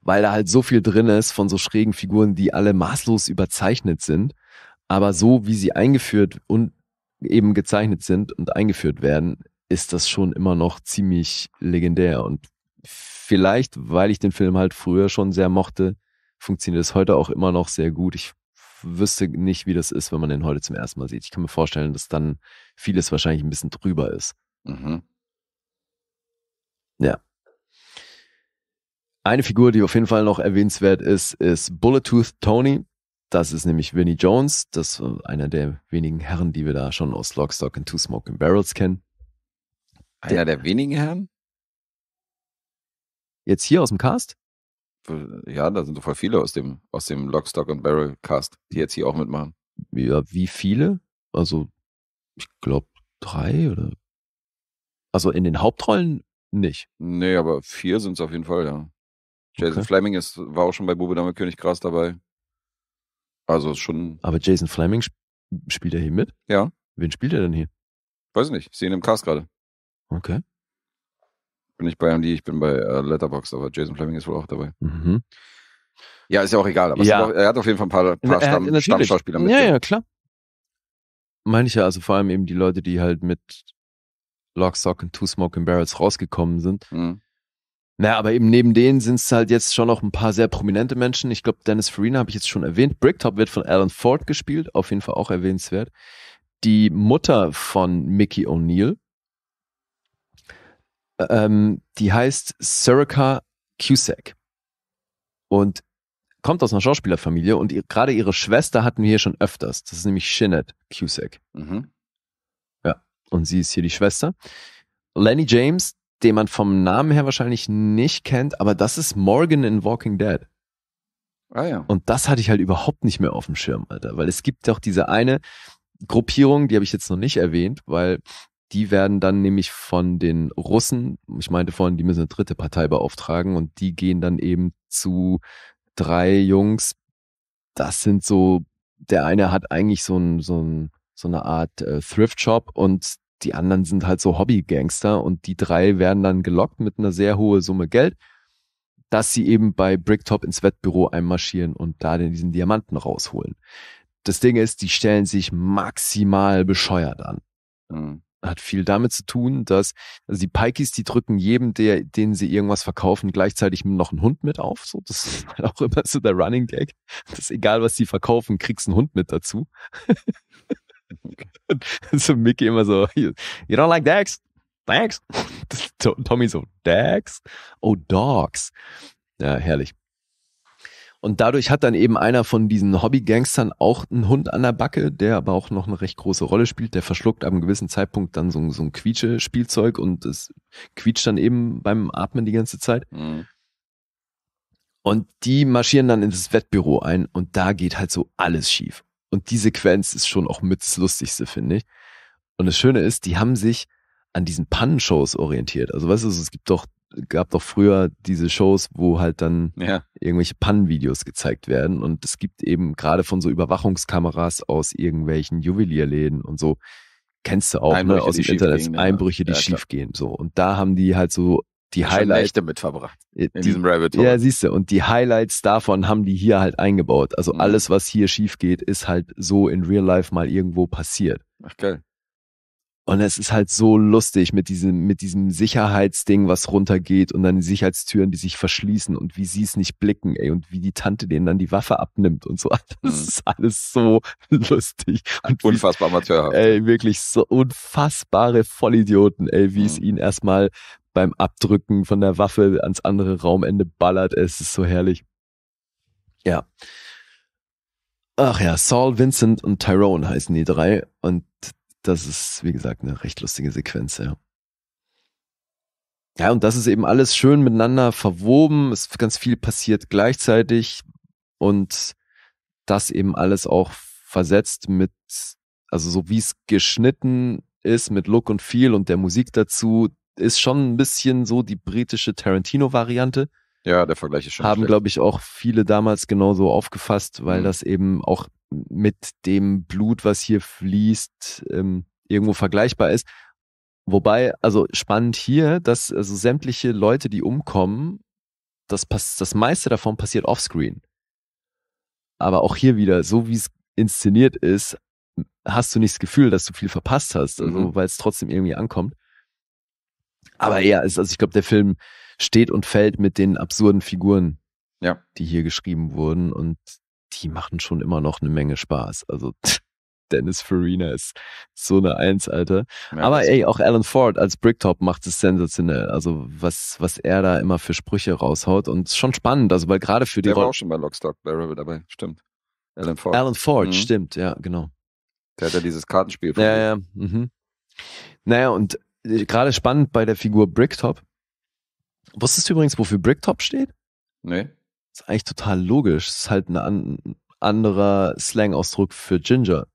weil da halt so viel drin ist von so schrägen Figuren, die alle maßlos überzeichnet sind, aber so wie sie eingeführt und eben gezeichnet sind und eingeführt werden, ist das schon immer noch ziemlich legendär und vielleicht, weil ich den Film halt früher schon sehr mochte, funktioniert es heute auch immer noch sehr gut. Ich wüsste nicht, wie das ist, wenn man den heute zum ersten Mal sieht. Ich kann mir vorstellen, dass dann vieles wahrscheinlich ein bisschen drüber ist. Mhm. Ja. Eine Figur, die auf jeden Fall noch erwähnenswert ist, ist Bullet Tooth Tony. Das ist nämlich Vinnie Jones. Das ist äh, einer der wenigen Herren, die wir da schon aus Lockstock and Two Smoking Barrels kennen. Einer der, der wenigen Herren? Jetzt hier aus dem Cast? Ja, da sind voll viele aus dem, aus dem Lockstock and Barrel Cast, die jetzt hier auch mitmachen. Ja, wie viele? Also, ich glaube, drei oder. Also in den Hauptrollen nicht. Nee, aber vier sind es auf jeden Fall, ja. Jason okay. Fleming ist, war auch schon bei Bube Dame König Gras dabei. Also schon. Aber Jason Fleming sp spielt er hier mit? Ja. Wen spielt er denn hier? Weiß ich nicht. Ich sehe ihn im Cast gerade. Okay. Bin ich bei AMD, ich bin bei äh, Letterbox, aber Jason Fleming ist wohl auch dabei. Mhm. Ja, ist ja auch egal, aber ja. auch, er hat auf jeden Fall ein paar, paar Na, äh, Stamm, Stammschauspieler mit. Ja, ja, klar. Meine ich ja, also vor allem eben die Leute, die halt mit Lock, Sock und Two Smoking Barrels rausgekommen sind. Mhm. Naja, aber eben neben denen sind es halt jetzt schon noch ein paar sehr prominente Menschen. Ich glaube, Dennis Farina habe ich jetzt schon erwähnt. Bricktop wird von Alan Ford gespielt, auf jeden Fall auch erwähnenswert. Die Mutter von Mickey O'Neill, ähm, die heißt Surika Cusack und kommt aus einer Schauspielerfamilie und gerade ihre Schwester hatten wir hier schon öfters. Das ist nämlich Shinette Cusack. Mhm und sie ist hier die Schwester. Lenny James, den man vom Namen her wahrscheinlich nicht kennt, aber das ist Morgan in Walking Dead. Ah ja. Und das hatte ich halt überhaupt nicht mehr auf dem Schirm, Alter, weil es gibt doch diese eine Gruppierung, die habe ich jetzt noch nicht erwähnt, weil die werden dann nämlich von den Russen, ich meinte vorhin, die müssen eine dritte Partei beauftragen und die gehen dann eben zu drei Jungs. Das sind so, der eine hat eigentlich so, ein, so, ein, so eine Art äh, Thrift Shop und die anderen sind halt so Hobby-Gangster und die drei werden dann gelockt mit einer sehr hohen Summe Geld, dass sie eben bei Bricktop ins Wettbüro einmarschieren und da diesen Diamanten rausholen. Das Ding ist, die stellen sich maximal bescheuert an. Mhm. Hat viel damit zu tun, dass also die Pikes, die drücken jedem, der, denen sie irgendwas verkaufen, gleichzeitig noch einen Hund mit auf. So, das ist halt auch immer so der Running Gag. Das ist egal, was die verkaufen, kriegst einen Hund mit dazu. [laughs] so Mickey immer so, you don't like Dax? Dax? [laughs] Tommy so, Dax? Oh, Dogs. Ja, herrlich. Und dadurch hat dann eben einer von diesen Hobby-Gangstern auch einen Hund an der Backe, der aber auch noch eine recht große Rolle spielt. Der verschluckt ab einem gewissen Zeitpunkt dann so, so ein Quietsche-Spielzeug und es quietscht dann eben beim Atmen die ganze Zeit. Mhm. Und die marschieren dann ins Wettbüro ein und da geht halt so alles schief. Und die Sequenz ist schon auch mit das Lustigste, finde ich. Und das Schöne ist, die haben sich an diesen Pannenshows orientiert. Also weißt du, es gibt doch, gab doch früher diese Shows, wo halt dann ja. irgendwelche Pannenvideos gezeigt werden. Und es gibt eben gerade von so Überwachungskameras aus irgendwelchen Juwelierläden und so, kennst du auch, ne, Einbrüche, ne, aus dem Internet, genau. Einbrüche, die ja, schief gehen. So. Und da haben die halt so die Highlights mit verbracht in die, diesem Rabbit Hole. Ja, siehst du. Und die Highlights davon haben die hier halt eingebaut. Also mhm. alles, was hier schief geht, ist halt so in Real Life mal irgendwo passiert. Ach geil. Und es ist halt so lustig mit diesem, mit diesem Sicherheitsding, was runtergeht und dann die Sicherheitstüren, die sich verschließen und wie sie es nicht blicken, ey, und wie die Tante denen dann die Waffe abnimmt und so. [laughs] Das mhm. ist alles so [laughs] lustig. Und Unfassbar amateurhaft. Ey, wirklich so unfassbare Vollidioten, ey, wie mhm. es ihnen erstmal beim Abdrücken von der Waffe ans andere Raumende ballert. Es ist so herrlich. Ja. Ach ja, Saul, Vincent und Tyrone heißen die drei. Und das ist, wie gesagt, eine recht lustige Sequenz, ja. Ja, und das ist eben alles schön miteinander verwoben. Es ist ganz viel passiert gleichzeitig und das eben alles auch versetzt mit, also so wie es geschnitten ist, mit Look und Feel und der Musik dazu, ist schon ein bisschen so die britische Tarantino-Variante. Ja, der Vergleich ist schon. Haben, glaube ich, auch viele damals genauso aufgefasst, weil mhm. das eben auch mit dem Blut, was hier fließt, ähm, irgendwo vergleichbar ist. Wobei, also spannend hier, dass also sämtliche Leute, die umkommen, das, das meiste davon passiert offscreen. Aber auch hier wieder, so wie es inszeniert ist, hast du nicht das Gefühl, dass du viel verpasst hast, also, mhm. weil es trotzdem irgendwie ankommt. Aber ja, also ich glaube, der Film steht und fällt mit den absurden Figuren, ja. die hier geschrieben wurden. Und die machen schon immer noch eine Menge Spaß. Also Dennis Farina ist so eine Eins, Alter. Ja, Aber ey, auch Alan Ford als Bricktop macht es sensationell. Also was, was er da immer für Sprüche raushaut und schon spannend. Also weil gerade für die Der war auch schon bei Lockstock Barrel dabei, stimmt. Alan Ford. Alan Ford, mhm. stimmt, ja, genau. Der hat ja dieses Kartenspiel. Ja, ja, mhm. Naja, und äh, gerade spannend bei der Figur Bricktop. Wusstest du übrigens, wofür Bricktop steht? Nee ist eigentlich total logisch. Ist halt ein an, anderer Slang-Ausdruck für Ginger.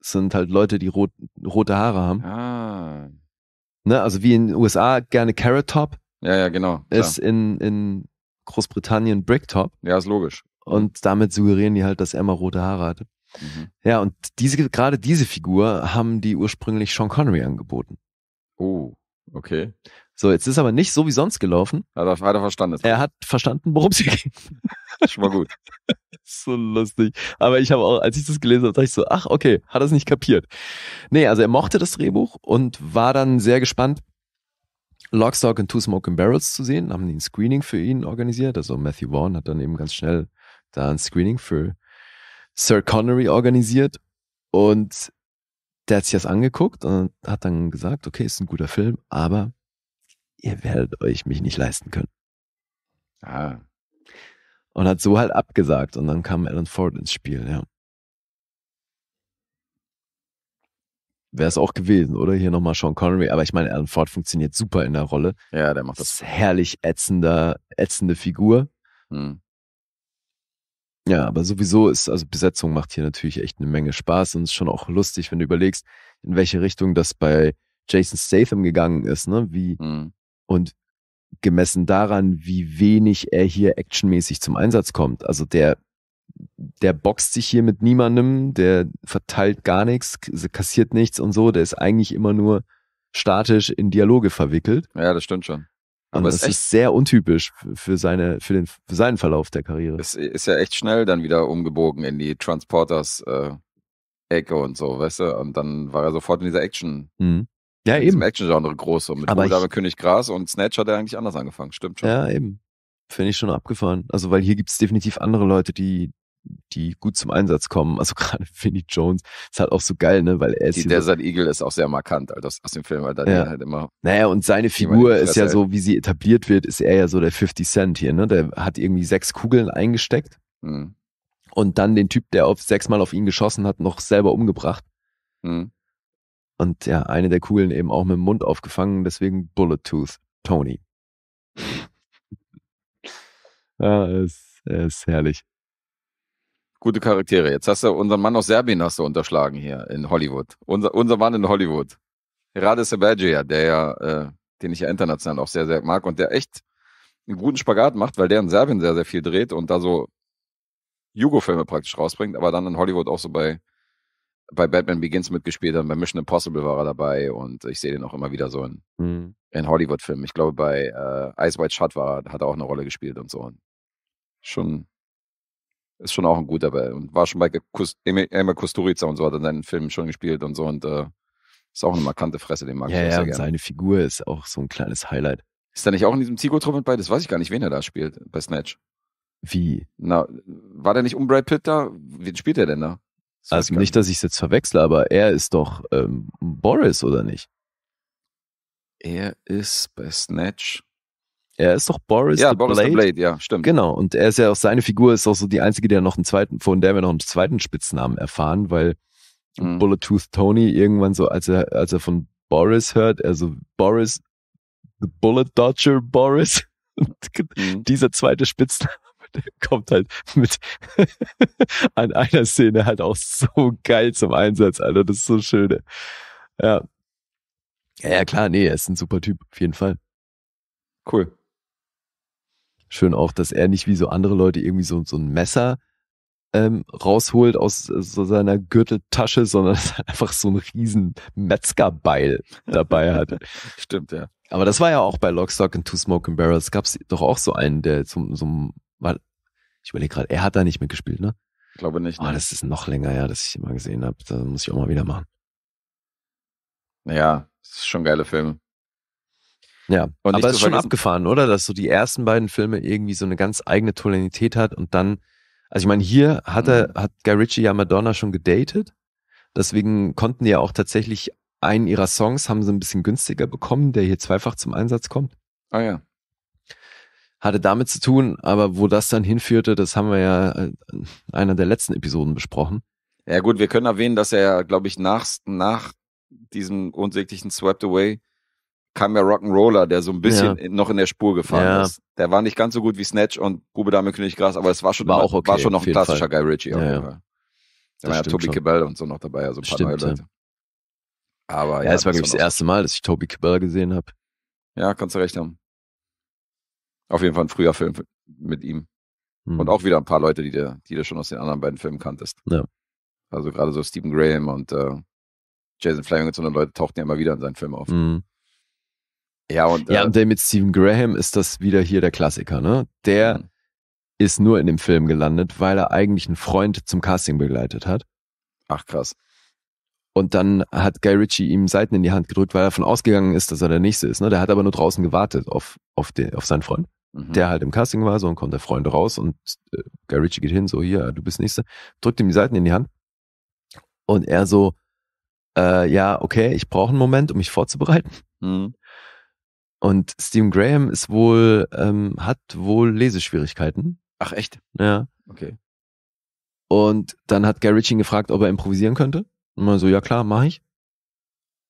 Das sind halt Leute, die rot, rote Haare haben. Ah. Ne, also wie in den USA gerne Carrot Top. Ja, ja, genau. Klar. Ist in, in Großbritannien Bricktop. Ja, ist logisch. Und damit suggerieren die halt, dass Emma rote Haare hatte. Mhm. Ja, und diese, gerade diese Figur haben die ursprünglich Sean Connery angeboten. Oh, okay. So, jetzt ist aber nicht so wie sonst gelaufen. hat er weiter verstanden. Er hat verstanden, worum es ging. [laughs] Schon mal gut. [laughs] so lustig. Aber ich habe auch, als ich das gelesen habe, dachte ich so, ach, okay, hat er es nicht kapiert. Nee, also er mochte das Drehbuch und war dann sehr gespannt, Lockstock and Two Smoking Barrels zu sehen. Haben die ein Screening für ihn organisiert. Also Matthew Vaughn hat dann eben ganz schnell da ein Screening für Sir Connery organisiert. Und der hat sich das angeguckt und hat dann gesagt, okay, ist ein guter Film, aber ihr werdet euch mich nicht leisten können. Ah. Und hat so halt abgesagt und dann kam Alan Ford ins Spiel, ja. Wäre es auch gewesen, oder? Hier nochmal Sean Connery, aber ich meine, Alan Ford funktioniert super in der Rolle. Ja, der macht das. das herrlich ätzender, ätzende Figur. Hm. Ja, aber sowieso ist, also Besetzung macht hier natürlich echt eine Menge Spaß und ist schon auch lustig, wenn du überlegst, in welche Richtung das bei Jason Statham gegangen ist, ne? Wie, mhm. Und gemessen daran, wie wenig er hier actionmäßig zum Einsatz kommt, also der der boxt sich hier mit niemandem, der verteilt gar nichts, kassiert nichts und so, der ist eigentlich immer nur statisch in Dialoge verwickelt. Ja, das stimmt schon. Aber und das ist, ist sehr untypisch für, seine, für, den, für seinen Verlauf der Karriere. Es ist ja echt schnell dann wieder umgebogen in die Transporters-Ecke äh, und so, weißt du? Und dann war er sofort in dieser Action. Mhm. Ja, in eben. Action-Genre groß. Und mit aber Bullseye König Gras und Snatch hat er eigentlich anders angefangen. Stimmt schon. Ja, eben. Finde ich schon abgefahren. Also, weil hier gibt es definitiv andere Leute, die, die gut zum Einsatz kommen. Also [laughs] gerade Vinny Jones ist halt auch so geil, ne? Weil er ist. Die Desert so Eagle ist auch sehr markant also aus, dem Film, weil da ja. halt immer. Naja, und seine Figur ist ja so, wie sie etabliert wird, ist er ja so der 50 Cent hier, ne? Der hat irgendwie sechs Kugeln eingesteckt mhm. und dann den Typ, der auf sechsmal auf ihn geschossen hat, noch selber umgebracht. Mhm. Und ja, eine der Kugeln eben auch mit dem Mund aufgefangen, deswegen Bullet Tooth Tony. [laughs] ja, ist, ist herrlich. Gute Charaktere. Jetzt hast du unseren Mann aus Serbien hast du unterschlagen hier in Hollywood. Unser, unser Mann in Hollywood. Rade Sebadjia, der ja, äh, den ich ja international auch sehr, sehr mag und der echt einen guten Spagat macht, weil der in Serbien sehr, sehr viel dreht und da so Jugo-Filme praktisch rausbringt, aber dann in Hollywood auch so bei bei Batman Begins mitgespielt hat, bei Mission Impossible war er dabei und ich sehe den auch immer wieder so in, mhm. in Hollywood-Filmen. Ich glaube, bei äh, Ice White Shut war, hat er auch eine Rolle gespielt und so. Und schon, ist schon auch ein guter Ball und war schon bei Emma Emil, Kusturica und so hat er seinen Film schon gespielt und so und äh, ist auch eine markante Fresse, den mag ja, ich ja, sehr gerne. Seine Figur ist auch so ein kleines Highlight. Ist er nicht auch in diesem Zico-Trupp mit bei? Das weiß ich gar nicht, wen er da spielt bei Snatch. Wie? Na, war der nicht um Brad Pitt da? Wen spielt er denn da? Also nicht, dass ich es jetzt verwechsle, aber er ist doch ähm, Boris, oder nicht? Er ist bei Snatch. Er ist doch Boris ja, the Boris Blade. The Blade, ja, stimmt. Genau, und er ist ja auch seine Figur ist auch so die einzige, der noch einen zweiten, von der wir noch einen zweiten Spitznamen erfahren, weil mhm. Tooth Tony irgendwann so, als er, als er von Boris hört, also Boris, the Bullet Dodger Boris, [laughs] mhm. dieser zweite Spitzname [laughs] kommt halt mit [laughs] an einer Szene halt auch so geil zum Einsatz, Alter. Das ist so schön. Ja. Ja, klar, nee, er ist ein super Typ, auf jeden Fall. Cool. Schön auch, dass er nicht wie so andere Leute irgendwie so, so ein Messer ähm, rausholt aus so seiner Gürteltasche, sondern [laughs] einfach so ein riesen Metzgerbeil dabei hat. Stimmt, ja. Aber das war ja auch bei Lockstock and Two Smoking Barrels, gab es doch auch so einen, der zum, so, weil, ich überlege gerade, er hat da nicht mitgespielt, ne? Ich glaube nicht. Ne? Oh, das ist noch länger her, dass ich ihn mal gesehen habe. Da muss ich auch mal wieder machen. Ja, das ist schon geile Filme. Ja, und aber es ist schon abgefahren, oder? Dass so die ersten beiden Filme irgendwie so eine ganz eigene Tonalität hat und dann, also ich meine, hier hat er, mhm. hat Guy Ritchie ja Madonna schon gedatet. Deswegen konnten die ja auch tatsächlich einen ihrer Songs haben sie ein bisschen günstiger bekommen, der hier zweifach zum Einsatz kommt. Ah ja hatte damit zu tun, aber wo das dann hinführte, das haben wir ja in äh, einer der letzten Episoden besprochen. Ja gut, wir können erwähnen, dass er, glaube ich, nach, nach diesem unsäglichen Swept Away kam ja Rock'n'Roller, der so ein bisschen ja. noch in der Spur gefahren ja. ist. Der war nicht ganz so gut wie Snatch und Bube Dame Königgras, aber es war schon, war, immer, okay, war schon noch ein klassischer Fall. Guy Ritchie. Ja, Da war ja Toby Cabell und so noch dabei, also ein paar stimmt, neue Leute. Aber ja, es war, glaube ich, das erste Mal, dass ich Toby Cabell gesehen habe. Ja, kannst du recht haben. Auf jeden Fall ein früher Film mit ihm. Mhm. Und hm. auch wieder ein paar Leute, die du, die du schon aus den anderen beiden Filmen kanntest. Ja. Also gerade so Stephen Graham und äh, Jason Fleming und so Leute tauchten ja immer wieder in seinen Filmen auf. Mhm. Ja, und, ja, äh, und der mit Stephen Graham ist das wieder hier der Klassiker, ne? Der mhm. ist nur in dem Film gelandet, weil er eigentlich einen Freund zum Casting begleitet hat. Ach krass. Und dann hat Guy Ritchie ihm Seiten in die Hand gedrückt, weil er davon ausgegangen ist, dass er der Nächste ist. Ne? Der hat aber nur draußen gewartet auf, auf, den, auf seinen Freund. Mhm. der halt im Casting war, so und kommt der Freund raus und äh, Guy Ritchie geht hin, so hier, du bist Nächster, drückt ihm die Seiten in die Hand und er so, äh, ja, okay, ich brauche einen Moment, um mich vorzubereiten. Mhm. Und Stephen Graham ist wohl, ähm, hat wohl Leseschwierigkeiten. Ach echt? Ja. Okay. Und dann hat Guy Ritchie ihn gefragt, ob er improvisieren könnte. Und man so, ja klar, mache ich.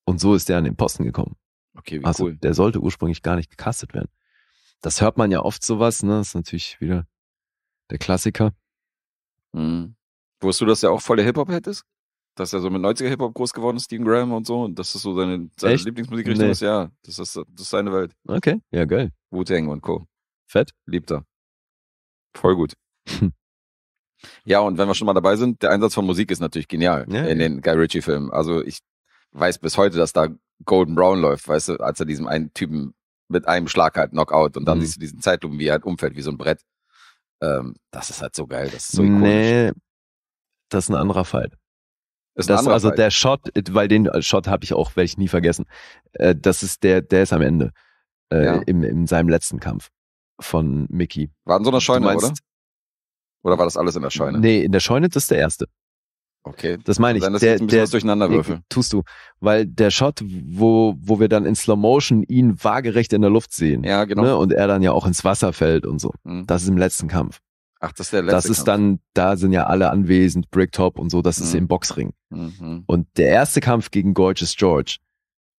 Und so ist er an den Posten gekommen. Okay, wie also, cool. Der sollte ursprünglich gar nicht gecastet werden. Das hört man ja oft sowas, ne? Das ist natürlich wieder der Klassiker. Mhm. Wusstest du, dass er auch voll der Hip-Hop-Head ist? Dass er so mit 90er Hip-Hop groß geworden ist, Steven Graham und so. Und das ist so seine, seine Lieblingsmusikrichtung nee. ist, ja. Das ist, das ist seine Welt. Okay, ja, geil. Wu-Tang und Co. Fett. Liebt er. Voll gut. [laughs] ja, und wenn wir schon mal dabei sind, der Einsatz von Musik ist natürlich genial ja, in ja. den Guy Ritchie-Filmen. Also ich weiß bis heute, dass da Golden Brown läuft, weißt du, als er diesem einen Typen mit einem Schlag halt Knockout und dann mhm. siehst du diesen Zeitlupen, wie er halt umfällt, wie so ein Brett. Ähm, das ist halt so geil, das ist so ikonisch. Nee, das ist ein anderer Fall. Das Ist ein das, also Fight. der Shot, weil den Shot habe ich auch, werde ich nie vergessen. Äh, das ist der, der ist am Ende äh, in, in seinem letzten Kampf von Mickey. War in so einer Scheune, meinst, oder? Oder war das alles in der Scheune? Nee, in der Scheune das ist der erste. Okay. Das meine also ich. Dann, dass der, der, durcheinander würfel. Tust du. Weil der Shot, wo, wo wir dann in Slow Motion ihn waagerecht in der Luft sehen. Ja, genau. Ne? Und er dann ja auch ins Wasser fällt und so. Mhm. Das ist im letzten Kampf. Ach, das ist der letzte. Das ist Kampf. dann, da sind ja alle anwesend, Bricktop und so, das mhm. ist im Boxring. Mhm. Und der erste Kampf gegen Gorgeous George,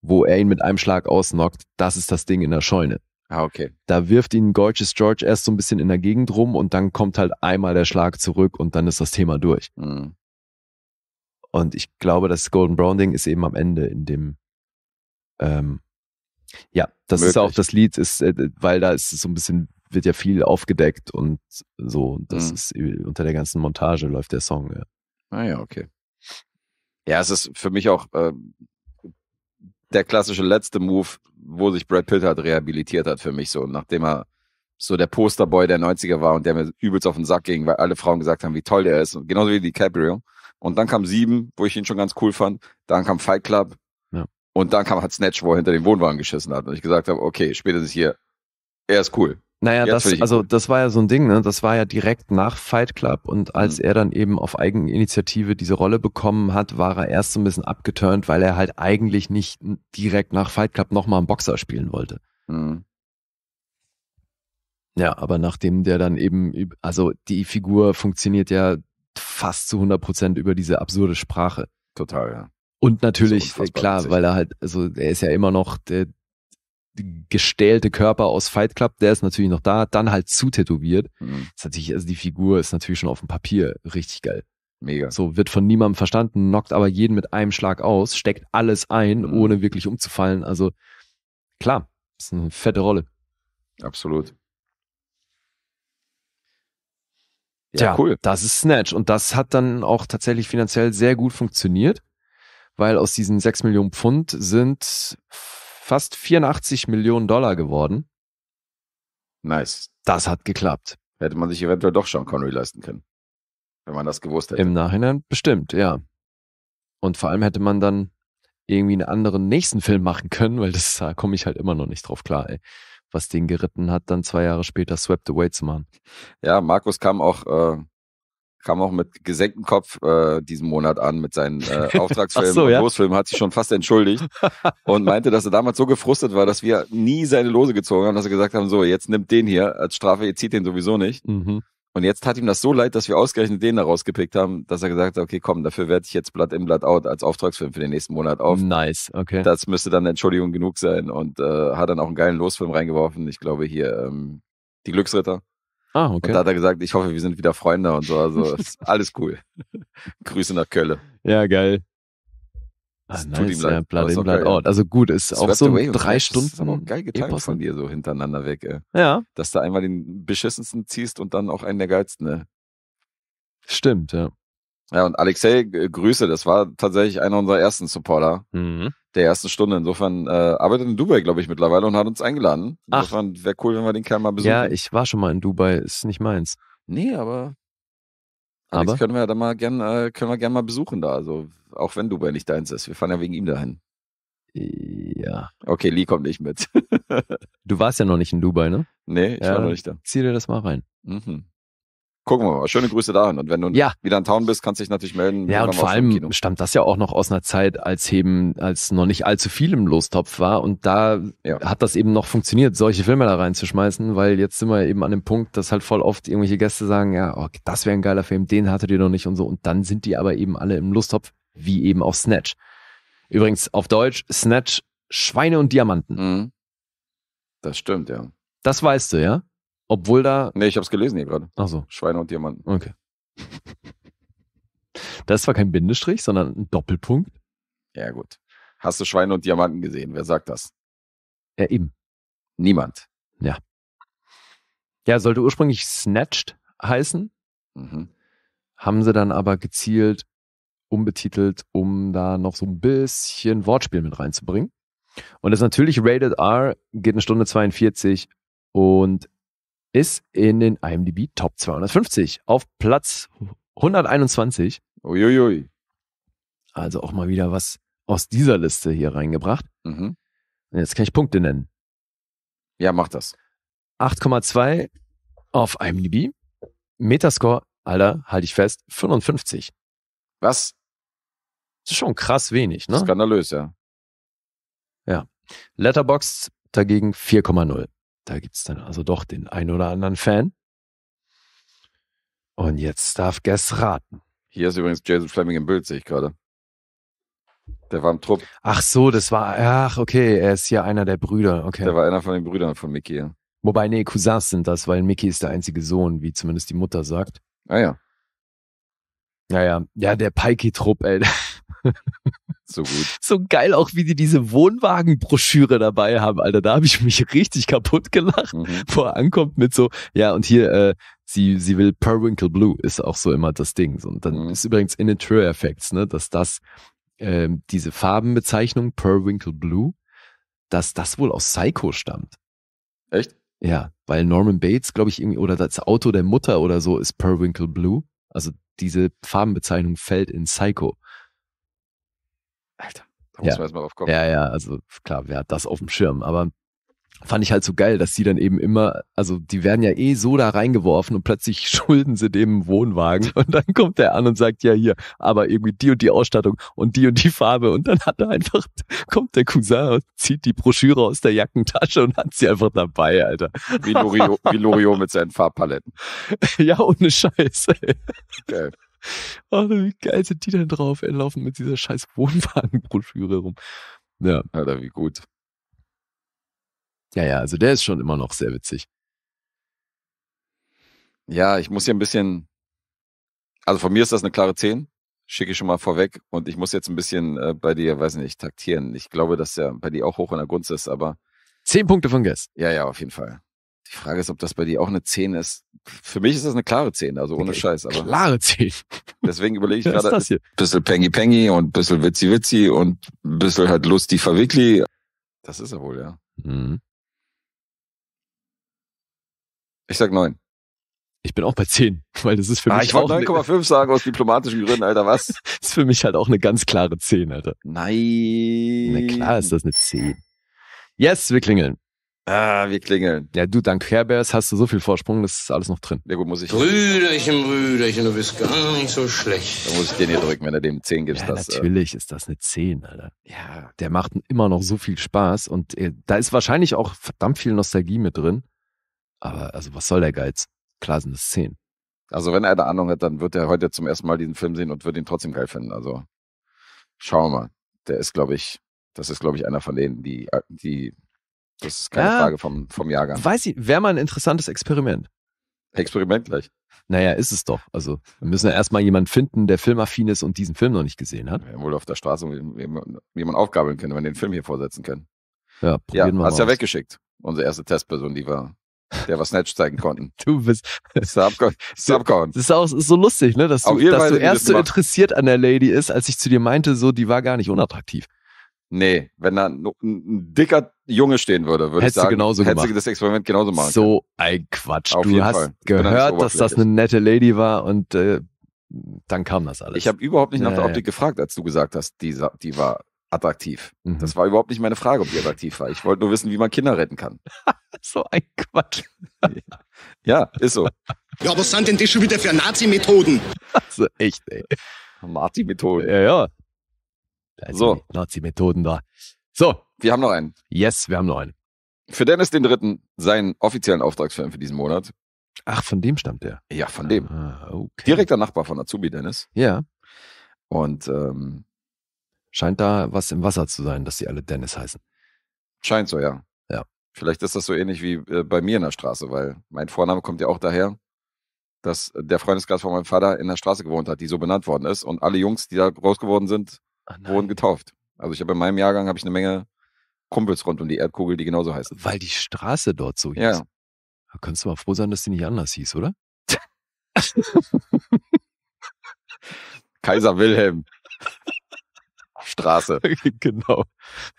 wo er ihn mit einem Schlag ausnockt, das ist das Ding in der Scheune. Ah, okay. Da wirft ihn Gorgeous George erst so ein bisschen in der Gegend rum und dann kommt halt einmal der Schlag zurück und dann ist das Thema durch. Mhm. Und ich glaube, das Golden Brown Ding ist eben am Ende in dem. Ähm, ja, das möglich. ist auch das Lied, ist, äh, weil da ist so ein bisschen wird ja viel aufgedeckt und so. Das mhm. ist äh, unter der ganzen Montage läuft der Song. Ja. Ah ja, okay. Ja, es ist für mich auch äh, der klassische letzte Move, wo sich Brad Pitt halt rehabilitiert hat für mich so, nachdem er so der Posterboy der 90er war und der mir übelst auf den Sack ging, weil alle Frauen gesagt haben, wie toll der ist. Und genauso wie DiCaprio. Und dann kam sieben, wo ich ihn schon ganz cool fand. Dann kam Fight Club. Ja. Und dann kam halt Snatch, wo er hinter den Wohnwagen geschissen hat. Und ich gesagt habe, okay, spätestens hier, er ist cool. Naja, das, also das war ja so ein Ding, ne? das war ja direkt nach Fight Club und als mhm. er dann eben auf Eigeninitiative diese Rolle bekommen hat, war er erst so ein bisschen abgeturnt, weil er halt eigentlich nicht direkt nach Fight Club nochmal einen Boxer spielen wollte. Mhm. Ja, aber nachdem der dann eben, also die Figur funktioniert ja fast zu 100 Prozent über diese absurde Sprache. Total, ja. Und natürlich, äh, klar, weil er halt, also er ist ja immer noch der gestählte Körper aus Fight Club, der ist natürlich noch da, dann halt zutätowiert. Mhm. Ist natürlich, also die Figur ist natürlich schon auf dem Papier richtig geil. Mega. So wird von niemandem verstanden, knockt aber jeden mit einem Schlag aus, steckt alles ein, mhm. ohne wirklich umzufallen. Also klar, ist eine fette Rolle. Absolut. Ja, Tja, cool. Das ist Snatch. Und das hat dann auch tatsächlich finanziell sehr gut funktioniert, weil aus diesen 6 Millionen Pfund sind fast 84 Millionen Dollar geworden. Nice. Das hat geklappt. Hätte man sich eventuell doch schon Connery leisten können. Wenn man das gewusst hätte. Im Nachhinein bestimmt, ja. Und vor allem hätte man dann irgendwie einen anderen nächsten Film machen können, weil das, da komme ich halt immer noch nicht drauf klar, ey was den geritten hat, dann zwei Jahre später Swept Away zu machen. Ja, Markus kam auch, äh, kam auch mit gesenktem Kopf äh, diesen Monat an mit seinen äh, [laughs] Auftragsfilmen so, ja? Losfilmen, hat sich schon fast entschuldigt [laughs] und meinte, dass er damals so gefrustet war, dass wir nie seine Lose gezogen haben, dass wir gesagt haben, so, jetzt nimmt den hier als Strafe, ihr zieht den sowieso nicht. Mhm. Und jetzt tat ihm das so leid, dass wir ausgerechnet den da rausgepickt haben, dass er gesagt hat, okay, komm, dafür werde ich jetzt Blood in, Blood out als Auftragsfilm für den nächsten Monat auf. Nice, okay. Das müsste dann Entschuldigung genug sein und äh, hat dann auch einen geilen Losfilm reingeworfen. Ich glaube hier ähm, Die Glücksritter. Ah, okay. Und da hat er gesagt, ich hoffe, wir sind wieder Freunde und so. Also [laughs] alles cool. Grüße nach Köln. Ja, geil. Ah, nice, ja, Blood in, Blood out. Also gut, ist Swept auch so away, drei Stunden. ist aber auch geil getimt von dir so hintereinander weg. Ey. Ja. Dass du einmal den beschissensten ziehst und dann auch einen der geilsten. Ne? Stimmt, ja. Ja, und Alexei, äh, Grüße, das war tatsächlich einer unserer ersten Supporter mhm. der ersten Stunde. Insofern äh, arbeitet in Dubai, glaube ich, mittlerweile und hat uns eingeladen. Insofern wäre cool, wenn wir den Kerl mal besuchen. Ja, ich war schon mal in Dubai, ist nicht meins. Nee, aber Alex aber? können wir ja dann mal gern, äh, können wir gern mal besuchen da. Also auch wenn Dubai nicht deins ist. Wir fahren ja wegen ihm dahin. Ja. Okay, Lee kommt nicht mit. [laughs] du warst ja noch nicht in Dubai, ne? Nee, ich ja, war noch nicht da. Zieh dir das mal rein. Mhm. Gucken wir mal. Schöne Grüße dahin. Und wenn du ja. wieder in Town bist, kannst du dich natürlich melden. Ja, und vor allem stammt das ja auch noch aus einer Zeit, als eben, als noch nicht allzu viel im Lostopf war. Und da ja. hat das eben noch funktioniert, solche Filme da reinzuschmeißen, weil jetzt sind wir eben an dem Punkt, dass halt voll oft irgendwelche Gäste sagen, ja, oh, das wäre ein geiler Film, den hattet ihr noch nicht und so. Und dann sind die aber eben alle im Lostopf wie eben auch Snatch. Übrigens auf Deutsch Snatch Schweine und Diamanten. Mhm. Das stimmt, ja. Das weißt du, ja? Obwohl da. Nee, ich hab's gelesen hier gerade. Ach so. Schweine und Diamanten. Okay. Das ist zwar kein Bindestrich, sondern ein Doppelpunkt. Ja, gut. Hast du Schweine und Diamanten gesehen? Wer sagt das? Ja, eben. Niemand. Ja. Ja, sollte ursprünglich Snatched heißen. Mhm. Haben sie dann aber gezielt umbetitelt, um da noch so ein bisschen Wortspiel mit reinzubringen. Und das ist natürlich Rated R, geht eine Stunde 42 und ist in den IMDb Top 250 auf Platz 121. Uiuiui. Also auch mal wieder was aus dieser Liste hier reingebracht. Mhm. Jetzt kann ich Punkte nennen. Ja, mach das. 8,2 auf IMDb. Metascore, Alter, halte ich fest, 55. Was? Das ist schon krass wenig, ne? Skandalös, ja. Ja. Letterboxd dagegen 4,0. Da gibt es dann also doch den ein oder anderen Fan. Und jetzt darf Guess raten. Hier ist übrigens Jason Fleming im Bild, sehe ich gerade. Der war im Trupp. Ach so, das war, ach, okay, er ist hier einer der Brüder, okay. Der war einer von den Brüdern von Mickey, ja. Wobei, nee, Cousins sind das, weil Mickey ist der einzige Sohn, wie zumindest die Mutter sagt. Ah ja. Naja, ja, der Pikey-Trupp, ey. [laughs] so gut. So geil auch, wie die diese Wohnwagenbroschüre dabei haben, Alter. Da habe ich mich richtig kaputt gelacht, mhm. wo er ankommt mit so, ja, und hier, äh, sie, sie will Perwinkle Blue, ist auch so immer das Ding. Und dann mhm. ist übrigens in den True Effects, ne, dass das, ähm, diese Farbenbezeichnung Perwinkle Blue, dass das wohl aus Psycho stammt. Echt? Ja, weil Norman Bates, glaube ich, irgendwie, oder das Auto der Mutter oder so ist Perwinkle Blue. Also diese Farbenbezeichnung fällt in Psycho. Alter, da muss ja. man erstmal drauf kommen. Ja, ja, also klar, wer hat das auf dem Schirm? Aber fand ich halt so geil, dass die dann eben immer, also die werden ja eh so da reingeworfen und plötzlich [laughs] schulden sie dem Wohnwagen [laughs] und dann kommt der an und sagt, ja hier, aber irgendwie die und die Ausstattung und die und die Farbe und dann hat er einfach, [laughs] kommt der Cousin und zieht die Broschüre aus der Jackentasche und hat sie einfach dabei, Alter. Wie Loriot, wie Loriot mit seinen Farbpaletten. Ja, ohne Scheiße. Okay. [laughs] Oh, wie geil sind die denn drauf? Er laufen mit dieser scheiß Wohnwagenbroschüre rum. Ja, Alter, wie gut. Ja, ja, also der ist schon immer noch sehr witzig. Ja, ich muss hier ein bisschen, also von mir ist das eine klare 10, schicke ich schon mal vorweg. Und ich muss jetzt ein bisschen äh, bei dir, weiß nicht, taktieren. Ich glaube, dass er bei dir auch hoch in der Gunst ist, aber. Zehn Punkte von Guess. Ja, ja, auf jeden Fall. Die Frage ist, ob das bei dir auch eine 10 ist. Für mich ist das eine klare 10, also ohne okay, Scheiß. Aber klare 10. [laughs] Deswegen überlege ich gerade ein bisschen Pengi Pengi und ein bisschen Witzi Witzi und ein bisschen halt Lusti Verwickli. Das ist er wohl, ja. Mhm. Ich sag 9. Ich bin auch bei 10, weil das ist für ah, mich. Ich wollte 9,5 sagen aus diplomatischen Gründen, Alter, was? [laughs] das ist für mich halt auch eine ganz klare 10, Alter. Nein. Na klar ist das eine 10. Yes, wir klingeln. Ah, wir klingeln. Ja, du, dank Herbers hast du so viel Vorsprung, das ist alles noch drin. Ja gut, muss ich... Brüderchen, Brüderchen, du bist gar nicht so schlecht. Da muss ich den hier drücken, wenn er dem 10 gibst. Ja, äh, natürlich äh... ist das eine 10, Alter. Ja. Der macht immer noch so viel Spaß und äh, da ist wahrscheinlich auch verdammt viel Nostalgie mit drin. Aber also was soll der Geiz? Klar sind es 10. Also wenn er eine Ahnung hat, dann wird er heute zum ersten Mal diesen Film sehen und wird ihn trotzdem geil finden. Also schau mal. Der ist, glaube ich, das ist, glaube ich, einer von denen, die, äh, die das ist keine ja, Frage vom, vom Jahrgang. Weiß ich, wäre mal ein interessantes Experiment. Experiment gleich. Naja, ist es doch. Also, wir müssen ja erstmal jemanden finden, der filmaffin ist und diesen Film noch nicht gesehen hat. Ja, wohl auf der Straße jemanden aufgabeln können, wenn wir den Film hier vorsetzen können. Ja, probieren ja, wir Hast ja weggeschickt. Unsere erste Testperson, die wir, der wir Snatch zeigen konnten. [laughs] du bist. Ist abgehauen. [laughs] [laughs] Das ist auch ist so lustig, ne? Dass du, dass du erst so interessiert an der Lady ist, als ich zu dir meinte, so, die war gar nicht unattraktiv. Nee, wenn da ein, ein dicker Junge stehen würde, würde Hättest ich sagen. Genauso hätte sie das Experiment genauso machen. So ein Quatsch. Auf du hast Fall. gehört, dass das eine nette Lady war und äh, dann kam das alles. Ich habe überhaupt nicht nach der Optik gefragt, als du gesagt hast, die, die war attraktiv. Mhm. Das war überhaupt nicht meine Frage, ob die attraktiv war. Ich wollte nur wissen, wie man Kinder retten kann. [laughs] so ein Quatsch. ja, ist so. Ja, was sind denn die schon wieder für Nazi-Methoden? Also echt, ey. Nazi-Methoden. Ja, ja. Also so. Nazi-Methoden da. So, wir haben noch einen. Yes, wir haben noch einen. Für Dennis den Dritten, seinen offiziellen Auftragsfilm für diesen Monat. Ach, von dem stammt der? Ja, von dem. Ah, okay. Direkter Nachbar von Azubi, Dennis. Ja. Und ähm, scheint da was im Wasser zu sein, dass die alle Dennis heißen. Scheint so, ja. Ja. Vielleicht ist das so ähnlich wie äh, bei mir in der Straße, weil mein Vorname kommt ja auch daher, dass der Freundeskreis von meinem Vater in der Straße gewohnt hat, die so benannt worden ist. Und alle Jungs, die da groß geworden sind, Ach, wurden getauft. Also ich habe in meinem Jahrgang habe ich eine Menge Kumpels rund um die Erdkugel, die genauso heißen. Weil die Straße dort so hieß. Ja. Da kannst du mal froh sein, dass die nicht anders hieß, oder? [laughs] Kaiser Wilhelm. Straße. [laughs] genau.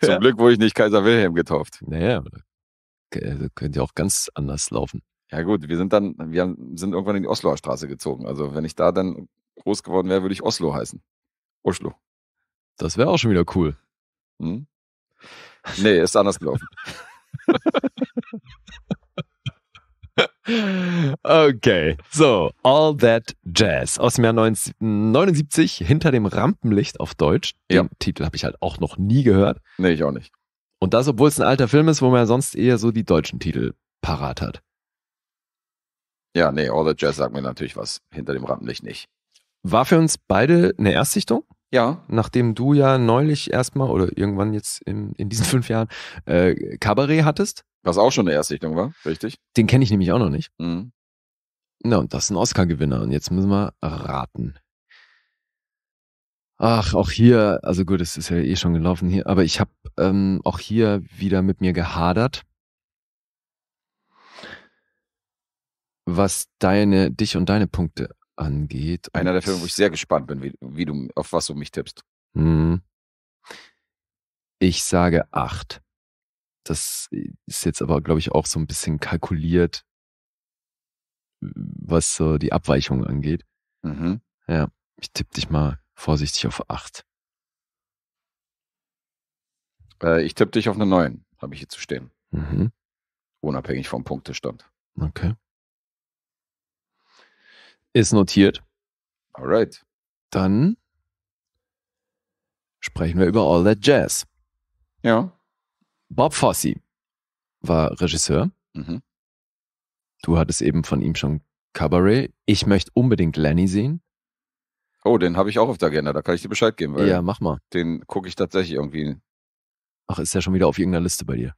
Zum ja. Glück wurde ich nicht Kaiser Wilhelm getauft. Naja, äh, könnte ja auch ganz anders laufen. Ja gut, wir sind dann, wir sind irgendwann in die Osloer Straße gezogen. Also wenn ich da dann groß geworden wäre, würde ich Oslo heißen. Oslo. Das wäre auch schon wieder cool. Hm? Nee, ist anders gelaufen. Okay, so All That Jazz aus dem Jahr 1979 hinter dem Rampenlicht auf Deutsch. Den ja. Titel habe ich halt auch noch nie gehört. Nee, ich auch nicht. Und das, obwohl es ein alter Film ist, wo man ja sonst eher so die deutschen Titel parat hat. Ja, nee, All That Jazz sagt mir natürlich was. Hinter dem Rampenlicht nicht. War für uns beide eine Erstsichtung? Ja. Nachdem du ja neulich erstmal oder irgendwann jetzt in, in diesen [laughs] fünf Jahren äh, Kabarett hattest. Was auch schon eine Erstsichtung war, richtig? Den kenne ich nämlich auch noch nicht. Mhm. Na, und das ist ein Oscar-Gewinner. Und jetzt müssen wir raten. Ach, auch hier, also gut, es ist ja eh schon gelaufen hier, aber ich habe ähm, auch hier wieder mit mir gehadert, was deine, dich und deine Punkte angeht. Einer der Filme, wo ich sehr gespannt bin, wie, wie du, auf was du mich tippst. Mhm. Ich sage acht. Das ist jetzt aber, glaube ich, auch so ein bisschen kalkuliert, was so die Abweichung angeht. Mhm. Ja, ich tippe dich mal vorsichtig auf acht. Äh, ich tippe dich auf eine neun, habe ich hier zu stehen. Mhm. Unabhängig vom Punktestand. Okay. Ist notiert. Alright. Dann sprechen wir über All That Jazz. Ja. Bob Fosse war Regisseur. Mhm. Du hattest eben von ihm schon Cabaret. Ich möchte unbedingt Lenny sehen. Oh, den habe ich auch auf der Agenda. Da kann ich dir Bescheid geben. Weil ja, mach mal. Den gucke ich tatsächlich irgendwie. Ach, ist der schon wieder auf irgendeiner Liste bei dir?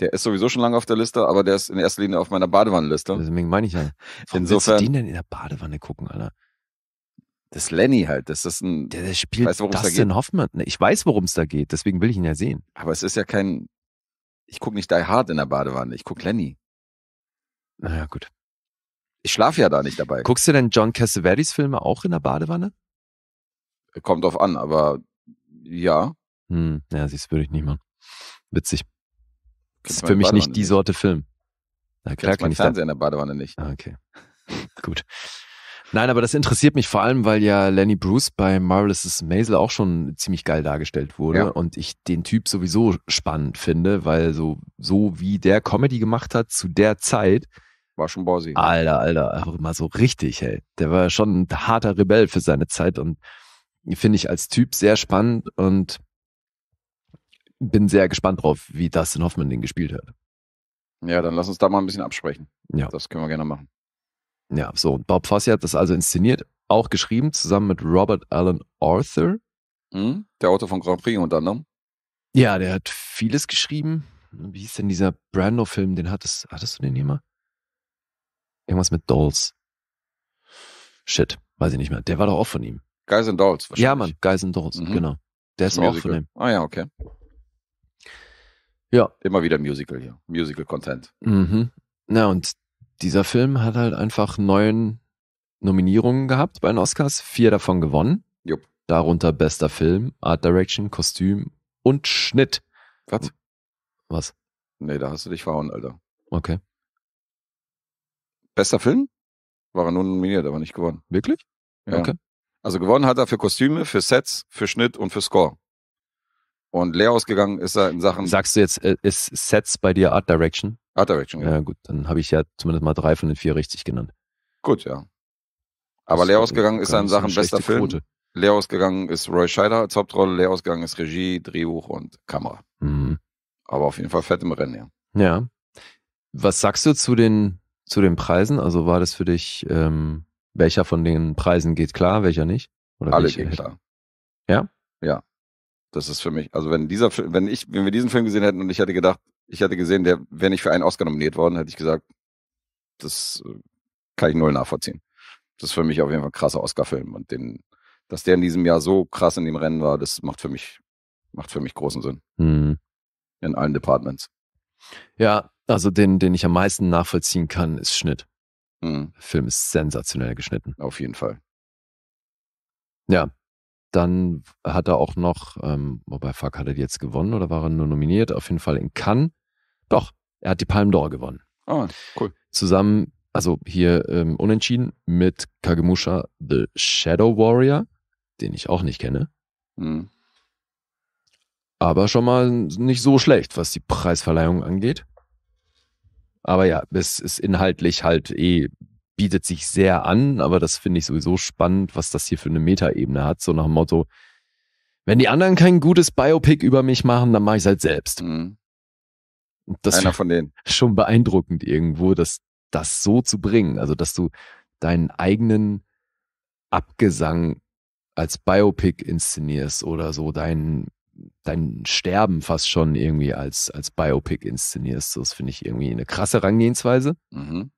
Der ist sowieso schon lange auf der Liste, aber der ist in erster Linie auf meiner Badewannenliste. Deswegen meine ich ja. Warum Insofern, willst du den denn in der Badewanne gucken, Alter? Das ist Lenny halt, das ist ein. Der, der spielt weißt, Dustin da Hoffmann. Ich weiß, worum es da geht, deswegen will ich ihn ja sehen. Aber es ist ja kein. Ich gucke nicht Die Hard in der Badewanne, ich gucke Lenny. Naja, gut. Ich schlafe ja da nicht dabei. Guckst du denn John Cassavetes Filme auch in der Badewanne? Kommt drauf an, aber ja. Hm, ja, siehst würde ich nicht machen. Witzig. Das ist für mich nicht die Sorte Film. Na klar, kann ich Fernseher in der Badewanne nicht. Ah, okay. [laughs] Gut. Nein, aber das interessiert mich vor allem, weil ja Lenny Bruce bei Marvelous Maisel auch schon ziemlich geil dargestellt wurde ja. und ich den Typ sowieso spannend finde, weil so, so wie der Comedy gemacht hat zu der Zeit. War schon Borsi. Alter, Alter, auch immer so richtig, hey. Der war schon ein harter Rebell für seine Zeit und finde ich als Typ sehr spannend und bin sehr gespannt drauf, wie Dustin Hoffmann den gespielt hat. Ja, dann lass uns da mal ein bisschen absprechen. Ja. Das können wir gerne machen. Ja, so. Bob Fosse hat das also inszeniert, auch geschrieben, zusammen mit Robert Allen Arthur. Hm, der Autor von Grand Prix unter anderem. Ja, der hat vieles geschrieben. Wie hieß denn dieser Brando-Film? Den hattest, hattest du den hier mal? Irgendwas mit Dolls. Shit, weiß ich nicht mehr. Der war doch auch von ihm. Guys and Dolls wahrscheinlich. Ja, Mann, Guys and Dolls, mhm. genau. Der ist auch von ihm. Ah ja, okay. Ja. Immer wieder Musical hier. Musical-Content. Mhm. Na, und dieser Film hat halt einfach neun Nominierungen gehabt bei den Oscars, vier davon gewonnen. Jupp. Darunter bester Film, Art Direction, Kostüm und Schnitt. Was? Was? Nee, da hast du dich verhauen, Alter. Okay. Bester Film? War er nur nominiert, aber nicht gewonnen. Wirklich? Ja. Okay. Also gewonnen hat er für Kostüme, für Sets, für Schnitt und für Score. Und leer ausgegangen ist er in Sachen. Sagst du jetzt, äh, ist Sets bei dir Art Direction? Art Direction, ja. Genau. Ja, gut, dann habe ich ja zumindest mal drei von den vier richtig genannt. Gut, ja. Aber das leer ausgegangen ist er in Sachen bester Film. Quote. Leer ausgegangen ist Roy Scheider als Hauptrolle, leer ausgegangen ist Regie, Drehbuch und Kamera. Mhm. Aber auf jeden Fall fett im Rennen, ja. Ja. Was sagst du zu den, zu den Preisen? Also war das für dich, ähm, welcher von den Preisen geht klar, welcher nicht? Oder Alle gehen klar. Ja? Ja. Das ist für mich, also wenn dieser wenn ich, wenn wir diesen Film gesehen hätten und ich hätte gedacht, ich hätte gesehen, der wäre nicht für einen Oscar nominiert worden, hätte ich gesagt, das äh, kann ich null nachvollziehen. Das ist für mich auf jeden Fall ein krasser Oscar-Film und den, dass der in diesem Jahr so krass in dem Rennen war, das macht für mich, macht für mich großen Sinn. Mhm. In allen Departments. Ja, also den, den ich am meisten nachvollziehen kann, ist Schnitt. Mhm. Der Film ist sensationell geschnitten. Auf jeden Fall. Ja, dann hat er auch noch, ähm, wobei Fuck hat er jetzt gewonnen oder war er nur nominiert? Auf jeden Fall in Cannes. Doch, er hat die Palme d'Or gewonnen. Ah, oh, cool. Zusammen, also hier ähm, unentschieden mit Kagemusha The Shadow Warrior, den ich auch nicht kenne. Mhm. Aber schon mal nicht so schlecht, was die Preisverleihung angeht. Aber ja, es ist inhaltlich halt eh bietet sich sehr an, aber das finde ich sowieso spannend, was das hier für eine Metaebene hat. So nach dem Motto, wenn die anderen kein gutes Biopic über mich machen, dann mache ich es halt selbst. Mhm. Das Einer von denen. [laughs] Schon beeindruckend irgendwo, dass das so zu bringen. Also, dass du deinen eigenen Abgesang als Biopic inszenierst oder so dein, dein Sterben fast schon irgendwie als, als Biopic inszenierst. Das finde ich irgendwie eine krasse Rangehensweise. Mhm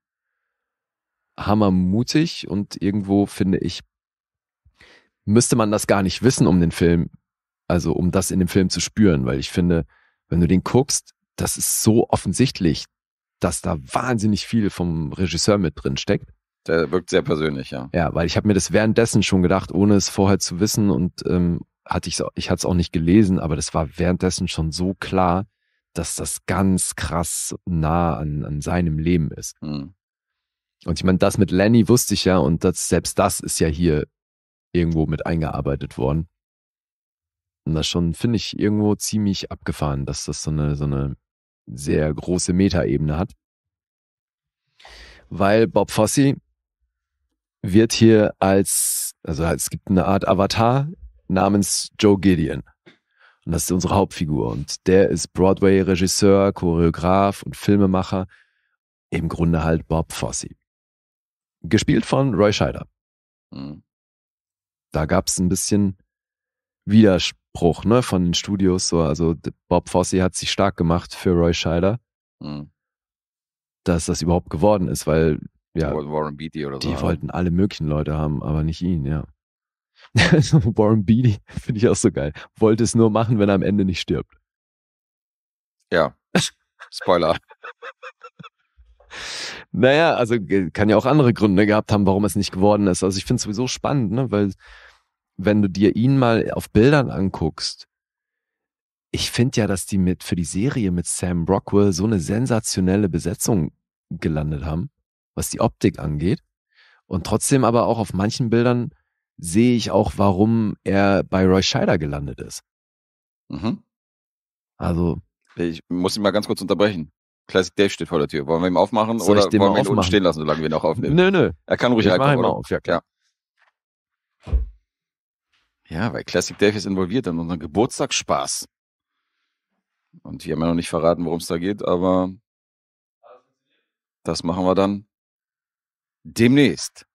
hammermutig und irgendwo finde ich, müsste man das gar nicht wissen, um den Film, also um das in dem Film zu spüren, weil ich finde, wenn du den guckst, das ist so offensichtlich, dass da wahnsinnig viel vom Regisseur mit drin steckt. Der wirkt sehr persönlich, ja. Ja, weil ich habe mir das währenddessen schon gedacht, ohne es vorher zu wissen und ähm, hatte ich ich hatte es auch nicht gelesen, aber das war währenddessen schon so klar, dass das ganz krass nah an, an seinem Leben ist. Mhm. Und ich meine, das mit Lenny wusste ich ja und das, selbst das ist ja hier irgendwo mit eingearbeitet worden. Und das schon finde ich irgendwo ziemlich abgefahren, dass das so eine, so eine sehr große Metaebene hat. Weil Bob Fosse wird hier als, also es gibt eine Art Avatar namens Joe Gideon. Und das ist unsere Hauptfigur. Und der ist Broadway-Regisseur, Choreograf und Filmemacher. Im Grunde halt Bob Fosse gespielt von Roy Scheider. Mhm. Da gab es ein bisschen Widerspruch ne, von den Studios. So. Also Bob Fosse hat sich stark gemacht für Roy Scheider, mhm. dass das überhaupt geworden ist, weil ja, Warren Beatty oder Die haben. Ne? wollten alle möglichen Leute haben, aber nicht ihn, ja. [laughs] Warren Beatty finde ich auch so geil. Wollte es nur machen, wenn er am Ende nicht stirbt. Ja. Spoiler. [laughs] Naja, also kann ja auch andere Gründe gehabt haben, warum es nicht geworden ist. Also ich finde es sowieso spannend, ne? weil wenn du dir ihn mal auf Bildern anguckst, ich finde ja, dass die mit für die Serie mit Sam Rockwell so eine sensationelle Besetzung gelandet haben, was die Optik angeht. Und trotzdem aber auch auf manchen Bildern sehe ich auch, warum er bei Roy Scheider gelandet ist. Mhm. Also. Ich muss ihn mal ganz kurz unterbrechen. Classic Dave steht vor der Tür. Wollen wir ihm aufmachen Soll oder wollen wir ihn unten stehen lassen, solange wir ihn auch aufnehmen? Nö, nö. Er kann ruhig reinkommen. Mach ihn mal auf, ja, klar. Ja. ja, weil Classic Dave ist involviert in unseren Geburtstagsspaß. Und hier haben wir noch nicht verraten, worum es da geht, aber das machen wir dann demnächst.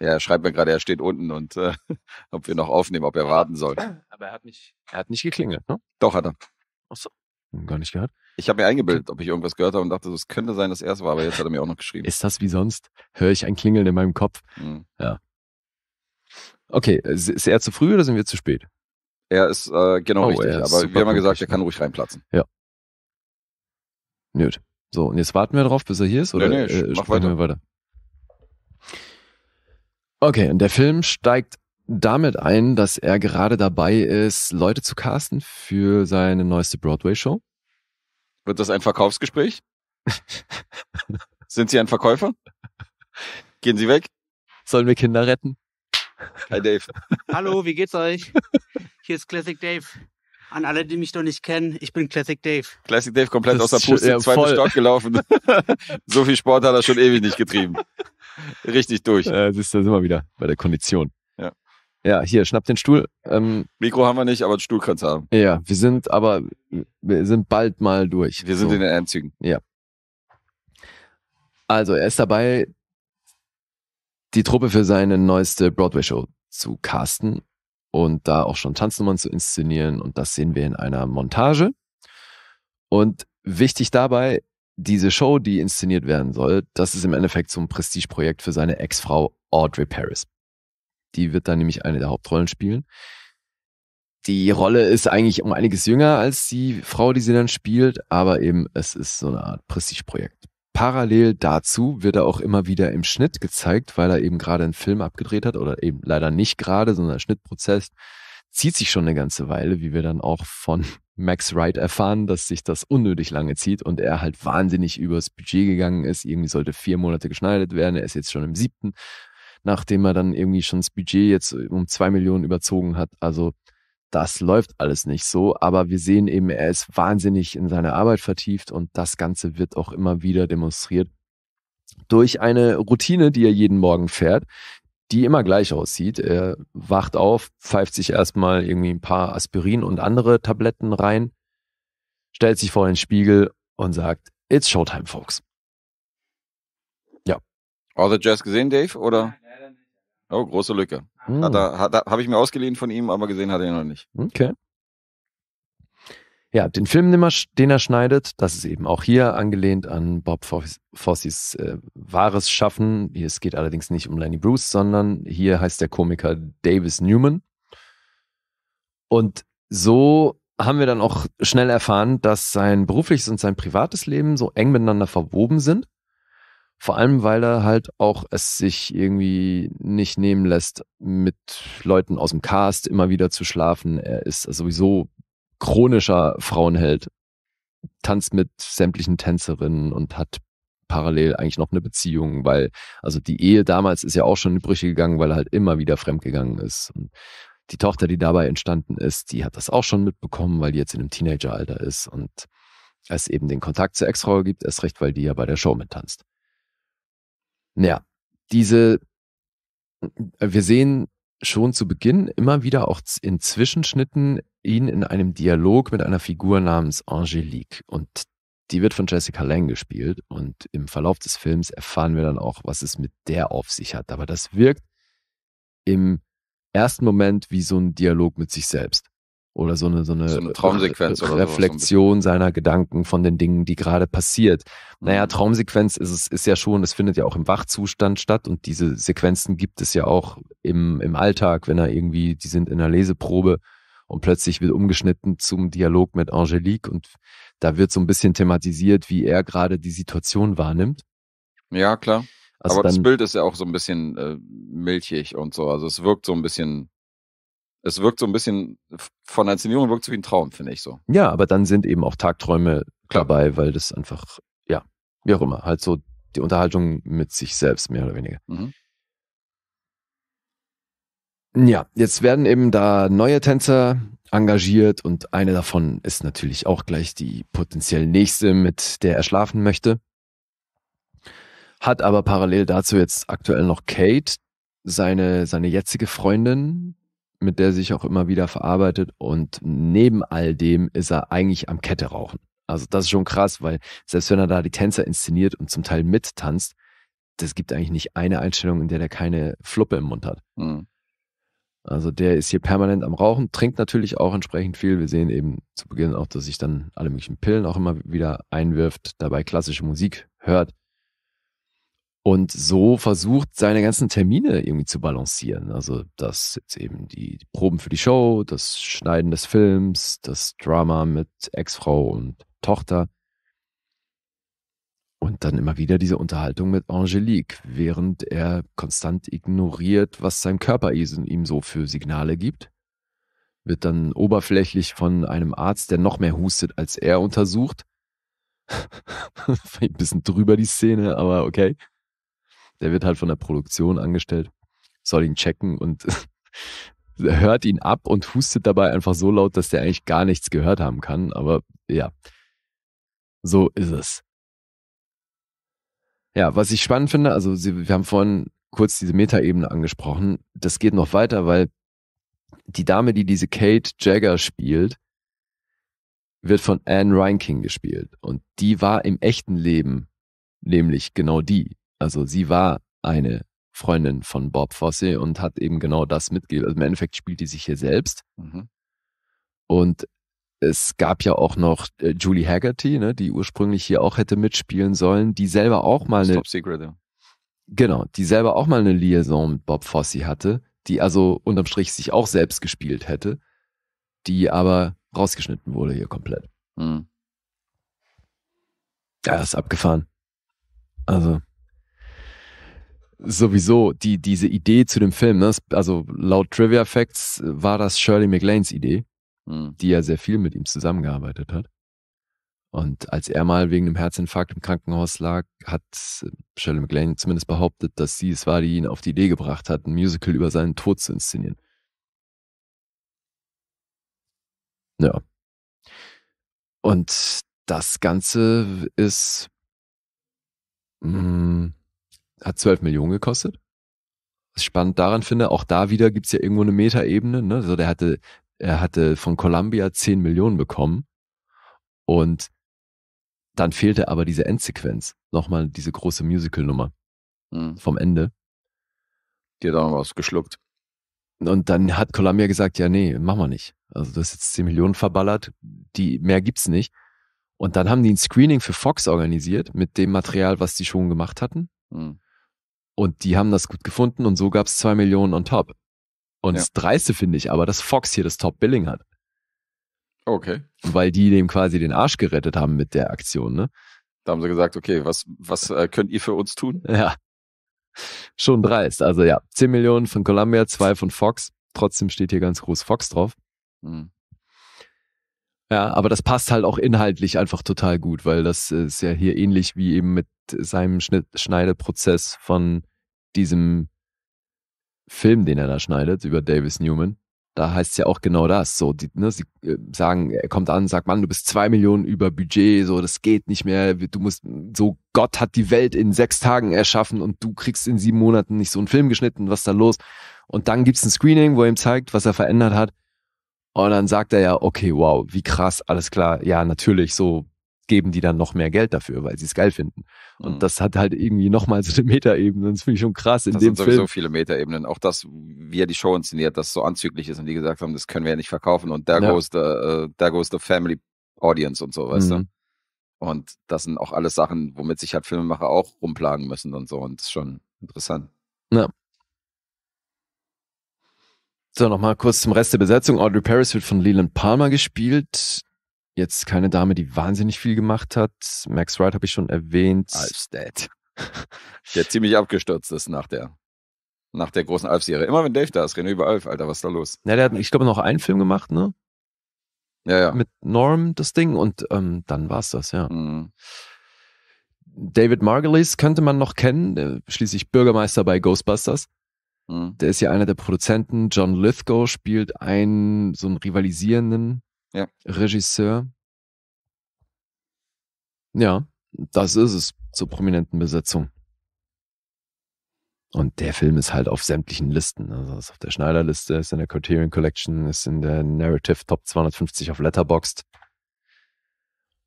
Ja, er schreibt mir gerade, er steht unten und äh, [laughs] ob wir noch aufnehmen, ob er warten soll. Aber er hat nicht, er hat nicht geklingelt, ne? Doch, hat er. Achso. Hm, gar nicht gehört. Ich habe mir eingebildet, ob ich irgendwas gehört habe und dachte, es könnte sein, dass er es war, aber jetzt hat er mir auch noch geschrieben. Ist das wie sonst? Höre ich ein Klingeln in meinem Kopf? Mhm. Ja. Okay, äh, ist er zu früh oder sind wir zu spät? Er ist äh, genau oh, richtig, ist aber wir haben gesagt, er ne? kann ruhig reinplatzen. Ja. Nöt. So, und jetzt warten wir drauf, bis er hier ist, oder nee, nee, äh, mach weiter. wir weiter? Okay, und der Film steigt damit ein, dass er gerade dabei ist, Leute zu casten für seine neueste Broadway-Show. Wird das ein Verkaufsgespräch? Sind Sie ein Verkäufer? Gehen Sie weg? Sollen wir Kinder retten? Hi Dave. Hallo, wie geht's euch? Hier ist Classic Dave. An alle, die mich noch nicht kennen, ich bin Classic Dave. Classic Dave komplett aus der Puste, ja, zweiten Stock gelaufen. so viel Sport hat er schon ewig nicht getrieben. Richtig durch. Äh, du, ist das immer wieder bei der Kondition. Ja, hier, schnapp den Stuhl. Ähm, Mikro haben wir nicht, aber den Stuhl kannst du haben. Ja, wir sind aber, wir sind bald mal durch. Wir sind so. in den Endzügen. Ja. Also, er ist dabei, die Truppe für seine neueste Broadway-Show zu casten und da auch schon Tanznummern zu inszenieren. Und das sehen wir in einer Montage. Und wichtig dabei, diese Show, die inszeniert werden soll, das ist im Endeffekt so ein Prestigeprojekt für seine Ex-Frau Audrey Paris. Die wird dann nämlich eine der Hauptrollen spielen. Die Rolle ist eigentlich um einiges jünger als die Frau, die sie dann spielt, aber eben es ist so eine Art Prestigeprojekt. Parallel dazu wird er auch immer wieder im Schnitt gezeigt, weil er eben gerade einen Film abgedreht hat oder eben leider nicht gerade, sondern der Schnittprozess zieht sich schon eine ganze Weile, wie wir dann auch von [laughs] Max Wright erfahren, dass sich das unnötig lange zieht und er halt wahnsinnig übers Budget gegangen ist. Irgendwie sollte vier Monate geschneidet werden, er ist jetzt schon im siebten nachdem er dann irgendwie schon das Budget jetzt äh, um zwei Millionen überzogen hat. Also das läuft alles nicht so, aber wir sehen eben, er ist wahnsinnig in seine Arbeit vertieft und das Ganze wird auch immer wieder demonstriert durch eine Routine, die er jeden Morgen fährt, die immer gleich aussieht. Er wacht auf, pfeift sich erstmal irgendwie ein paar Aspirin und andere Tabletten rein, stellt sich vor den Spiegel und sagt, It's Showtime, folks. Ja. All the Jazz gesehen, Dave, oder? Oh, große Lücke. Hm. Habe ich mir ausgeliehen von ihm, aber gesehen hat er ihn noch nicht. Okay. Ja, den Film, den er, schneidet, das ist eben auch hier angelehnt an Bob Fossys äh, wahres Schaffen. Es geht allerdings nicht um Lenny Bruce, sondern hier heißt der Komiker Davis Newman. Und so haben wir dann auch schnell erfahren, dass sein berufliches und sein privates Leben so eng miteinander verwoben sind. Vor allem, weil er halt auch es sich irgendwie nicht nehmen lässt, mit Leuten aus dem Cast immer wieder zu schlafen. Er ist sowieso chronischer Frauenheld, tanzt mit sämtlichen Tänzerinnen und hat parallel eigentlich noch eine Beziehung, weil, also die Ehe damals ist ja auch schon in die Brüche gegangen, weil er halt immer wieder fremdgegangen ist. Und die Tochter, die dabei entstanden ist, die hat das auch schon mitbekommen, weil die jetzt in einem Teenageralter ist und es eben den Kontakt zur Ex-Frau gibt, erst recht, weil die ja bei der Show mittanzt. Ja, diese, äh, wir sehen schon zu Beginn immer wieder auch in Zwischenschnitten ihn in einem Dialog mit einer Figur namens Angelique. Und die wird von Jessica Lang gespielt. Und im Verlauf des Films erfahren wir dann auch, was es mit der auf sich hat. Aber das wirkt im ersten Moment wie so ein Dialog mit sich selbst oder so eine, so eine, so eine Traumsequenz Re Reflexion so seiner Gedanken von den Dingen, die gerade passiert. Naja, mhm. Traumsequenz ist es ist ja schon, es findet ja auch im Wachzustand statt und diese Sequenzen gibt es ja auch im, im Alltag, wenn er irgendwie, die sind in der Leseprobe und plötzlich wird umgeschnitten zum Dialog mit Angelique und da wird so ein bisschen thematisiert, wie er gerade die Situation wahrnimmt. Ja, klar. Also Aber dann, das Bild ist ja auch so ein bisschen äh, milchig und so. Also es wirkt so ein bisschen es wirkt so ein bisschen, von der Inszenierung wirkt es wie ein Traum, finde ich so. Ja, aber dann sind eben auch Tagträume Klar. dabei, weil das einfach, ja, wie auch immer, halt so die Unterhaltung mit sich selbst, mehr oder weniger. Mhm. Ja, jetzt werden eben da neue Tänzer engagiert und eine davon ist natürlich auch gleich die potenziell nächste, mit der er schlafen möchte. Hat aber parallel dazu jetzt aktuell noch Kate, seine, seine jetzige Freundin, mit der sich auch immer wieder verarbeitet. Und neben all dem ist er eigentlich am Kette rauchen. Also das ist schon krass, weil selbst wenn er da die Tänzer inszeniert und zum Teil mittanzt, das gibt eigentlich nicht eine Einstellung, in der der keine Fluppe im Mund hat. Mhm. Also der ist hier permanent am Rauchen, trinkt natürlich auch entsprechend viel. Wir sehen eben zu Beginn auch, dass sich dann alle möglichen Pillen auch immer wieder einwirft, dabei klassische Musik hört und so versucht, seine ganzen Termine irgendwie zu balancieren. Also, das jetzt eben die, Proben für die Show, das Schneiden des Films, das Drama mit Ex-Frau und Tochter. Und dann immer wieder diese Unterhaltung mit Angelique, während er konstant ignoriert, was sein Körper ihm so für Signale gibt. Wird dann oberflächlich von einem Arzt, der noch mehr hustet, als er untersucht. [laughs] Ein bisschen drüber die Szene, aber okay. Der wird halt von der Produktion angestellt, soll ihn checken und [laughs] hört ihn ab und hustet dabei einfach so laut, dass der eigentlich gar nichts gehört haben kann. Aber ja, so ist es. Ja, was ich spannend finde, also Sie, wir haben vorhin kurz diese Metaebene angesprochen. Das geht noch weiter, weil die Dame, die diese Kate Jagger spielt, wird von Anne Reinking gespielt. Und die war im echten Leben nämlich genau die. Also sie war eine Freundin von Bob Fosse und hat eben genau das mitgegeben. Also Im Endeffekt spielt die sich hier selbst. Mhm. Und es gab ja auch noch äh, Julie Haggerty, ne, die ursprünglich hier auch hätte mitspielen sollen, die selber auch mal Stop eine. Secret, ja. Genau, die selber auch mal eine Liaison mit Bob Fosse hatte, die also unterm Strich sich auch selbst gespielt hätte, die aber rausgeschnitten wurde hier komplett. Mhm. Ja, ist abgefahren. Also sowieso die, diese Idee zu dem Film, ne? also laut Trivia Facts äh, war das Shirley MacLaines Idee, mhm. die ja sehr viel mit ihm zusammengearbeitet hat. Und als er mal wegen einem Herzinfarkt im Krankenhaus lag, hat äh, Shirley MacLaine zumindest behauptet, dass sie es war, die ihn auf die Idee gebracht hat, ein Musical über seinen Tod zu inszenieren. Ja. Und das Ganze ist mh, hm, hat 12 Millionen gekostet. Was ich spannend daran finde, auch da wieder gibt es ja irgendwo eine Metaebene. Ne? Also der hatte, er hatte von Columbia 10 Millionen bekommen und dann fehlte aber diese Endsequenz. Nochmal diese große Musical-Nummer mhm. vom Ende. Die hat auch noch was geschluckt. Und dann hat Columbia gesagt, ja, nee, machen wir nicht. Also du hast jetzt 10 Millionen verballert, die mehr gibt's nicht. Und dann haben die ein Screening für Fox organisiert mit dem Material, was die schon gemacht hatten. Mhm. Und die haben das gut gefunden und so gab es zwei Millionen on top. Und ja. das Dreiste finde ich aber, dass Fox hier das Top-Billing hat. Okay. Weil die dem quasi den Arsch gerettet haben mit der Aktion, ne? Da haben sie gesagt, okay, was, was äh, könnt ihr für uns tun? Ja. Schon dreist. Also ja, 10 Millionen von Columbia, 2 von Fox. Trotzdem steht hier ganz groß Fox drauf. Mhm. Ja, aber das passt halt auch inhaltlich einfach total gut, weil das ist ja hier ähnlich wie eben mit seinem Schnitt, Schneideprozess von diesem Film, den er da schneidet, über Davis Newman. Da heißt es ja auch genau das. So, die, ne, sie äh, sagen, er kommt an, und sagt, Mann, du bist zwei Millionen über Budget, so, das geht nicht mehr, du musst, so, Gott hat die Welt in sechs Tagen erschaffen und du kriegst in sieben Monaten nicht so einen Film geschnitten, was ist da los? Und dann gibt es ein Screening, wo er ihm zeigt, was er verändert hat. Und dann sagt er ja, okay, wow, wie krass, alles klar, ja, natürlich, so, geben die dann noch mehr Geld dafür, weil sie es geil finden. Und mhm. das hat halt irgendwie nochmal [laughs] so eine Metaebene. Das finde ich schon krass in das dem sind sowieso Film. viele Metaebenen. Auch das, wie er die Show inszeniert, das so anzüglich ist und die gesagt haben, das können wir ja nicht verkaufen und da ja. goes the, uh, goes the family audience und so, weißt mhm. du. Und das sind auch alles Sachen, womit sich halt Filmemacher auch rumplagen müssen und so. Und das ist schon interessant. Ja. So, nochmal kurz zum Rest der Besetzung. Audrey Paris wird von Leland Palmer gespielt jetzt keine Dame, die wahnsinnig viel gemacht hat. Max Wright habe ich schon erwähnt. Alfstead. [laughs] der ziemlich abgestürzt ist nach der, nach der großen Alf-Serie. Immer wenn Dave da ist, reden wir über Alf, Alter, was ist da los? Ja, der hat, ich glaube, noch einen Film gemacht, ne? Ja, ja. Mit Norm, das Ding, und ähm, dann es das, ja. Mhm. David Margulies könnte man noch kennen, schließlich Bürgermeister bei Ghostbusters. Mhm. Der ist ja einer der Produzenten. John Lithgow spielt einen, so einen rivalisierenden ja. Regisseur. Ja, das ist es zur prominenten Besetzung. Und der Film ist halt auf sämtlichen Listen. Also ist auf der Schneiderliste, liste ist in der Criterion Collection, ist in der Narrative Top 250 auf Letterboxd.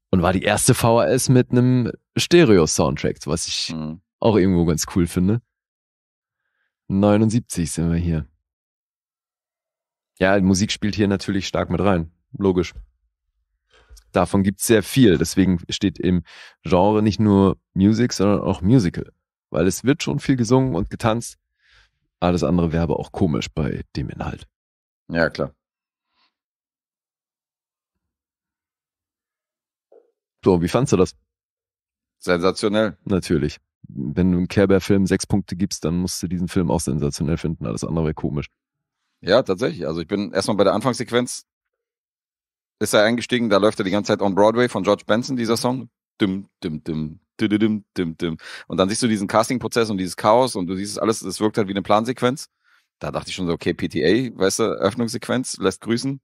Und war die erste VHS mit einem Stereo-Soundtrack, was ich mhm. auch irgendwo ganz cool finde. 79 sind wir hier. Ja, Musik spielt hier natürlich stark mit rein. Logisch. Davon gibt es sehr viel. Deswegen steht im Genre nicht nur Music, sondern auch Musical. Weil es wird schon viel gesungen und getanzt. Alles andere wäre aber auch komisch bei dem Inhalt. Ja, klar. So, wie fandst du das? Sensationell. Natürlich. Wenn du einem Kerber-Film sechs Punkte gibst, dann musst du diesen Film auch sensationell finden. Alles andere wäre komisch. Ja, tatsächlich. Also ich bin erstmal bei der Anfangssequenz ist er eingestiegen, da läuft er die ganze Zeit on Broadway von George Benson, dieser Song. Dim, dim, dim, dim, dim, dim. Und dann siehst du diesen Casting-Prozess und dieses Chaos und du siehst alles, es wirkt halt wie eine Plansequenz. Da dachte ich schon so, okay, PTA, weißt du, Öffnungssequenz, lässt grüßen.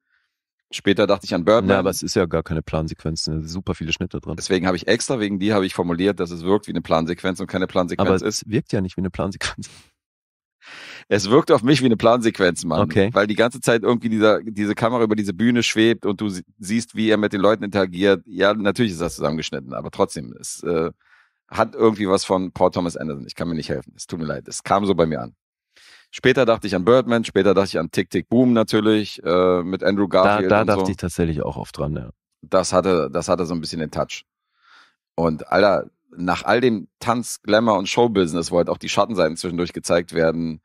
Später dachte ich an Birdman. Ja, aber es ist ja gar keine Plansequenz, ne? super viele Schnitte drin. Deswegen habe ich extra wegen die habe ich formuliert, dass es wirkt wie eine Plansequenz und keine Plansequenz aber ist. Aber es wirkt ja nicht wie eine Plansequenz es wirkt auf mich wie eine Plansequenz, Mann. Okay. Weil die ganze Zeit irgendwie dieser, diese Kamera über diese Bühne schwebt und du siehst, wie er mit den Leuten interagiert. Ja, natürlich ist das zusammengeschnitten, aber trotzdem, es äh, hat irgendwie was von Paul Thomas Anderson. Ich kann mir nicht helfen. Es tut mir leid. Es kam so bei mir an. Später dachte ich an Birdman, später dachte ich an Tick Tick Boom natürlich, äh, mit Andrew Garfield. Da, da und dachte so. ich tatsächlich auch oft dran, ja. Das hatte, das hatte so ein bisschen den Touch. Und Alter, nach all dem Tanz, Glamour und Showbusiness, wo halt auch die Schattenseiten zwischendurch gezeigt werden,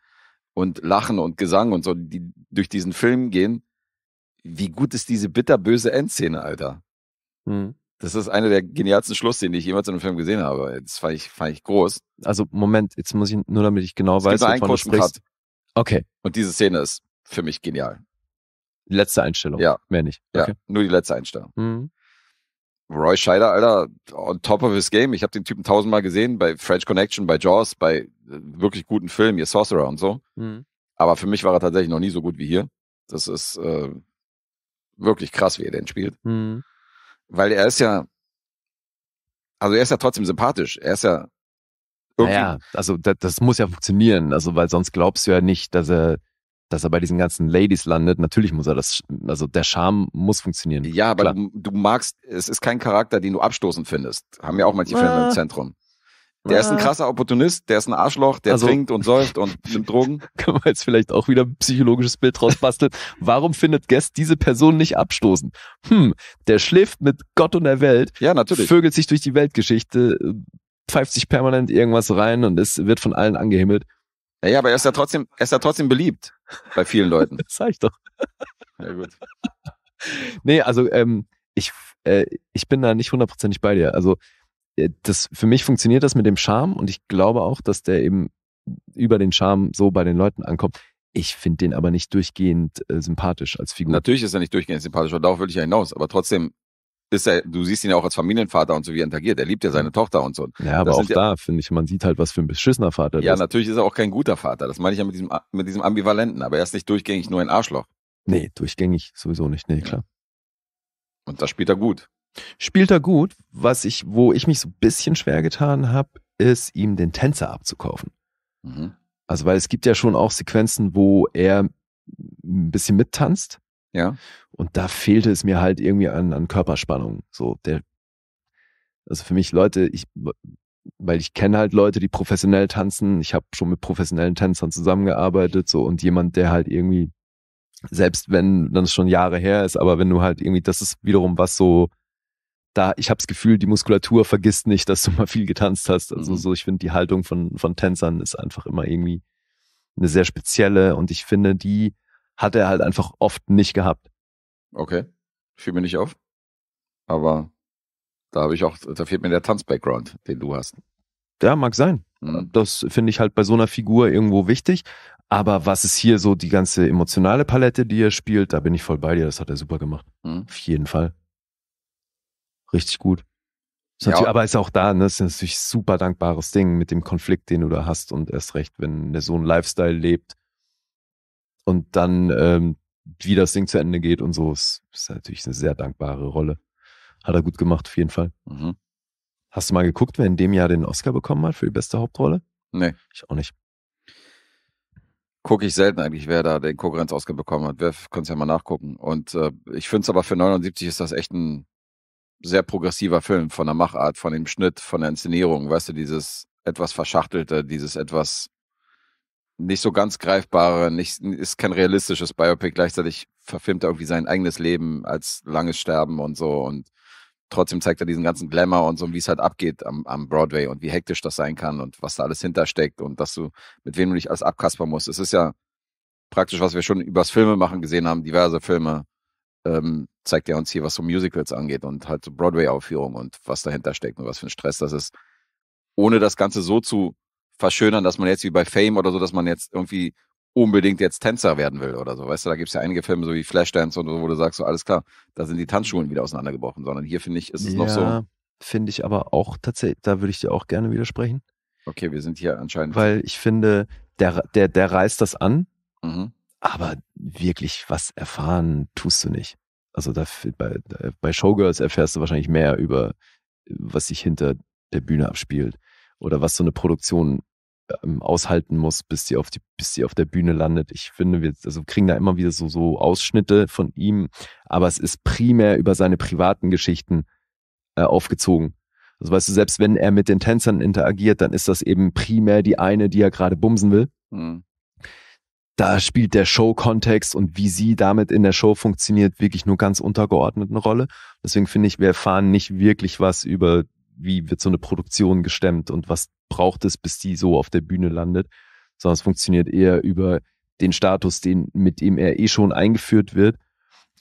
und Lachen und Gesang und so, die durch diesen Film gehen. Wie gut ist diese bitterböse Endszene, Alter? Mhm. Das ist eine der genialsten Schlussszenen, die ich jemals in einem Film gesehen habe. Das fand ich, fand ich groß. Also Moment, jetzt muss ich nur, damit ich genau es weiß, gibt wovon du sprichst. Cut. Okay. Und diese Szene ist für mich genial. Letzte Einstellung. Ja. Mehr nicht. Ja. Nur die letzte Einstellung. Mhm. Roy Scheider, Alter, on top of his game. Ich habe den Typen tausendmal gesehen bei French Connection, bei Jaws, bei äh, wirklich guten Filmen, ihr Sorcerer und so. Mhm. Aber für mich war er tatsächlich noch nie so gut wie hier. Das ist äh, wirklich krass, wie er den spielt. Mhm. Weil er ist ja, also er ist ja trotzdem sympathisch. Er ist ja irgendwie. Naja, also das, das muss ja funktionieren. Also, weil sonst glaubst du ja nicht, dass er dass er bei diesen ganzen Ladies landet, natürlich muss er das, also der Charme muss funktionieren. Ja, aber du, du, magst, es ist kein Charakter, den du abstoßend findest. Haben ja auch manche ah. Filme im äh. Zentrum. Der ah. ist ein äh. krasser Opportunist, der ist ein Arschloch, der also, trinkt und säuft und nimmt [laughs] Drogen. Können wir jetzt vielleicht auch wieder ein psychologisches Bild draus basteln? Warum findet Guest diese Person nicht abstoßend? Hm, der schläft mit Gott und der Welt. Ja, natürlich. Vögelt sich durch die Weltgeschichte, pfeift sich permanent irgendwas rein und es wird von allen angehimmelt ja, aber er ist ja trotzdem, er ist ja trotzdem beliebt bei vielen Leuten. [laughs] das sag ich doch. [laughs] Ja, gut. nee, also ähm, ich, äh, ich bin da nicht hundertprozentig bei dir. Also äh, das, für mich funktioniert das mit dem Charme und ich glaube auch, dass der eben über den Charme so bei den Leuten ankommt. Ich finde den aber nicht durchgehend äh, sympathisch als Figur. Natürlich ist er nicht durchgehend sympathisch, aber darauf will ich ja hinaus. Aber trotzdem ist er, du siehst ihn ja auch als Familienvater und so, wie er interagiert. Er liebt ja seine mhm. Tochter und so. Ja, aber das auch da, ja, finde ich, man sieht halt, was für ein beschissener Vater ja, ist. Ja, natürlich ist er auch kein guter Vater. Das meine ich ja mit diesem, mit diesem Ambivalenten. Aber er ist nicht durchgängig nur ein Arschloch. Nee, durchgängig sowieso nicht. Nee, klar. Und das spielt er gut. Spielt er gut. Was ich, wo ich mich so ein bisschen schwer getan habe, ist, ihm den Tänzer abzukaufen. Mhm. Also, weil es gibt ja schon auch Sequenzen, wo er ein bisschen mittanzt. Ja. Und da fehlte es mir halt irgendwie an, an Körperspannung. So, der, also für mich Leute, ich, weil ich kenne halt Leute, die professionell tanzen. Ich habe schon mit professionellen Tänzern zusammengearbeitet, so und jemand, der halt irgendwie, selbst wenn das schon Jahre her ist, aber wenn du halt irgendwie, das ist wiederum was so, da, ich habe das Gefühl, die Muskulatur vergisst nicht, dass du mal viel getanzt hast. Also mhm. so, ich finde, die Haltung von, von Tänzern ist einfach immer irgendwie eine sehr spezielle und ich finde, die hat er halt einfach oft nicht gehabt. Okay, fiel mir nicht auf. Aber da habe ich auch, da fehlt mir der Tanz-Background, den du hast. Ja, mag sein. Mhm. Das finde ich halt bei so einer Figur irgendwo wichtig. Aber was ist hier so die ganze emotionale Palette, die er spielt, da bin ich voll bei dir. Das hat er super gemacht. Mhm. Auf jeden Fall. Richtig gut. Ist ja. Aber ist auch da, ne? Das ist natürlich ein super dankbares Ding mit dem Konflikt, den du da hast und erst recht, wenn der so einen Lifestyle lebt, und dann, ähm, wie das Ding zu Ende geht und so, ist, ist natürlich eine sehr dankbare Rolle. Hat er gut gemacht, auf jeden Fall. Mhm. Hast du mal geguckt, wer in dem Jahr den Oscar bekommen hat für die beste Hauptrolle? Nee. Ich auch nicht. Gucke ich selten eigentlich, wer da den Konkurrenz-Oscar bekommen hat. Wir können es ja mal nachgucken. Und äh, ich finde es aber für 79 ist das echt ein sehr progressiver Film von der Machart, von dem Schnitt, von der Inszenierung. Weißt du, dieses etwas verschachtelte, dieses etwas nicht so ganz greifbare, nicht, ist kein realistisches Biopic. Gleichzeitig verfilmt er irgendwie sein eigenes Leben als langes Sterben und so. Und trotzdem zeigt er diesen ganzen Glamour und so, wie es halt abgeht am, am, Broadway und wie hektisch das sein kann und was da alles hintersteckt und dass du, mit wem du dich alles abkaspern musst. Es ist ja praktisch, was wir schon übers Filme machen gesehen haben, diverse Filme, ähm, zeigt er uns hier, was so Musicals angeht und halt so Broadway-Aufführungen und was dahinter steckt und was für ein Stress das ist. Ohne das Ganze so zu verschönern, dass man jetzt wie bei Fame oder so, dass man jetzt irgendwie unbedingt jetzt Tänzer werden will oder so. Weißt du, da gibt es ja einige Filme, so wie Flashdance und so, wo du sagst, so alles klar, da sind die Tanzschulen wieder auseinandergebrochen, sondern hier finde ich, ist es ja, noch so. Finde ich aber auch tatsächlich, da würde ich dir auch gerne widersprechen. Okay, wir sind hier anscheinend. Weil ich finde, der, der, der reißt das an, mhm. aber wirklich was erfahren tust du nicht. Also da, bei, bei Showgirls erfährst du wahrscheinlich mehr über, was sich hinter der Bühne abspielt oder was so eine Produktion ähm, aushalten muss, bis sie auf die, bis sie auf der Bühne landet. Ich finde, wir also kriegen da immer wieder so, so Ausschnitte von ihm, aber es ist primär über seine privaten Geschichten äh, aufgezogen. Also weißt du, selbst wenn er mit den Tänzern interagiert, dann ist das eben primär die eine, die er gerade bumsen will. Mhm. Da spielt der Show-Kontext und wie sie damit in der Show funktioniert, wirklich nur ganz untergeordnet eine Rolle. Deswegen finde ich, wir erfahren nicht wirklich was über wie wird so eine Produktion gestemmt und was braucht es, bis die so auf der Bühne landet, sondern es funktioniert eher über den Status, den, mit dem er eh schon eingeführt wird.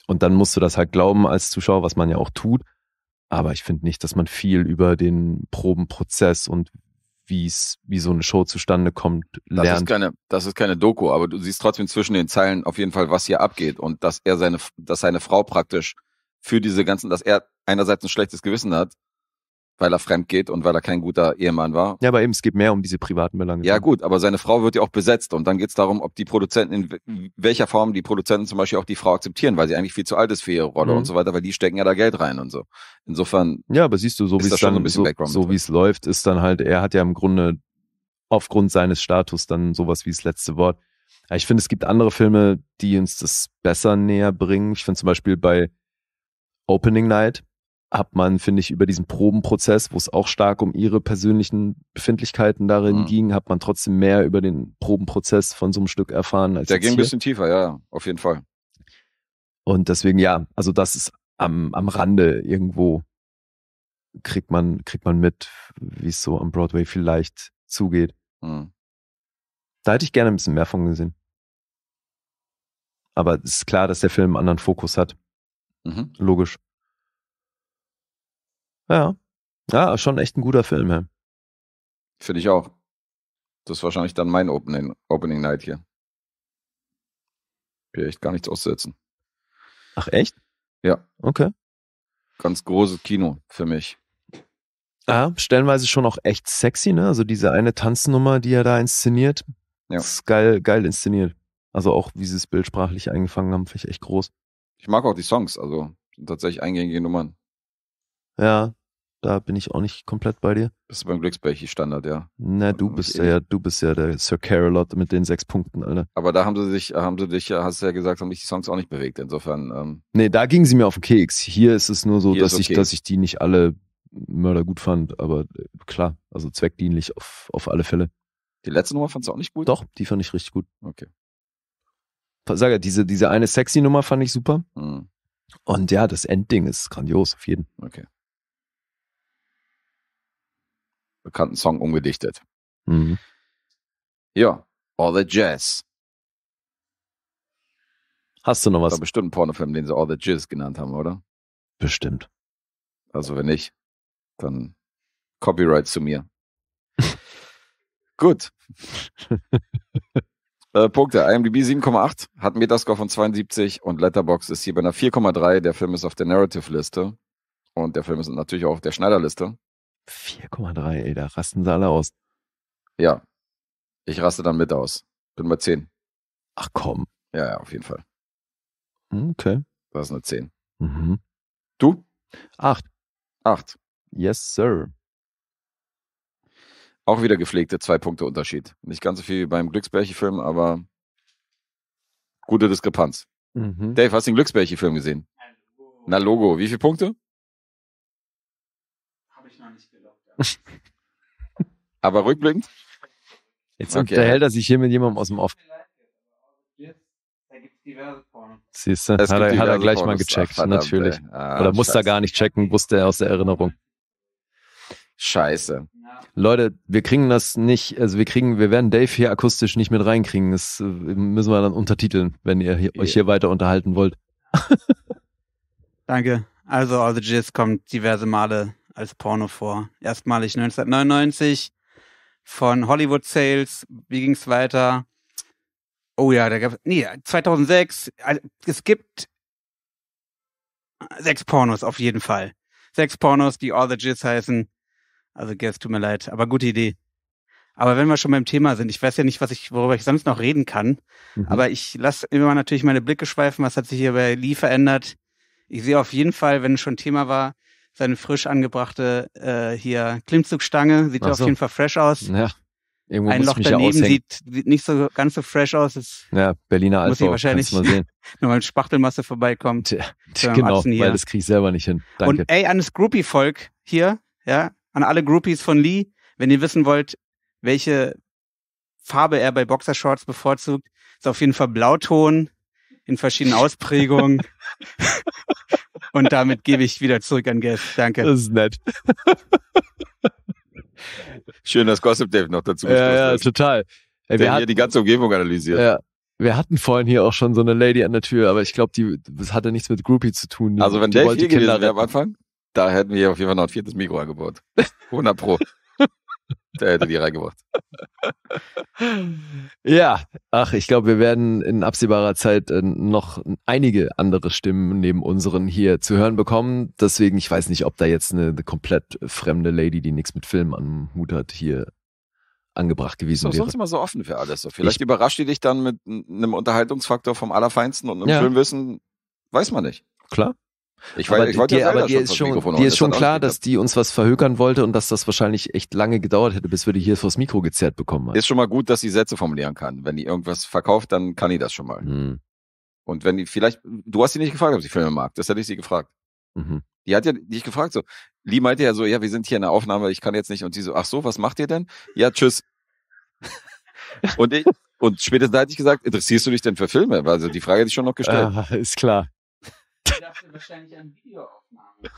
Und dann musst du das halt glauben als Zuschauer, was man ja auch tut. Aber ich finde nicht, dass man viel über den Probenprozess und wie wie so eine Show zustande kommt, lernt. Das ist keine, das ist keine Doku, aber du siehst trotzdem zwischen den Zeilen auf jeden Fall, was hier abgeht und dass er seine, dass seine Frau praktisch für diese ganzen, dass er einerseits ein schlechtes Gewissen hat, weil er fremd geht und weil er kein guter Ehemann war. Ja, aber eben, es geht mehr um diese privaten Belange. Ja, ne? gut, aber seine Frau wird ja auch besetzt und dann geht es darum, ob die Produzenten, in welcher Form die Produzenten zum Beispiel auch die Frau akzeptieren, weil sie eigentlich viel zu alt ist für ihre Rolle mhm. und so weiter, weil die stecken ja da Geld rein und so. Insofern. Ja, aber siehst du, so wie es dann, so, so wie es läuft, ist dann halt, er hat ja im Grunde aufgrund seines Status dann sowas wie das letzte Wort. ich finde, es gibt andere Filme, die uns das besser näher bringen. Ich finde zum Beispiel bei Opening Night hat man, finde ich, über diesen Probenprozess, wo es auch stark um ihre persönlichen Befindlichkeiten darin mhm. ging, hat man trotzdem mehr über den Probenprozess von so einem Stück erfahren. Als Der ging ein bisschen tiefer, ja, auf jeden Fall. Und deswegen, ja, also das ist am, am Rande irgendwo kriegt man, kriegt man mit, wie es so am Broadway vielleicht zugeht. Mhm. Da hätte ich gerne ein bisschen mehr von gesehen. Aber es ist klar, dass der Film einen anderen Fokus hat. Mhm. Logisch. Ja. Ja, schon echt ein guter Film, ja. Finde ich auch. Das ist wahrscheinlich dann mein Opening, Opening Night hier. Hier echt gar nichts aussetzen. Ach, echt? Ja. Okay. Ganz großes Kino für mich. Ja, stellenweise schon auch echt sexy, ne? Also diese eine Tanznummer, die er da inszeniert. Ja. Ist geil, geil inszeniert. Also auch, wie sie es bildsprachlich eingefangen haben, finde ich echt groß. Ich mag auch die Songs, also sind tatsächlich eingängige Nummern. Ja, da bin ich auch nicht komplett bei dir. Ne, bist du beim Glücksbärchi-Standard, ja. Na, du bist ja, du bist ja der Sir Carolot mit den sechs Punkten, Alter. Aber da haben sie dich, haben sie dich, hast du ja gesagt, haben dich die Songs auch nicht bewegt, insofern. Ähm nee, da gingen sie mir auf den Keks. Hier ist es nur so, dass okay. ich, dass ich die nicht alle Mörder gut fand, aber äh, klar, also zweckdienlich auf, auf alle Fälle. Die letzte Nummer fandst du auch nicht gut? Doch, die fand ich richtig gut. Okay. Sag ja, diese, diese eine sexy Nummer fand ich super. Mhm. Und ja, das Endding ist grandios, auf jeden. Okay. bekannten Song umgedichtet. Mhm. Ja, All the Jazz. Hast du noch was? Das War bestimmt ein Pornofilm, den sie All the Jazz genannt haben, oder? Bestimmt. Also wenn nicht, dann Copyright zu mir. [laughs] Gut. [laughs] äh, Punkte. IMDb 7,8 hat einen Metascore von 72 und Letterbox ist hier bei einer 4,3. Der Film ist auf der Narrative-Liste und der Film ist natürlich auch auf der Schneiderliste. 4,3, ey, da rasten sie alle aus. Ja. Ich raste dann mit aus. Bin bei 10. Ach komm. Ja, ja, auf jeden Fall. Hm, okay. Das ist eine 10. Mhm. Du? 8. 8. Yes, sir. Auch wieder gepflegte zwei Punkte Unterschied. Nicht ganz so viel wie beim Glücksbärchen-Film, aber gute Diskrepanz. Mhm. Dave, hast du den Glücksbärchen-Film gesehen? Na Logo. Na Logo. Wie viele Punkte? Aber rückblickend? Jetzt okay. unterhält er sich hier mit jemandem aus dem Off. Siehst du, hat, er, hat er gleich Pornos. mal gecheckt, Ach, natürlich. Ah, Oder musste er gar nicht checken, wusste er aus der Erinnerung. Scheiße. Leute, wir kriegen das nicht, also wir kriegen, wir werden Dave hier akustisch nicht mit reinkriegen. Das äh, müssen wir dann untertiteln, wenn ihr hier, euch hier weiter unterhalten wollt. [laughs] Danke. Also, All the Jizz kommt diverse Male als Porno vor. Erstmalig 1999 von Hollywood Sales. Wie ging's weiter? Oh ja, da gab's nee 2006. Also es gibt sechs Pornos auf jeden Fall. Sechs Pornos, die All the Jizz heißen. Also Guess, tut mir leid, aber gute Idee. Aber wenn wir schon beim Thema sind, ich weiß ja nicht, was ich, worüber ich sonst noch reden kann, mhm. aber ich lasse immer natürlich meine Blicke schweifen, was hat sich hier bei Lee verändert. Ich sehe auf jeden Fall, wenn es schon Thema war, seine frisch angebrachte äh, hier Klimmzugstange. Sieht so. auf jeden Fall fresh aus. Ja. Irgendwo ein Loch daneben ja sieht, sieht nicht so ganz so fresh aus. Das ja, Berliner Altbau, muss ich wahrscheinlich mal sehen. [laughs] nochmal mit Spachtelmasse vorbeikommen. Tja, genau, weil das krieg ich selber nicht hin. Danke. Und ey, an das Groupie-Volk hier, ja, an alle Groupies von Lee, wenn ihr wissen wollt, welche Farbe er bei Boxershorts bevorzugt, ist auf jeden Fall Blauton in verschiedenen [laughs] Ausprägungen. [laughs] Und damit gebe ich wieder zurück an Geld. Danke. Das ist nett. Schön, dass Gossip Dave noch dazu Ja, ja, total. Ey, Der wir hier die ganze Umgebung analysiert. Ja, wir hatten vorhin hier auch schon so eine Lady an der Tür, aber ich glaube, die das hatte nichts mit Groupie zu tun. Die, also wenn der hier gewesen wäre am Anfang, da hätten wir hier auf jeden Fall noch ein viertes Mikro angebaut. 100 pro. Der hätte die reingebracht. Ja, ach, ich glaube, wir werden in absehbarer Zeit äh, noch einige andere Stimmen neben unseren hier zu hören bekommen. Deswegen, ich weiß nicht, ob da jetzt eine, komplett fremde Lady, die nichts mit Film am Hut hat, hier angebracht gewesen wäre. Sonst immer so offen für alles. Vielleicht ich, überrascht die dich dann mit einem Unterhaltungsfaktor vom Allerfeinsten und einem ja. Filmwissen, weiß man nicht. Klar. Ich, aber ich dir, aber dir ist schon, dir ist schon klar, dass die uns was verhökern wollte und dass das wahrscheinlich echt lange gedauert hätte, bis wir die hier vors Mikro gezerrt bekommen haben. Ist schon mal gut, dass sie Sätze formulieren kann. Wenn die irgendwas verkauft, dann kann die das schon mal. Mhm. Und wenn die vielleicht, du hast sie nicht gefragt, ob sie Filme mag. Das hätte ich sie gefragt. Mhm. Die hat ja dich gefragt so. Lee meinte ja so, ja, wir sind hier in der Aufnahme, ich kann jetzt nicht. Und sie so, ach so, was macht ihr denn? Ja, tschüss. [laughs] und ich, und spätestens da hatte ich gesagt, interessierst du dich denn für Filme? Also die Frage hätte ich schon noch gestellt. Ah, ist klar wahrscheinlich an Videoaufnahme. [laughs]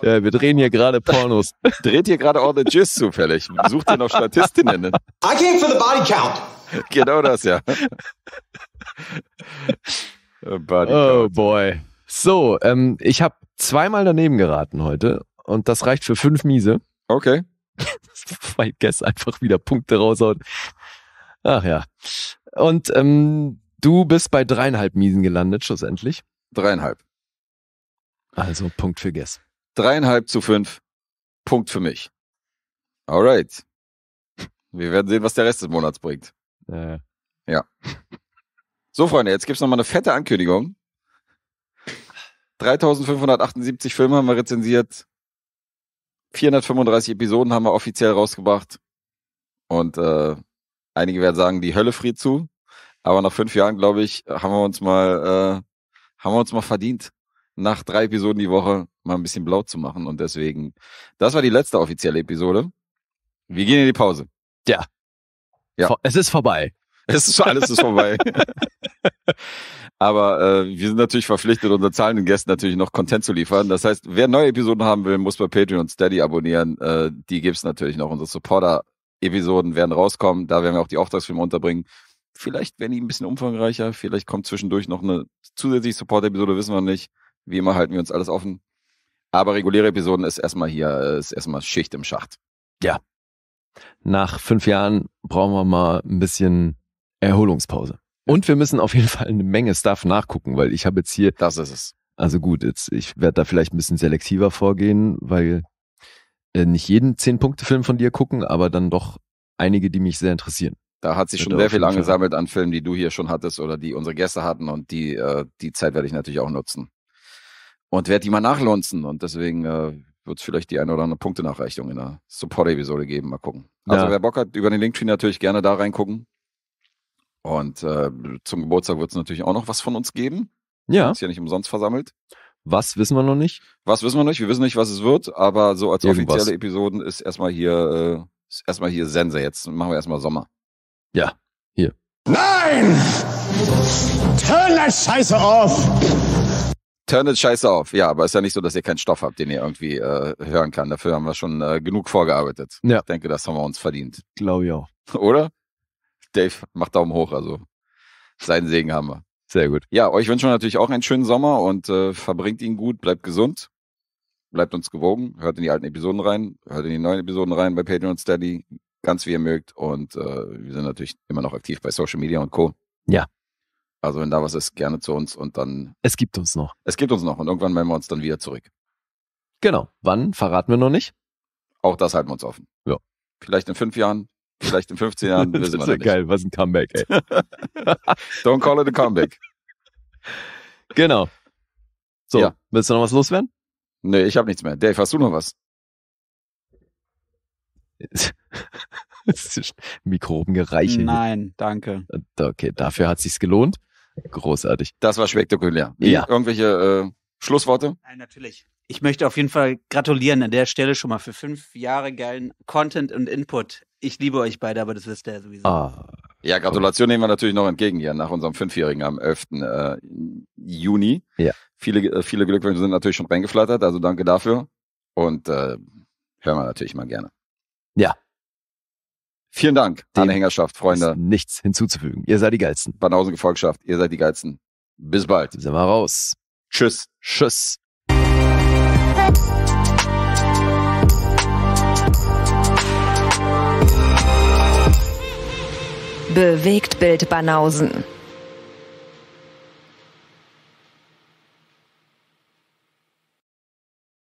Ja, wir drehen hier gerade Pornos. Dreht hier gerade All the Gist zufällig. Sucht ihr noch Statistinnen? Ne? I came for the body count. Genau das, ja. Oh, body oh boy. So, ähm, ich habe zweimal daneben geraten heute und das reicht für fünf Miese. Okay. [laughs] Weil Guess einfach wieder Punkte raushaut. Ach ja. Und ähm, du bist bei dreieinhalb Miesen gelandet, schlussendlich. Dreieinhalb. Also Punkt für Guess. Dreieinhalb zu fünf. Punkt für mich. Alright. Wir werden sehen, was der Rest des Monats bringt. Äh. Ja. So, Freunde, jetzt gibt's noch mal eine fette Ankündigung. 3578 Filme haben wir rezensiert. 435 Episoden haben wir offiziell rausgebracht. Und äh, einige werden sagen, die Hölle friert zu. Aber nach fünf Jahren, glaube ich, haben wir uns mal, äh, haben wir uns mal verdient nach drei Episoden die Woche mal ein bisschen blau zu machen. Und deswegen, das war die letzte offizielle Episode. Wir gehen in die Pause. Ja. ja. Es ist vorbei. [laughs] Es ist schon alles ist vorbei. [laughs] Aber äh, wir sind natürlich verpflichtet, unseren zahlenden Gästen natürlich noch Content zu liefern. Das heißt, wer neue Episoden haben will, muss bei Patreon und Steady abonnieren. Äh, die gibt's natürlich noch. Unsere Supporter-Episoden werden rauskommen. Da werden wir auch die Auftragsfilme unterbringen. Vielleicht werden die ein bisschen umfangreicher. Vielleicht kommt zwischendurch noch eine zusätzliche Support-Episode, wissen wir nicht. Wie immer halten wir uns alles offen. Aber reguläre Episoden ist erstmal hier, ist erstmal Schicht im Schacht. Ja. Nach fünf Jahren brauchen wir mal ein bisschen Erholungspause. Und wir müssen auf jeden Fall eine Menge Stuff nachgucken, weil ich habe jetzt hier. Das ist es. Also gut, jetzt, ich werde da vielleicht ein bisschen selektiver vorgehen, weil äh, nicht jeden Zehn-Punkte-Film von dir gucken, aber dann doch einige, die mich sehr interessieren. Da hat sich schon sehr viel angesammelt an Filmen, die du hier schon hattest oder die unsere Gäste hatten und die, äh, die Zeit werde ich natürlich auch nutzen und werde die mal nachlunzen. Und deswegen äh, wird es vielleicht die eine oder andere Punktenachreichung in der Support-Episode geben. Mal gucken. Also wer Bock hat, über den Linktree natürlich gerne da reingucken. Und äh, zum Geburtstag wird es natürlich auch noch was von uns geben. Ja. Ist ja nicht umsonst versammelt. Was wissen wir noch nicht? Was wissen wir nicht? Wir wissen nicht, was es wird, aber so als Irgendwas. offizielle Episoden ist erstmal hier, äh, ist erstmal hier Sense. Jetzt machen wir erstmal Sommer. Ja, hier. Nein! Turn that Scheiße auf! Turn it scheiße auf. Ja, aber ist ja nicht so, dass ihr keinen Stoff habt, den ihr irgendwie äh, hören kann. Dafür haben wir schon äh, genug vorgearbeitet. Ja. Ich denke, das haben wir uns verdient. Glaube ich auch. [laughs] Oder? Dave, mach Daumen hoch. Also seinen Segen haben wir. Sehr gut. Ja, euch wünschen wir natürlich auch einen schönen Sommer und äh, verbringt ihn gut, bleibt gesund, bleibt uns gewogen, hört in die alten Episoden rein, hört in die neuen Episoden rein bei Patreon Steady, ganz wie ihr mögt. Und äh, wir sind natürlich immer noch aktiv bei Social Media und Co. Ja. Also wenn da was ist, gerne zu uns und dann. Es gibt uns noch. Es gibt uns noch und irgendwann melden wir uns dann wieder zurück. Genau. Wann verraten wir noch nicht? Auch das halten wir uns offen. Ja. Vielleicht in fünf Jahren, vielleicht in 15 Jahren. [laughs] das ist ja geil. Was ein Comeback, ey. [laughs] [laughs] Don't call it a comeback. Genau. So, ja. willst du noch was loswerden? Nee, ich habe nichts mehr. Dave, hast du noch was? Mikroben gereichelt. Nein, danke. Äh, okay, dafür hat sich's gelohnt. Großartig. Das war spektakulär. Ja. Irgendwelche äh, Schlussworte? Nein, natürlich. Ich möchte auf jeden Fall gratulieren an der Stelle schon mal für fünf Jahre geilen Content und Input. Ich liebe euch beide, aber das wisst ihr ja sowieso. Ah. Ja, Gratulation nehmen wir natürlich noch entgegen hier nach unserem Fünfjährigen am 11. Äh, Juni. Ja. Viele, äh, viele Glückwünsche sind natürlich schon reingeflattert, also danke dafür. Und äh, hören wir natürlich mal gerne. Ja, Vielen Dank, Dem Anhängerschaft, Freunde. nichts hinzuzufügen. Ihr seid die Geilsten. Banausen Gefolgschaft, ihr seid die Geilsten. Bis bald. Wir Sind mal raus. Tschüss. Tschüss. Bewegt Bild Banausen.